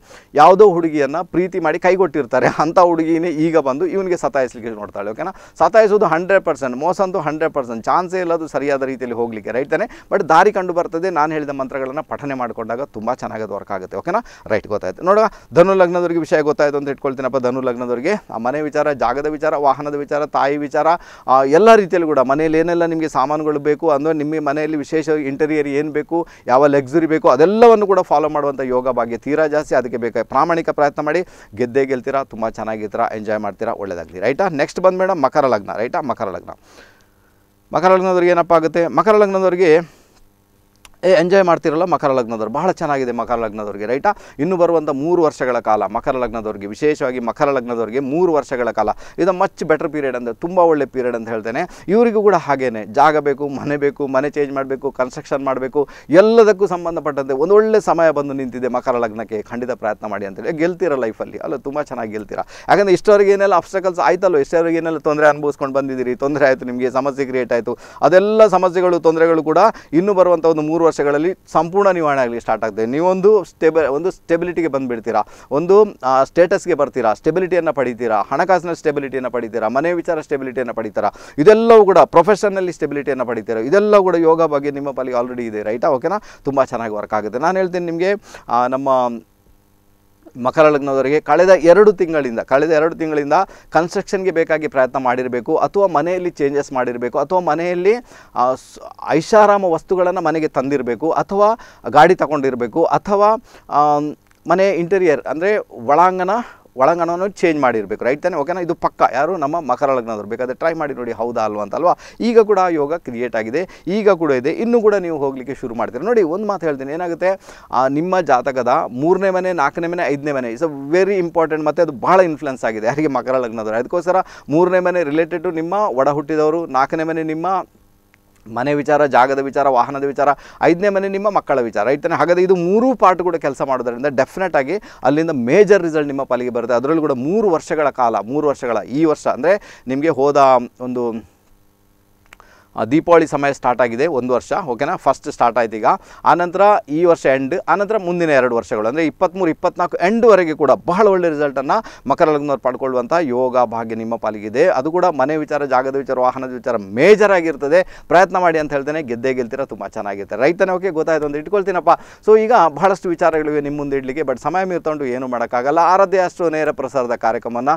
ಯಾವುದೋ ಹುಡುಗಿಯನ್ನು ಪ್ರೀತಿ ಮಾಡಿ ಕೈಗೊಟ್ಟಿರ್ತಾರೆ ಅಂಥ ಹುಡುಗಿನೇ ಈಗ ಬಂದು ಇವನಿಗೆ ಸತಾಯಿಸಲಿಕ್ಕೆ ನೋಡ್ತಾಳೆ ಓಕೆನಾ ಸತಾಯಿಸೋದು ಹಂಡ್ರೆಡ್ ಪರ್ಸೆಂಟ್ ಮೋಸ ಅಂತೂ ಹಂಡ್ರೆಡ್ ಪರ್ಸೆಂಟ್ ಚಾನ್ಸೇ ಇಲ್ಲ ಅದು ಸರಿಯಾದ ರೀತಿಯಲ್ಲಿ ಹೋಗಲಿಕ್ಕೆ ರೈಟ್ ತಾನೆ ಬಟ್ ದಾರಿ ಕಂಡು ಬರ್ತದೆ ನಾನು ಹೇಳಿದ ಮಂತ್ರಗಳನ್ನು ಪಠನೆ ಮಾಡಿಕೊಂಡಾಗ ತುಂಬ ಚೆನ್ನಾಗಿ ಅದು ವರ್ಕ್ ಆಗುತ್ತೆ ಓಕೆನಾ ರೈಟ್ ಗೊತ್ತಾಯಿತು ನೋಡುವ ಧನು ವಿಷಯ ಗೊತ್ತಾಯಿತು ಅಂತ ಇಟ್ಕೊಳ್ತೀನಪ್ಪ ಧನು ಆ ಮನೆ ವಿಚಾರ ಜಾಗದ ವಿಚಾರ ವಾಹನದ ವಿಚಾರ ತಾಯಿ ವಿಚಾರ ಎಲ್ಲ ರೀತಿಯಲ್ಲಿ ಕೂಡ ಮನೆಯಲ್ಲಿ ಏನೆಲ್ಲ ನಿಮಗೆ ಸಾಮಾನುಗಳು ಬೇಕು ಅಂದರೆ ನಿಮ್ಮ ಮನೆಯಲ್ಲಿ ವಿಶೇಷ ಇಂಟೀರಿಯರ್ ಏನು ಬೇಕು ಯಾವ ಲಕ್ಸುರಿ ಬೇಕು ಅದೆಲ್ಲವನ್ನು ಕೂಡ ಫಾಲೋ ಮಾಡುವಂಥ ಯೋಗ ಭಾಗ್ಯ ತೀರಾ ಜಾಸ್ತಿ ಅದಕ್ಕೆ ಬೇಕಾದ ಪ್ರಾಮಾಣಿಕ ಪ್ರಯತ್ನ ಮಾಡಿ ಗೆದ್ದೇ ಗೆಲ್ತೀರಾ ತುಂಬ ಚೆನ್ನಾಗಿರ್ತೀರಾ ಎಂಜಾಯ್ ಮಾಡ್ತೀರಾ ಒಳ್ಳೇದಾಗಲಿ ರೈಟಾ ನೆಕ್ಸ್ಟ್ ಬಂದು ಮೇಡಮ್ ಮಕರ ಲಗ್ನ ರೈಟಾ ಮಕರ ಲಗ್ನ ಮಕರ ಲಗ್ನದವ್ರಿಗೆ ಏನಪ್ಪ ಆಗುತ್ತೆ ಮಕರ ಲಗ್ನದವ್ರಿಗೆ ಏ ಎಂಜಾಯ್ ಮಾಡ್ತಿರಲ್ಲ ಮಕರ ಲಗ್ನದವ್ರು ಬಹಳ ಚೆನ್ನಾಗಿದೆ ಮಕರ ಲಗ್ನದವ್ರಿಗೆ ರೈಟಾ ಇನ್ನು ಬರುವಂಥ ಮೂರು ವರ್ಷಗಳ ಕಾಲ ಮಕರ ಲಗ್ನದವ್ರಿಗೆ ವಿಶೇಷವಾಗಿ ಮಕರ ಲಗ್ನದವ್ರಿಗೆ ಮೂರು ವರ್ಷಗಳ ಕಾಲ ಇದು ಮಚ್ ಬೆಟರ್ ಪೀರಿಯಡ್ ಅಂದರೆ ತುಂಬ ಒಳ್ಳೆ ಪೀರಿಯಡ್ ಅಂತ ಹೇಳ್ತೇನೆ ಇವರಿಗೂ ಕೂಡ ಹಾಗೇನೆ ಜಾಗ ಬೇಕು ಮನೆ ಬೇಕು ಮನೆ ಚೇಂಜ್ ಮಾಡಬೇಕು ಕನ್ಸ್ಟ್ರಕ್ಷನ್ ಮಾಡಬೇಕು ಎಲ್ಲದಕ್ಕೂ ಸಂಬಂಧಪಟ್ಟಂತೆ ಒಂದೊಳ್ಳೆ ಸಮಯ ಬಂದು ನಿಂತಿದೆ ಮಕರ ಲಗ್ನಕ್ಕೆ ಖಂಡಿತ ಪ್ರಯತ್ನ ಮಾಡಿ ಅಂತೇಳಿ ಗೆಲ್ತೀರ ಲೈಫಲ್ಲಿ ಅಲ್ಲ ತುಂಬ ಚೆನ್ನಾಗಿ ಗೆಲ್ತೀರಾ ಯಾಕಂದರೆ ಇಷ್ಟೋರಿಗೆ ಏನೆಲ್ಲ ಅಬ್ಸ್ಟಕಲ್ಸ್ ಆಯ್ತಲ್ಲ ಎಷ್ಟೋರಿಗೆ ಏನೆಲ್ಲ ತೊಂದರೆ ಅನುಭವಿಸ್ಕೊಂಡು ಬಂದಿದ್ದೀರಿ ತೊಂದರೆ ಆಯಿತು ನಿಮಗೆ ಸಮಸ್ಯೆ ಕ್ರಿಯೇಟ್ ಆಯಿತು ಅದೆಲ್ಲ ಸಮಸ್ಯೆಗಳು ತೊಂದರೆಗಳು ಕೂಡ ಇನ್ನೂ ಬರುವಂಥ ಒಂದು ಮೂರು ವರ್ಷ ವರ್ಷಗಳಲ್ಲಿ ಸಂಪೂರ್ಣ ನಿವಾರಣೆ ಆಗಲಿ ಸ್ಟಾರ್ಟ್ ಆಗ್ತದೆ ನೀವೊಂದು ಸ್ಟೆಬ ಒಂದು ಸ್ಟೆಬಿಲಿಟಿಗೆ ಬಂದುಬಿಡ್ತೀರಾ ಒಂದು ಸ್ಟೇಟಸ್ಗೆ ಬರ್ತೀರಾ ಸ್ಟೆಬಿಲಿಟಿಯನ್ನು ಪಡಿತೀರಾ ಹಣಕಾಸಿನ ಸ್ಟೆಬಿಲಿಟಿಯನ್ನು ಪಡೀತೀರ ಮನೆ ವಿಚಾರ ಸ್ಟೆಬಿಲಿಟಿಯನ್ನು ಪಡಿತೀರಾ ಇದೆಲ್ಲವೂ ಕೂಡ ಪ್ರೊಫೆಷನಲ್ಲಿ ಸ್ಟೆಬಿಲಿಟಿಯನ್ನು ಪಡೀತೀರಾ ಇದೆಲ್ಲವೂ ಕೂಡ ಯೋಗ ಬಗ್ಗೆ ನಿಮ್ಮ ಪಾಲಿಗೆ ಆಲ್ರೆಡಿ ಇದೆ ರೈಟಾ ಓಕೆನಾ ತುಂಬ ಚೆನ್ನಾಗಿ ವರ್ಕ್ ಆಗುತ್ತೆ ನಾನು ಹೇಳ್ತೀನಿ ನಿಮಗೆ ನಮ್ಮ ಮಕರ ಲಗ್ನದವರಿಗೆ ಕಳೆದ ಎರಡು ತಿಂಗಳಿಂದ ಕಳೆದ ಎರಡು ತಿಂಗಳಿಂದ ಕನ್ಸ್ಟ್ರಕ್ಷನ್ಗೆ ಬೇಕಾಗಿ ಪ್ರಯತ್ನ ಮಾಡಿರಬೇಕು ಅಥವಾ ಮನೆಯಲ್ಲಿ ಚೇಂಜಸ್ ಮಾಡಿರಬೇಕು ಅಥವಾ ಮನೆಯಲ್ಲಿ ಐಷಾರಾಮ ವಸ್ತುಗಳನ್ನು ಮನೆಗೆ ತಂದಿರಬೇಕು ಅಥವಾ ಗಾಡಿ ತಗೊಂಡಿರಬೇಕು ಅಥವಾ ಮನೆ ಇಂಟೀರಿಯರ್ ಅಂದರೆ ಒಳಾಂಗಣ ಒಳಾಂಗಣವನ್ನು ಚೇಂಜ್ ಮಾಡಿರಬೇಕು ರೈಟ್ ತಾನೆ ಓಕೆನಾ ಇದು ಪಕ್ಕ ಯಾರು ನಮ್ಮ ಮಕರ ಲಗ್ನದವರು ಬೇಕಾದರೆ ಟ್ರೈ ಮಾಡಿ ನೋಡಿ ಹೌದಾ ಅಲ್ವಾ ಅಂತಲ್ವಾ ಈಗ ಕೂಡ ಯೋಗ ಕ್ರಿಯೇಟ್ ಆಗಿದೆ ಈಗ ಕೂಡ ಇದೆ ಇನ್ನೂ ಕೂಡ ನೀವು ಹೋಗಲಿಕ್ಕೆ ಶುರು ಮಾಡ್ತೀರಿ ನೋಡಿ ಒಂದು ಮಾತು ಹೇಳ್ತೀನಿ ಏನಾಗುತ್ತೆ ನಿಮ್ಮ ಜಾತಕದ ಮೂರನೇ ಮನೆ ನಾಲ್ಕನೇ ಮನೆ ಐದನೇ ಮನೆ ಇಸ್ ಅ ವೆರಿ ಇಂಪಾರ್ಟೆಂಟ್ ಮತ್ತು ಅದು ಭಾಳ ಇನ್ಫ್ಲುಯೆನ್ಸ್ ಆಗಿದೆ ಯಾರಿಗೆ ಮಕರ ಲಗ್ನದವರು ಅದಕ್ಕೋಸ್ಕರ ಮೂರನೇ ಮನೆ ರಿಲೇಟೆಡ್ ಟು ನಿಮ್ಮ ಒಡ ಹುಟ್ಟಿದವರು ನಾಲ್ಕನೇ ಮನೆ ನಿಮ್ಮ ಮನೆ ವಿಚಾರ ಜಾಗದ ವಿಚಾರ ವಾಹನದ ವಿಚಾರ ಐದನೇ ಮನೆ ನಿಮ್ಮ ಮಕ್ಕಳ ವಿಚಾರ ಐದನೇ ಹಾಗಾದರೆ ಇದು ಮೂರು ಪಾರ್ಟ್ ಕೂಡ ಕೆಲಸ ಮಾಡೋದರಿಂದ ಡೆಫಿನೆಟ್ ಆಗಿ ಅಲ್ಲಿಂದ ಮೇಜರ್ ರಿಸಲ್ಟ್ ನಿಮ್ಮ ಪಾಲಿಗೆ ಬರುತ್ತೆ ಅದರಲ್ಲೂ ಕೂಡ ಮೂರು ವರ್ಷಗಳ ಕಾಲ ಮೂರು ವರ್ಷಗಳ ಈ ವರ್ಷ ಅಂದರೆ ನಿಮಗೆ ಹೋದ ಒಂದು ದೀಪಾವಳಿ ಸಮಯ ಸ್ಟಾರ್ಟ್ ಆಗಿದೆ ಒಂದು ವರ್ಷ ಓಕೆನಾ ಫಸ್ಟ್ ಸ್ಟಾರ್ಟ್ ಆಯ್ತು ಈಗ ಆನಂತರ ಈ ವರ್ಷ ಎಂಡ್ ಆನಂತರ ಮುಂದಿನ ಎರಡು ವರ್ಷಗಳು ಅಂದರೆ ಇಪ್ಪತ್ತ್ಮೂರು ಇಪ್ಪತ್ನಾಲ್ಕು ಎಂಡ್ವರೆಗೆ ಕೂಡ ಬಹಳ ಒಳ್ಳೆ ರಿಸಲ್ಟನ್ನು ಮಕರ ಲಗ್ನವ್ರು ಪಡ್ಕೊಳ್ಳುವಂಥ ಯೋಗ ಭಾಗ್ಯ ನಿಮ್ಮ ಪಾಲಿಗಿದೆ ಅದು ಕೂಡ ಮನೆ ವಿಚಾರ ಜಾಗದ ವಿಚಾರ ವಾಹನದ ವಿಚಾರ ಮೇಜರ್ ಆಗಿರ್ತದೆ ಪ್ರಯತ್ನ ಮಾಡಿ ಅಂತ ಹೇಳ್ತೇನೆ ಗೆದ್ದೆ ಗೆಲ್ತೀರ ತುಂಬ ಚೆನ್ನಾಗಿರ್ತಾರೆ ರೈತನೇ ಓಕೆ ಗೊತ್ತಾಯ್ತು ಅಂತ ಇಟ್ಕೊಳ್ತೀನಪ್ಪ ಸೊ ಈಗ ಬಹಳಷ್ಟು ವಿಚಾರಗಳಿವೆ ನಿಮ್ಮ ಮುಂದೆ ಇಡಲಿಕ್ಕೆ ಬಟ್ ಸಮಯ ಮೀರ್ತೊಂಡು ಏನು ಮಾಡೋಕ್ಕಾಗಲ್ಲ ಆರಾಧ್ಯ ಅಷ್ಟು ನೇರ ಪ್ರಸಾರದ ಕಾರ್ಯಕ್ರಮವನ್ನು